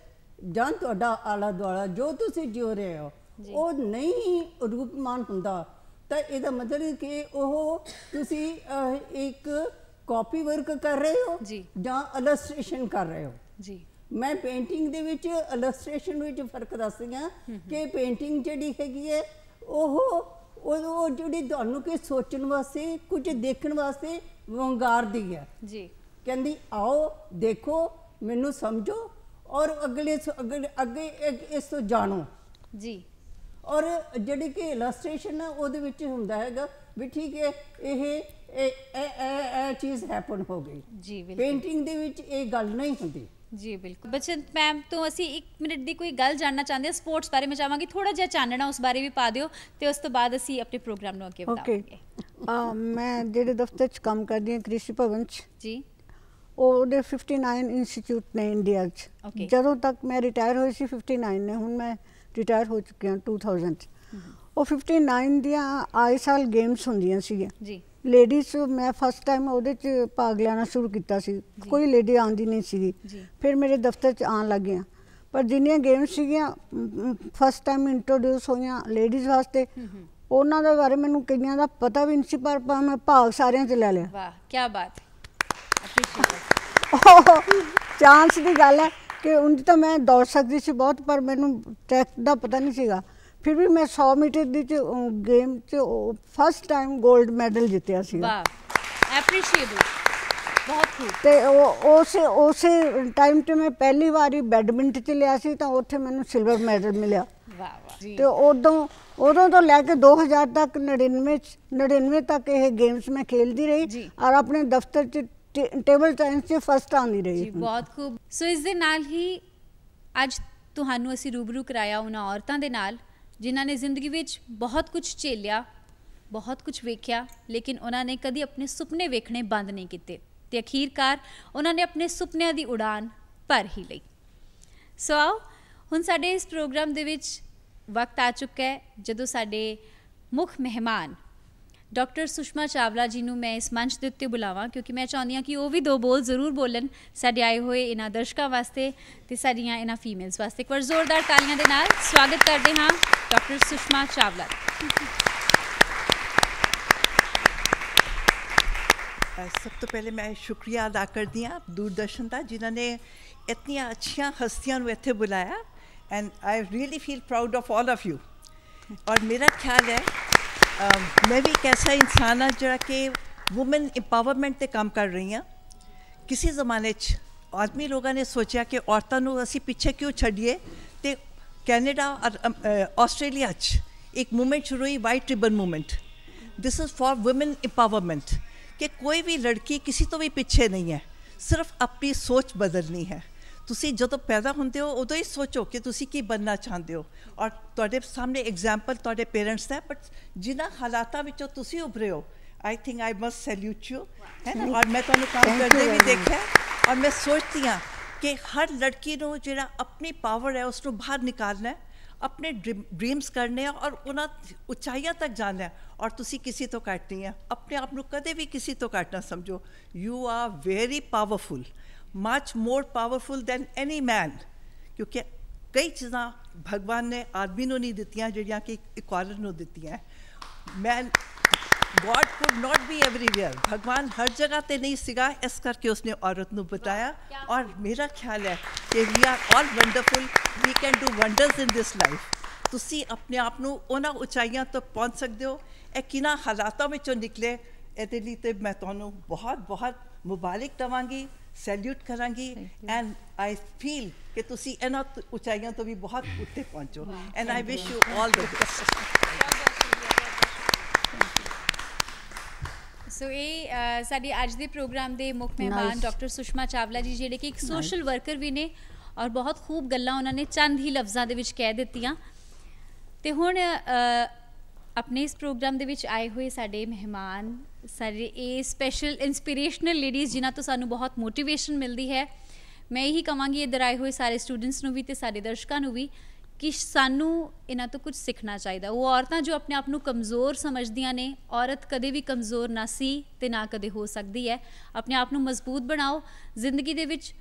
ਜਾਂ ਤੁਹਾਡਾ ਆਲਾ ਦੁਆਲਾ ਜੋ ਤੁਸੀਂ ਜਿਉ ਰਹੇ ਹੋ ਉਹ ਨਹੀਂ ਰੂਪਮਾਨ ਹੁੰਦਾ ਤਾਂ ਇਹਦਾ ਮਤਲਬ ਕਿ ਉਹ ਤੁਸੀਂ ਇੱਕ ਕਾਪੀ ਵਰਕ ਕਰ ਰਹੇ ਹੋ ਜਾਂ ਇਲਸਟ੍ਰੇਸ਼ਨ ਕਰ ਰਹੇ ਹੋ ਜੀ ਮੈਂ ਪੇਂਟਿੰਗ ਦੇ ਵਿੱਚ ਇਲਸਟ੍ਰੇਸ਼ਨ ਵਿੱਚ ਫਰਕ ਦੱਸਦੀ ਆ ਕਿ ਪੇਂਟਿੰਗ ਜਿਹੜੀ ਹੈਗੀ ਹੈ ਉਹ ਉਹ ਜਿਹੜੀ ਤੁਹਾਨੂੰ ਕਿ ਸੋਚਣ ਵਾਸਤੇ ਕੁਝ ਦੇਖਣ ਵਾਸਤੇ ਵੰਗਾਰਦੀ ਹੈ ਜੀ ਕਹਿੰਦੀ ਆਓ ਦੇਖੋ ਮੈਨੂੰ ਸਮਝੋ ਔਰ ਅਗਲੇ ਅੱਗੇ ਇਸ ਤੋਂ ਜਾਣੋ ਜੀ ਔਰ ਜਿਹੜੀ ਕਿ ਇਲਸਟ੍ਰੇਸ਼ਨ ਹੈ ਉਹਦੇ ਵਿੱਚ ਹੁੰਦਾ ਹੈਗਾ ਵੀ ਠੀਕ ਹੈ ਇਹ ਇਹ ਇਹ ਚੀਜ਼ ਹੈਪਨ ਹੋ ਗਈ ਜੀ ਪੇਂਟਿੰਗ ਦੇ ਵਿੱਚ ਇਹ ਗੱਲ ਨਹੀਂ ਹੁੰਦੀ ਜੀ ਬਿਲਕੁਲ ਬਚਨ ਮੈਮ ਤੋਂ ਅਸੀਂ 1 ਮਿੰਟ ਦੀ ਕੋਈ ਗੱਲ ਜਾਣਨਾ ਚਾਹੁੰਦੇ ਹਾਂ ਸਪੋਰਟਸ ਬਾਰੇ ਮੈਂ ਚਾਹਾਂਗੀ ਥੋੜਾ ਜਿਹਾ ਚਾਨਣਾ ਉਸ ਬਾਰੇ ਵੀ ਪਾ ਦਿਓ ਤੇ ਉਸ ਤੋਂ ਬਾਅਦ ਅਸੀਂ ਆਪਣੇ ਪ੍ਰੋਗਰਾਮ ਨੂੰ ਅੱਗੇ ਵਧਾਵਾਂਗੇ ਮੈਂ ਜਿਹੜੇ ਦਫ਼ਤਰ 'ਚ ਕੰਮ ਕਰਦੀ ਹਾਂ ਕ੍ਰਿਸ਼ੀ ਭਵਨ 'ਚ ਜੀ ਉਹਦੇ 59 ਇੰਸਟੀਚਿਊਟ ਨੇ ਇੰਡੀਆ 'ਚ ਜਦੋਂ ਤੱਕ ਮੈਂ ਰਿਟਾਇਰ ਹੋਈ ਸੀ 59 ਨੇ ਹੁਣ ਮੈਂ ਰਿਟਾਇਰ ਹੋ ਚੁੱਕੀ ਹਾਂ 2000 ਉਹ 59 ਦੀਆਂ ਆਏ ਸਾਲ ਗੇਮਸ ਹੁੰਦੀਆਂ ਸੀਗੀਆਂ ਜੀ ਲੇਡੀਜ਼ ਮੈਂ ਫਸਟ ਟਾਈਮ ਉਹਦੇ 'ਚ ਭਾਗ ਲੈਣਾ ਸ਼ੁਰੂ ਕੀਤਾ ਸੀ ਕੋਈ ਲੇਡੀ ਆਂਦੀ ਨਹੀਂ ਸੀ ਫਿਰ ਮੇਰੇ ਦਫ਼ਤਰ 'ਚ ਆਣ ਲੱਗ ਗਿਆ ਪਰ ਜਿੰਨੀਆਂ ਗੇਮਸ ਸੀਗੀਆਂ ਫਸਟ ਟਾਈਮ ਇੰਟਰੋਡਿਊਸ ਹੋਈਆਂ ਲੇਡੀਜ਼ ਵਾਸਤੇ ਉਹਨਾਂ ਦੇ ਬਾਰੇ ਮੈਨੂੰ ਕਈਆਂ ਦਾ ਪਤਾ ਵੀ ਨਹੀਂ ਸੀ ਪਰ ਮੈਂ ਭਾਗ ਸਾਰਿਆਂ 'ਚ ਲੈ ਲਿਆ ਵਾਹ ਕੀ ਬਾਤ ਚਾਂਸ ਦੀ ਗੱਲ ਹੈ ਕਿ ਉਂਝ ਤਾਂ ਮੈਂ ਦੌੜ ਸਕਦੀ ਸੀ ਬਹੁਤ ਪਰ ਮੈਨੂੰ ਟੈਕਸ ਦਾ ਪਤਾ ਨਹੀਂ ਸੀਗਾ ਫਿਰ ਵੀ ਮੈਂ 100 ਮੀਟਰ ਦੀ ਗੇਮ 'ਚ ਫਸਟ ਟਾਈਮ 골ਡ ਮੈਡਲ ਜਿੱਤਿਆ ਸੀ ਵਾਹ ਐਪਰੀਸ਼ੀਏਬਲ ਬਹੁਤ ਖੂਬ ਤੇ ਉਹ ਉਸੇ ਉਸੇ ਟਾਈਮ ਤੇ ਮੈਂ ਪਹਿਲੀ ਵਾਰੀ ਬੈਡਮਿੰਟਨ 'ਚ ਲਿਆ ਸੀ ਤਾਂ ਉੱਥੇ ਮੈਨੂੰ ਸਿਲਵਰ ਮੈਡਲ ਮਿਲਿਆ ਵਾਹ ਵਾਹ ਤੇ ਉਦੋਂ ਉਦੋਂ ਤੋਂ ਲੈ ਕੇ 2000 ਤੱਕ 99 99 ਤੱਕ ਇਹ ਗੇਮਸ ਮੈਂ ਖੇਲਦੀ ਰਹੀ ਔਰ ਆਪਣੇ ਦਫ਼ਤਰ 'ਚ ਟੇਬਲ ਟੈਨਿਸ 'ਚ ਫਸਟ ਆਉਂਦੀ ਰਹੀ ਜੀ ਬਹੁਤ ਖੂਬ ਸੋ ਇਸ ਦੇ ਨਾਲ ਹੀ ਅੱਜ ਤੁਹਾਨੂੰ ਅਸੀਂ ਰੂਬਰੂ ਕਰਾਇਆ ਉਹਨਾਂ ਔਰਤਾਂ ਦੇ ਨਾਲ ਜਿਨ੍ਹਾਂ ਨੇ ਜ਼ਿੰਦਗੀ ਵਿੱਚ ਬਹੁਤ ਕੁਝ ਝੇਲਿਆ ਬਹੁਤ ਕੁਝ ਵੇਖਿਆ ਲੇਕਿਨ ਉਹਨਾਂ ਨੇ ਕਦੀ ਆਪਣੇ ਸੁਪਨੇ ਵੇਖਣੇ ਬੰਦ ਨਹੀਂ ਕੀਤੇ ਤੇ ਅਖੀਰਕਾਰ ਉਹਨਾਂ ਨੇ ਆਪਣੇ ਸੁਪਨਿਆਂ ਦੀ ਉਡਾਨ ਭਰ ਹੀ ਲਈ ਸੋ ਆਓ ਹੁਣ ਸਾਡੇ ਇਸ ਪ੍ਰੋਗਰਾਮ ਦੇ ਵਿੱਚ ਵਕਤ ਆ ਚੁੱਕਾ ਹੈ ਜਦੋਂ ਸਾਡੇ ਮੁੱਖ ਮਹਿਮਾਨ ਡਾਕਟਰ ਸੁਸ਼ਮਾ ਚਾਵਲਾ ਜੀ ਨੂੰ ਮੈਂ ਇਸ ਮੰਚ ਦੇ ਉੱਤੇ ਬੁਲਾਵਾਂ ਕਿਉਂਕਿ ਮੈਂ ਚਾਹੁੰਦੀ ਹਾਂ ਕਿ ਉਹ ਵੀ ਦੋ ਬੋਲ ਜ਼ਰੂਰ ਬੋਲਣ ਸਾਡੇ ਆਏ ਹੋਏ ਇਹਨਾਂ ਦਰਸ਼ਕਾਂ ਵਾਸਤੇ ਤੇ ਸਾਡੀਆਂ ਇਹਨਾਂ ਫੀਮੇਲਸ ਵਾਸਤੇ ਇੱਕ ਵਾਰ ਜ਼ੋਰਦਾਰ ਤਾਲੀਆਂ ਦੇ ਨਾਲ ਸਵਾਗਤ ਕਰਦੇ ਹਾਂ ਡਾਕਟਰ ਸੁਸ਼ਮਾ ਚਾਵਲਾ ਸਭ ਤੋਂ ਪਹਿਲੇ ਮੈਂ ਸ਼ੁਕਰੀਆ ਅਦਾ ਕਰਦੀ ਹਾਂ ਦੂਰਦਰਸ਼ਨ ਦਾ ਜਿਨ੍ਹਾਂ ਨੇ ਇਤਨੀਆਂ ਅੱਛੀਆਂ ਹਸਤੀਆਂ ਨੂੰ ਇੱਥੇ ਬੁਲਾਇਆ and I really feel proud of all of you ਔਰ ਮੇਰਾ ਖਿਆਲ ਹੈ ਮੈਂ ਵੀ ਇੱਕ ਐਸਾ ਇਨਸਾਨ ਆ ਜਿਹੜਾ ਕਿ ਔਮਨ ਇੰਪਾਵਰਮੈਂਟ ਤੇ ਕੰਮ ਕਰ ਰਹੀ ਆ ਕਿਸੇ ਜ਼ਮਾਨੇ 'ਚ ਆਦਮੀ ਲੋਕਾਂ ਨੇ ਸੋਚਿਆ ਕਿ ਔਰਤਾਂ ਨੂੰ ਅਸੀਂ ਪਿੱਛੇ ਕਿਉਂ ਛੱਡੀਏ ਤੇ ਕੈਨੇਡਾ ਆਸਟ੍ਰੇਲੀਆ 'ਚ ਇੱਕ ਮੂਵਮੈਂਟ ਸ਼ੁਰੂ ਹੋਈ white ribbon movement this is for women empowerment ਕਿ ਕੋਈ ਵੀ ਲੜਕੀ ਕਿਸੇ ਤੋਂ ਵੀ ਪਿੱਛੇ ਨਹੀਂ ਹੈ ਸਿਰਫ ਆਪਣੀ ਸੋਚ ਬਦਲਣੀ ਹੈ ਤੁਸੀਂ ਜਦੋਂ ਪੈਦਾ ਹੁੰਦੇ ਹੋ ਉਦੋਂ ਹੀ ਸੋਚੋ ਕਿ ਤੁਸੀਂ ਕੀ ਬੰਨਣਾ ਚਾਹੁੰਦੇ ਹੋ ਔਰ ਤੁਹਾਡੇ ਸਾਹਮਣੇ ਐਗਜ਼ਾਮਪਲ ਤੁਹਾਡੇ ਪੇਰੈਂਟਸ ਦਾ ਬਟ ਜਿਨ੍ਹਾਂ ਹਾਲਾਤਾਂ ਵਿੱਚੋਂ ਤੁਸੀਂ ਉਭਰੇ ਹੋ I think I must salute you ਹੈ ਔਰ ਮੈਂ ਤੁਹਾਨੂੰ ਕੰਮ ਕਰਦੇ ਵੀ ਦੇਖਿਆ ਔਰ ਮੈਂ ਸੋਚਦੀ ਹਾਂ ਕਿ ਹਰ ਲੜਕੀ ਨੂੰ ਜਿਹੜਾ ਆਪਣੀ ਪਾਵਰ ਹੈ ਉਸ ਨੂੰ ਬਾਹਰ ਨਿਕਾਲਣਾ ਹੈ अपने ड्रीम ड्रीम्स करने हैं और उन्होंने ऊंचाइयों तक जाने और तुसी किसी तो काटनी है अपने आप कदे भी किसी तो काटना समझो you are very powerful much more powerful than any man क्योंकि कई चीज़ा भगवान ने आदमी नहीं दिखाई जी इक्वालर दिखाई मैन God could not be everywhere भगवान हर जगह पे नहीं सिगा इस करके उसने औरत ने बताया और मेरा ख्याल है कि we are all wonderful we can do wonders in this life तुम अपने आप नु ओना ऊंचाइयां तो पहुंच सकदे हो ए कि हालातों में निकले एते लिए मैं तुम्हें बहुत बहुत मुबारक देवगी सैल्यूट करांगी एंड आई फील कि तुसी एना ऊंचाइयों तो भी बहुत ऊपर पहुँचो and I wish you all the best ਸੋ ਇਹ ਸਾਡੀ ਅੱਜ ਦੇ ਪ੍ਰੋਗਰਾਮ ਦੇ ਮੁੱਖ ਮਹਿਮਾਨ ਡਾਕਟਰ ਸੁਸ਼ਮਾ ਚਾਵਲਾ ਜੀ ਜਿਹੜੇ ਕਿ ਇੱਕ ਸੋਸ਼ਲ ਵਰਕਰ ਵੀ ਨੇ ਔਰ ਬਹੁਤ ਖੂਬ ਗੱਲਾਂ ਉਹਨਾਂ ਨੇ ਚੰਦ ਹੀ ਲਫ਼ਜ਼ਾਂ ਦੇ ਵਿੱਚ ਕਹਿ ਦਿੱਤੀਆਂ ਤੇ ਹੁਣ ਆਪਣੇ ਇਸ ਪ੍ਰੋਗਰਾਮ ਦੇ ਵਿੱਚ ਆਏ ਹੋਏ ਸਾਡੇ ਮਹਿਮਾਨ ਸਾਰੇ ਇਹ ਸਪੈਸ਼ਲ ਇਨਸਪੀਰੇਸ਼ਨਲ ਲੇਡੀਜ਼ ਜਿਨ੍ਹਾਂ ਤੋਂ ਸਾਨੂੰ ਬਹੁਤ ਮੋਟੀਵੇਸ਼ਨ ਮਿਲਦੀ ਹੈ ਮੈਂ ਇਹੀ ਕਹਾਂਗੀ ਇਹ ਦਰਾਏ ਹੋਏ ਸਾਰੇ ਸਟੂਡੈਂਟਸ ਨੂੰ ਵੀ ਤੇ ਸਾਡੇ ਦਰਸ਼ਕਾਂ ਨੂੰ ਵੀ ਕਿ ਸਾਨੂੰ ਇਹਨਾਂ ਤੋਂ ਕੁਝ ਸਿੱਖਣਾ ਚਾਹੀਦਾ ਉਹ ਔਰਤਾਂ ਜੋ ਆਪਣੇ ਆਪ ਨੂੰ ਕਮਜ਼ੋਰ ਸਮਝਦੀਆਂ ਨੇ ਔਰਤ ਕਦੇ ਵੀ ਕਮਜ਼ੋਰ ਨਾ ਸੀ ਤੇ ਨਾ ਕਦੇ ਹੋ ਸਕਦੀ ਹੈ ਆਪਣੇ ਆਪ ਨੂੰ ਮਜ਼ਬੂਤ ਬਣਾਓ ਜ਼ਿੰਦਗੀ ਦੇ ਵਿੱਚ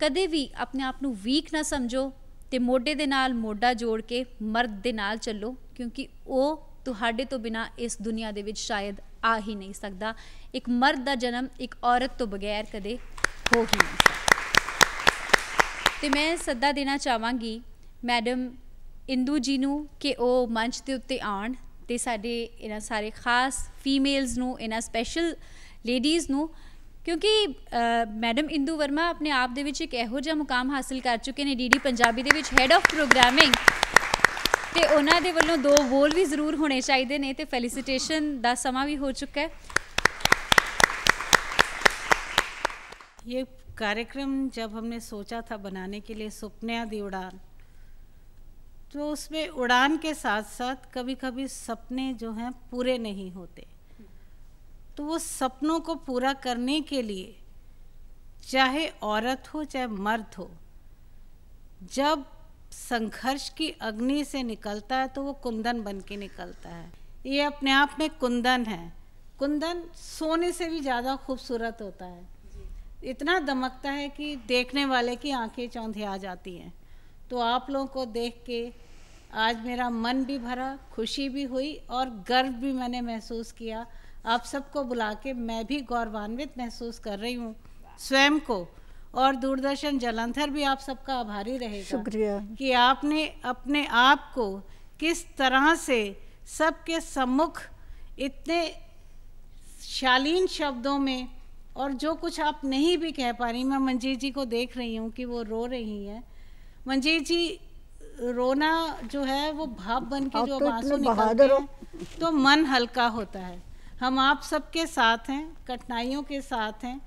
ਕਦੇ ਵੀ ਆਪਣੇ ਆਪ ਨੂੰ ਵੀਕ ਨਾ ਸਮਝੋ ਤੇ ਮੋਢੇ ਦੇ ਨਾਲ ਮੋਢਾ ਜੋੜ ਕੇ ਮਰਦ ਦੇ ਨਾਲ ਚੱਲੋ ਕਿਉਂਕਿ ਉਹ ਤੁਹਾਡੇ ਤੋਂ ਬਿਨਾ ਇਸ ਦੁਨੀਆ ਦੇ ਵਿੱਚ ਸ਼ਾਇਦ ਆ ਹੀ ਨਹੀਂ ਸਕਦਾ ਇੱਕ ਮਰਦ ਦਾ ਜਨਮ ਇੱਕ ਔਰਤ ਤੋਂ ਬਗੈਰ ਕਦੇ ਹੋ ਹੀ ਨਹੀਂ ਸਕਦਾ ਤੇ ਮੈਂ ਸੱਦਾ ਦੇਣਾ ਚਾਹਾਂਗੀ ਮੈਡਮ ਇੰਦੂ ਜੀ ਨੂੰ ਕਿ ਉਹ ਮੰਚ ਦੇ ਉੱਤੇ ਆਣ ਤੇ ਸਾਡੇ ਇਹਨਾਂ ਸਾਰੇ ਖਾਸ ਫੀਮੇਲਸ ਨੂੰ ਇਹਨਾਂ ਸਪੈਸ਼ਲ ਲੇਡੀਜ਼ ਨੂੰ ਕਿਉਂਕਿ ਮੈਡਮ ਇੰਦੂ ਵਰਮਾ ਆਪਣੇ ਆਪ ਦੇ ਵਿੱਚ ਇੱਕ ਇਹੋ ਜਿਹਾ ਮੁਕਾਮ ਹਾਸਲ ਕਰ ਚੁੱਕੇ ਨੇ ਡੀਡੀ ਪੰਜਾਬੀ ਦੇ ਵਿੱਚ ਹੈਡ ਆਫ ਪ੍ਰੋਗਰਾਮਿੰਗ ਤੇ ਉਹਨਾਂ ਦੇ ਵੱਲੋਂ ਦੋ ਬੋਲ ਵੀ ਜ਼ਰੂਰ ਹੋਣੇ ਚਾਹੀਦੇ ਨੇ ਤੇ ਫੈਲਿਸਿਟੇਸ਼ਨ ਦਾ ਸਮਾਂ ਵੀ ਹੋ ਚੁੱਕਾ ਹੈ ਇਹ ਕਾਰਜਕ੍ਰਮ ਜਦ ਹਮਨੇ सोचा ਥਾ ਬਣਾਉਣ के लिए सुपनया दी उड़ान तो उसमें उड़ान के साथ साथ कभी कभी सपने जो हैं पूरे नहीं होते तो वो सपनों को पूरा करने के लिए चाहे औरत हो चाहे मर्द हो जब संघर्ष की अग्नि से निकलता है तो वो कुंदन बन के निकलता है ये अपने आप में कुंदन है कुंदन सोने से भी ज़्यादा खूबसूरत होता है इतना दमकता है कि देखने वाले की आंखें आ जाती हैं तो आप लोगों को देख के आज मेरा मन भी भरा खुशी भी हुई और गर्व भी मैंने महसूस किया आप सबको बुला के मैं भी गौरवान्वित महसूस कर रही हूँ स्वयं को और दूरदर्शन जलंधर भी आप सबका आभारी रहेगा शुक्रिया कि आपने अपने आप को किस तरह से सबके सम्मुख इतने शालीन शब्दों में और जो कुछ आप नहीं भी कह पा रही मैं मंजीत जी को देख रही हूँ कि वो रो रही हैं मंजीत जी रोना जो है वो भाप बन के जो तो आंसू निकलते हैं तो मन हल्का होता है हम आप सबके साथ हैं कठिनाइयों के साथ हैं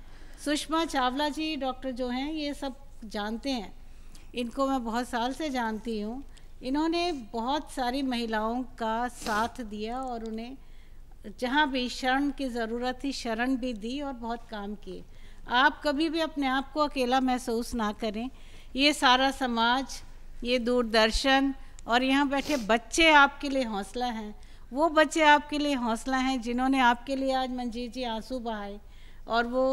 सुषमा चावला जी डॉक्टर जो हैं ये सब जानते हैं इनको मैं बहुत साल से जानती हूँ इन्होंने बहुत सारी महिलाओं का साथ दिया और उन्हें जहाँ भी शरण की ज़रूरत थी शरण भी दी और बहुत काम किए आप कभी भी अपने आप को अकेला महसूस ना करें ये सारा समाज ये दूरदर्शन और यहाँ बैठे बच्चे आपके लिए हौसला हैं वो बच्चे आपके लिए हौसला हैं जिन्होंने आपके लिए आज मंजीत जी आंसू बहाए और वो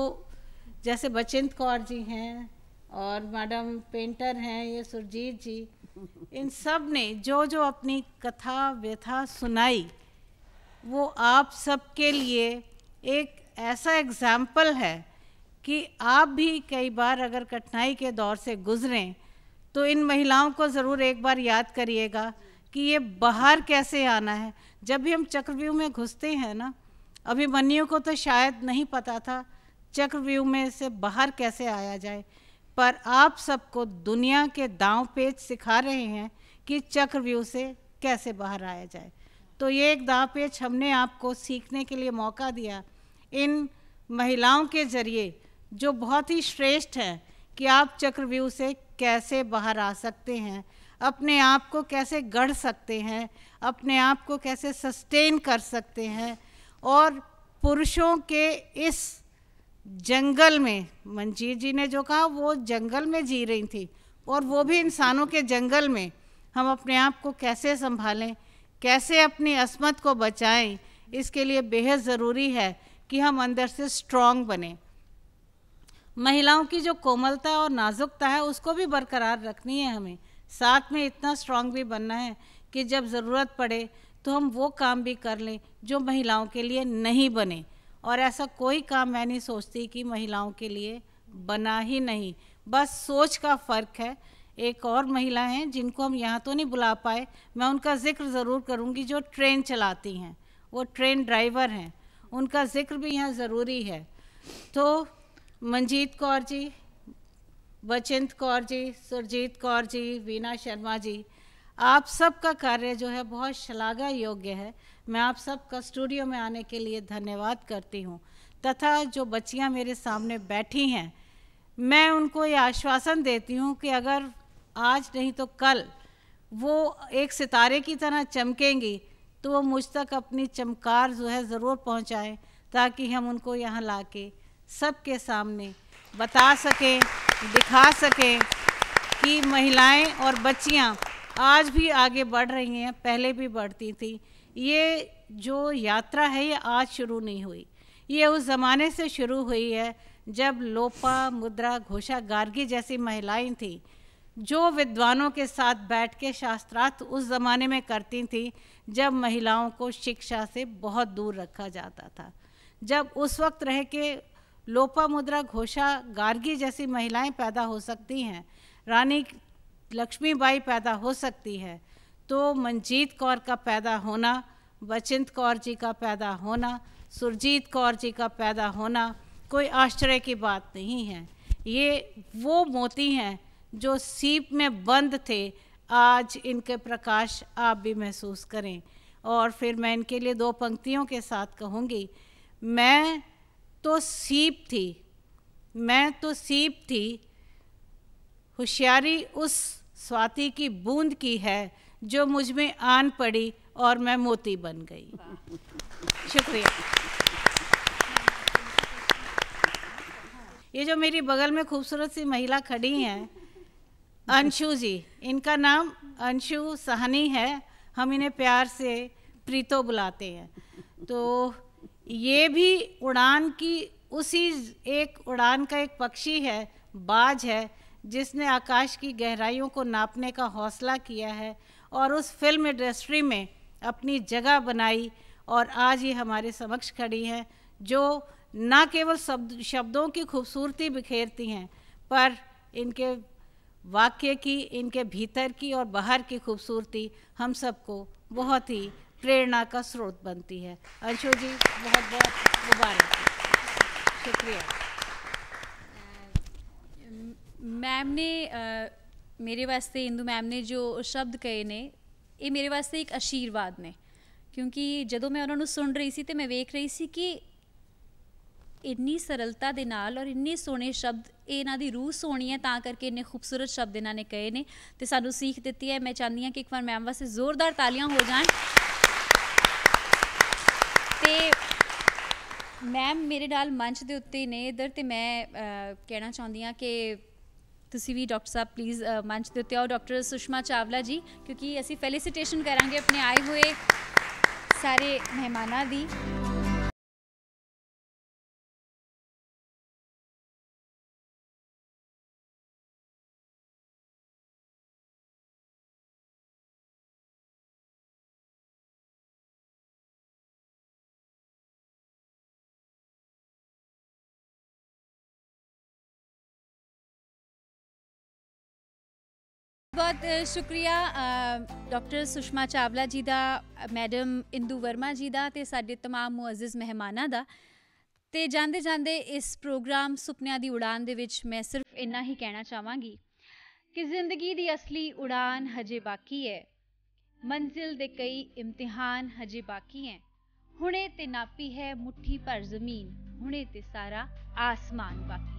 जैसे बचिंत कौर जी हैं और मैडम पेंटर हैं ये सुरजीत जी इन सब ने जो जो अपनी कथा व्यथा सुनाई वो आप सबके लिए एक ऐसा एग्ज़ाम्पल है कि आप भी कई बार अगर कठिनाई के दौर से गुज़रें तो इन महिलाओं को ज़रूर एक बार याद करिएगा कि ये बाहर कैसे आना है जब भी हम चक्रव्यूह में घुसते हैं ना अभिमन्यु को तो शायद नहीं पता था चक्रव्यूह में से बाहर कैसे आया जाए पर आप सबको दुनिया के दाव पेच सिखा रहे हैं कि चक्रव्यूह से कैसे बाहर आया जाए तो ये एक दाव पेच हमने आपको सीखने के लिए मौका दिया इन महिलाओं के ज़रिए जो बहुत ही श्रेष्ठ हैं कि आप चक्रव्यूह से कैसे बाहर आ सकते हैं अपने आप को कैसे गढ़ सकते हैं अपने आप को कैसे सस्टेन कर सकते हैं और पुरुषों के इस जंगल में मंजीर जी ने जो कहा वो जंगल में जी रही थी और वो भी इंसानों के जंगल में हम अपने आप को कैसे संभालें कैसे अपनी असमत को बचाएं इसके लिए बेहद ज़रूरी है कि हम अंदर से स्ट्रांग बने महिलाओं की जो कोमलता और नाजुकता है उसको भी बरकरार रखनी है हमें साथ में इतना स्ट्रांग भी बनना है कि जब ज़रूरत पड़े तो हम वो काम भी कर लें जो महिलाओं के लिए नहीं बने और ऐसा कोई काम मैं नहीं सोचती कि महिलाओं के लिए बना ही नहीं बस सोच का फ़र्क है एक और महिला हैं जिनको हम यहाँ तो नहीं बुला पाए मैं उनका जिक्र ज़रूर करूँगी जो ट्रेन चलाती हैं वो ट्रेन ड्राइवर हैं उनका जिक्र भी यहाँ ज़रूरी है तो मंजीत कौर जी बचिंत कौर जी सुरजीत कौर जी वीना शर्मा जी आप सबका कार्य जो है बहुत शलाघा योग्य है मैं आप सबका स्टूडियो में आने के लिए धन्यवाद करती हूँ तथा जो बच्चियाँ मेरे सामने बैठी हैं मैं उनको ये आश्वासन देती हूँ कि अगर आज नहीं तो कल वो एक सितारे की तरह चमकेंगी तो वो मुझ तक अपनी चमकार जो है ज़रूर पहुँचाएँ ताकि हम उनको यहाँ ला के सबके सामने बता सकें दिखा सकें कि महिलाएं और बच्चियां आज भी आगे बढ़ रही हैं पहले भी बढ़ती थी ये जो यात्रा है ये आज शुरू नहीं हुई ये उस ज़माने से शुरू हुई है जब लोपा मुद्रा घोषा गार्गी जैसी महिलाएं थीं जो विद्वानों के साथ बैठ के शास्त्रार्थ उस ज़माने में करती थीं जब महिलाओं को शिक्षा से बहुत दूर रखा जाता था जब उस वक्त रह के लोपामुद्रा घोषा गार्गी जैसी महिलाएं पैदा हो सकती हैं रानी लक्ष्मीबाई पैदा हो सकती है तो मनजीत कौर का पैदा होना बचिंत कौर जी का पैदा होना सुरजीत कौर जी का पैदा होना कोई आश्चर्य की बात नहीं है ये वो मोती हैं जो सीप में बंद थे आज इनके प्रकाश आप भी महसूस करें और फिर मैं इनके लिए दो पंक्तियों के साथ कहूँगी मैं तो सीप थी मैं तो सीप थी होशियारी उस स्वाति की बूंद की है जो मुझ में आन पड़ी और मैं मोती बन गई शुक्रिया ये जो मेरी बगल में खूबसूरत सी महिला खड़ी हैं अंशु जी इनका नाम अंशु सहनी है हम इन्हें प्यार से प्रीतो बुलाते हैं तो ये भी उड़ान की उसी एक उड़ान का एक पक्षी है बाज है जिसने आकाश की गहराइयों को नापने का हौसला किया है और उस फिल्म इंडस्ट्री में अपनी जगह बनाई और आज ये हमारे समक्ष खड़ी हैं जो ना केवल शब्द शब्दों की खूबसूरती बिखेरती हैं पर इनके वाक्य की इनके भीतर की और बाहर की खूबसूरती हम सबको बहुत ही प्रेरणा का स्रोत बनती है अंशु जी बहुत बहुत मुबारक शुक्रिया मैम ने आ, मेरे वास्ते इंदू मैम ने जो शब्द कहे ने ये मेरे वास्ते एक आशीर्वाद ने क्योंकि जो मैं उन्होंने सुन रही थी तो मैं वेख रही थी कि इन्नी सरलता दे नाल और इन्ने सोने शब्द इन्हों रूह सोनी है ता करके इन्ने खूबसूरत शब्द इन्होंने कहे ने तो सूँ सीख दी है मैं चाहती हूँ कि एक बार मैम वास्ते जोरदार तालियां हो जाए ਮੈਮ ਮੇਰੇ ਨਾਲ ਮੰਚ ਦੇ ਉੱਤੇ ਨੇ ਇਧਰ ਤੇ ਮੈਂ ਕਹਿਣਾ ਚਾਹੁੰਦੀ ਆ ਕਿ ਤੁਸੀਂ ਵੀ ਡਾਕਟਰ ਸਾਹਿਬ ਪਲੀਜ਼ ਮੰਚ ਦੇ ਉੱਤੇ ਆਓ ਡਾਕਟਰ ਸੁਸ਼ਮਾ ਚਾਵਲਾ ਜੀ ਕਿਉਂਕਿ ਅਸੀਂ ਫੈਲੀਸੀਟੇਸ਼ਨ ਕਰਾਂਗੇ ਆਪਣੇ ਆਏ ਹੋਏ ਸਾਰੇ ਮਹਿਮਾਨਾਂ ਦੀ ਬਹੁਤ ਸ਼ੁਕਰੀਆ ਡਾਕਟਰ ਸੁਸ਼ਮਾ ਚਾਵਲਾ ਜੀ ਦਾ ਮੈਡਮ ਇੰਦੂ ਵਰਮਾ ਜੀ ਦਾ ਤੇ ਸਾਡੇ तमाम ਮੁਅਜ਼ਜ਼ ਮਹਿਮਾਨਾਂ ਦਾ ਤੇ ਜਾਂਦੇ ਜਾਂਦੇ ਇਸ ਪ੍ਰੋਗਰਾਮ ਸੁਪਨਿਆਂ ਦੀ ਉਡਾਨ ਦੇ ਵਿੱਚ ਮੈਂ ਸਿਰਫ ਇੰਨਾ ਹੀ ਕਹਿਣਾ ਚਾਹਾਂਗੀ ਕਿ ਜ਼ਿੰਦਗੀ ਦੀ ਅਸਲੀ ਉਡਾਨ ਹਜੇ ਬਾਕੀ ਹੈ ਮੰਜ਼ਿਲ ਦੇ ਕਈ ਇਮਤਿਹਾਨ ਹਜੇ ਬਾਕੀ ਹੈ ਹੁਣੇ ਤੇ ਨਾਪੀ ਹੈ ਮੁੱਠੀ ਪਰ ਜ਼ਮੀਨ ਹੁਣੇ ਤੇ ਸਾਰਾ ਆਸਮਾਨ ਬਾਕੀ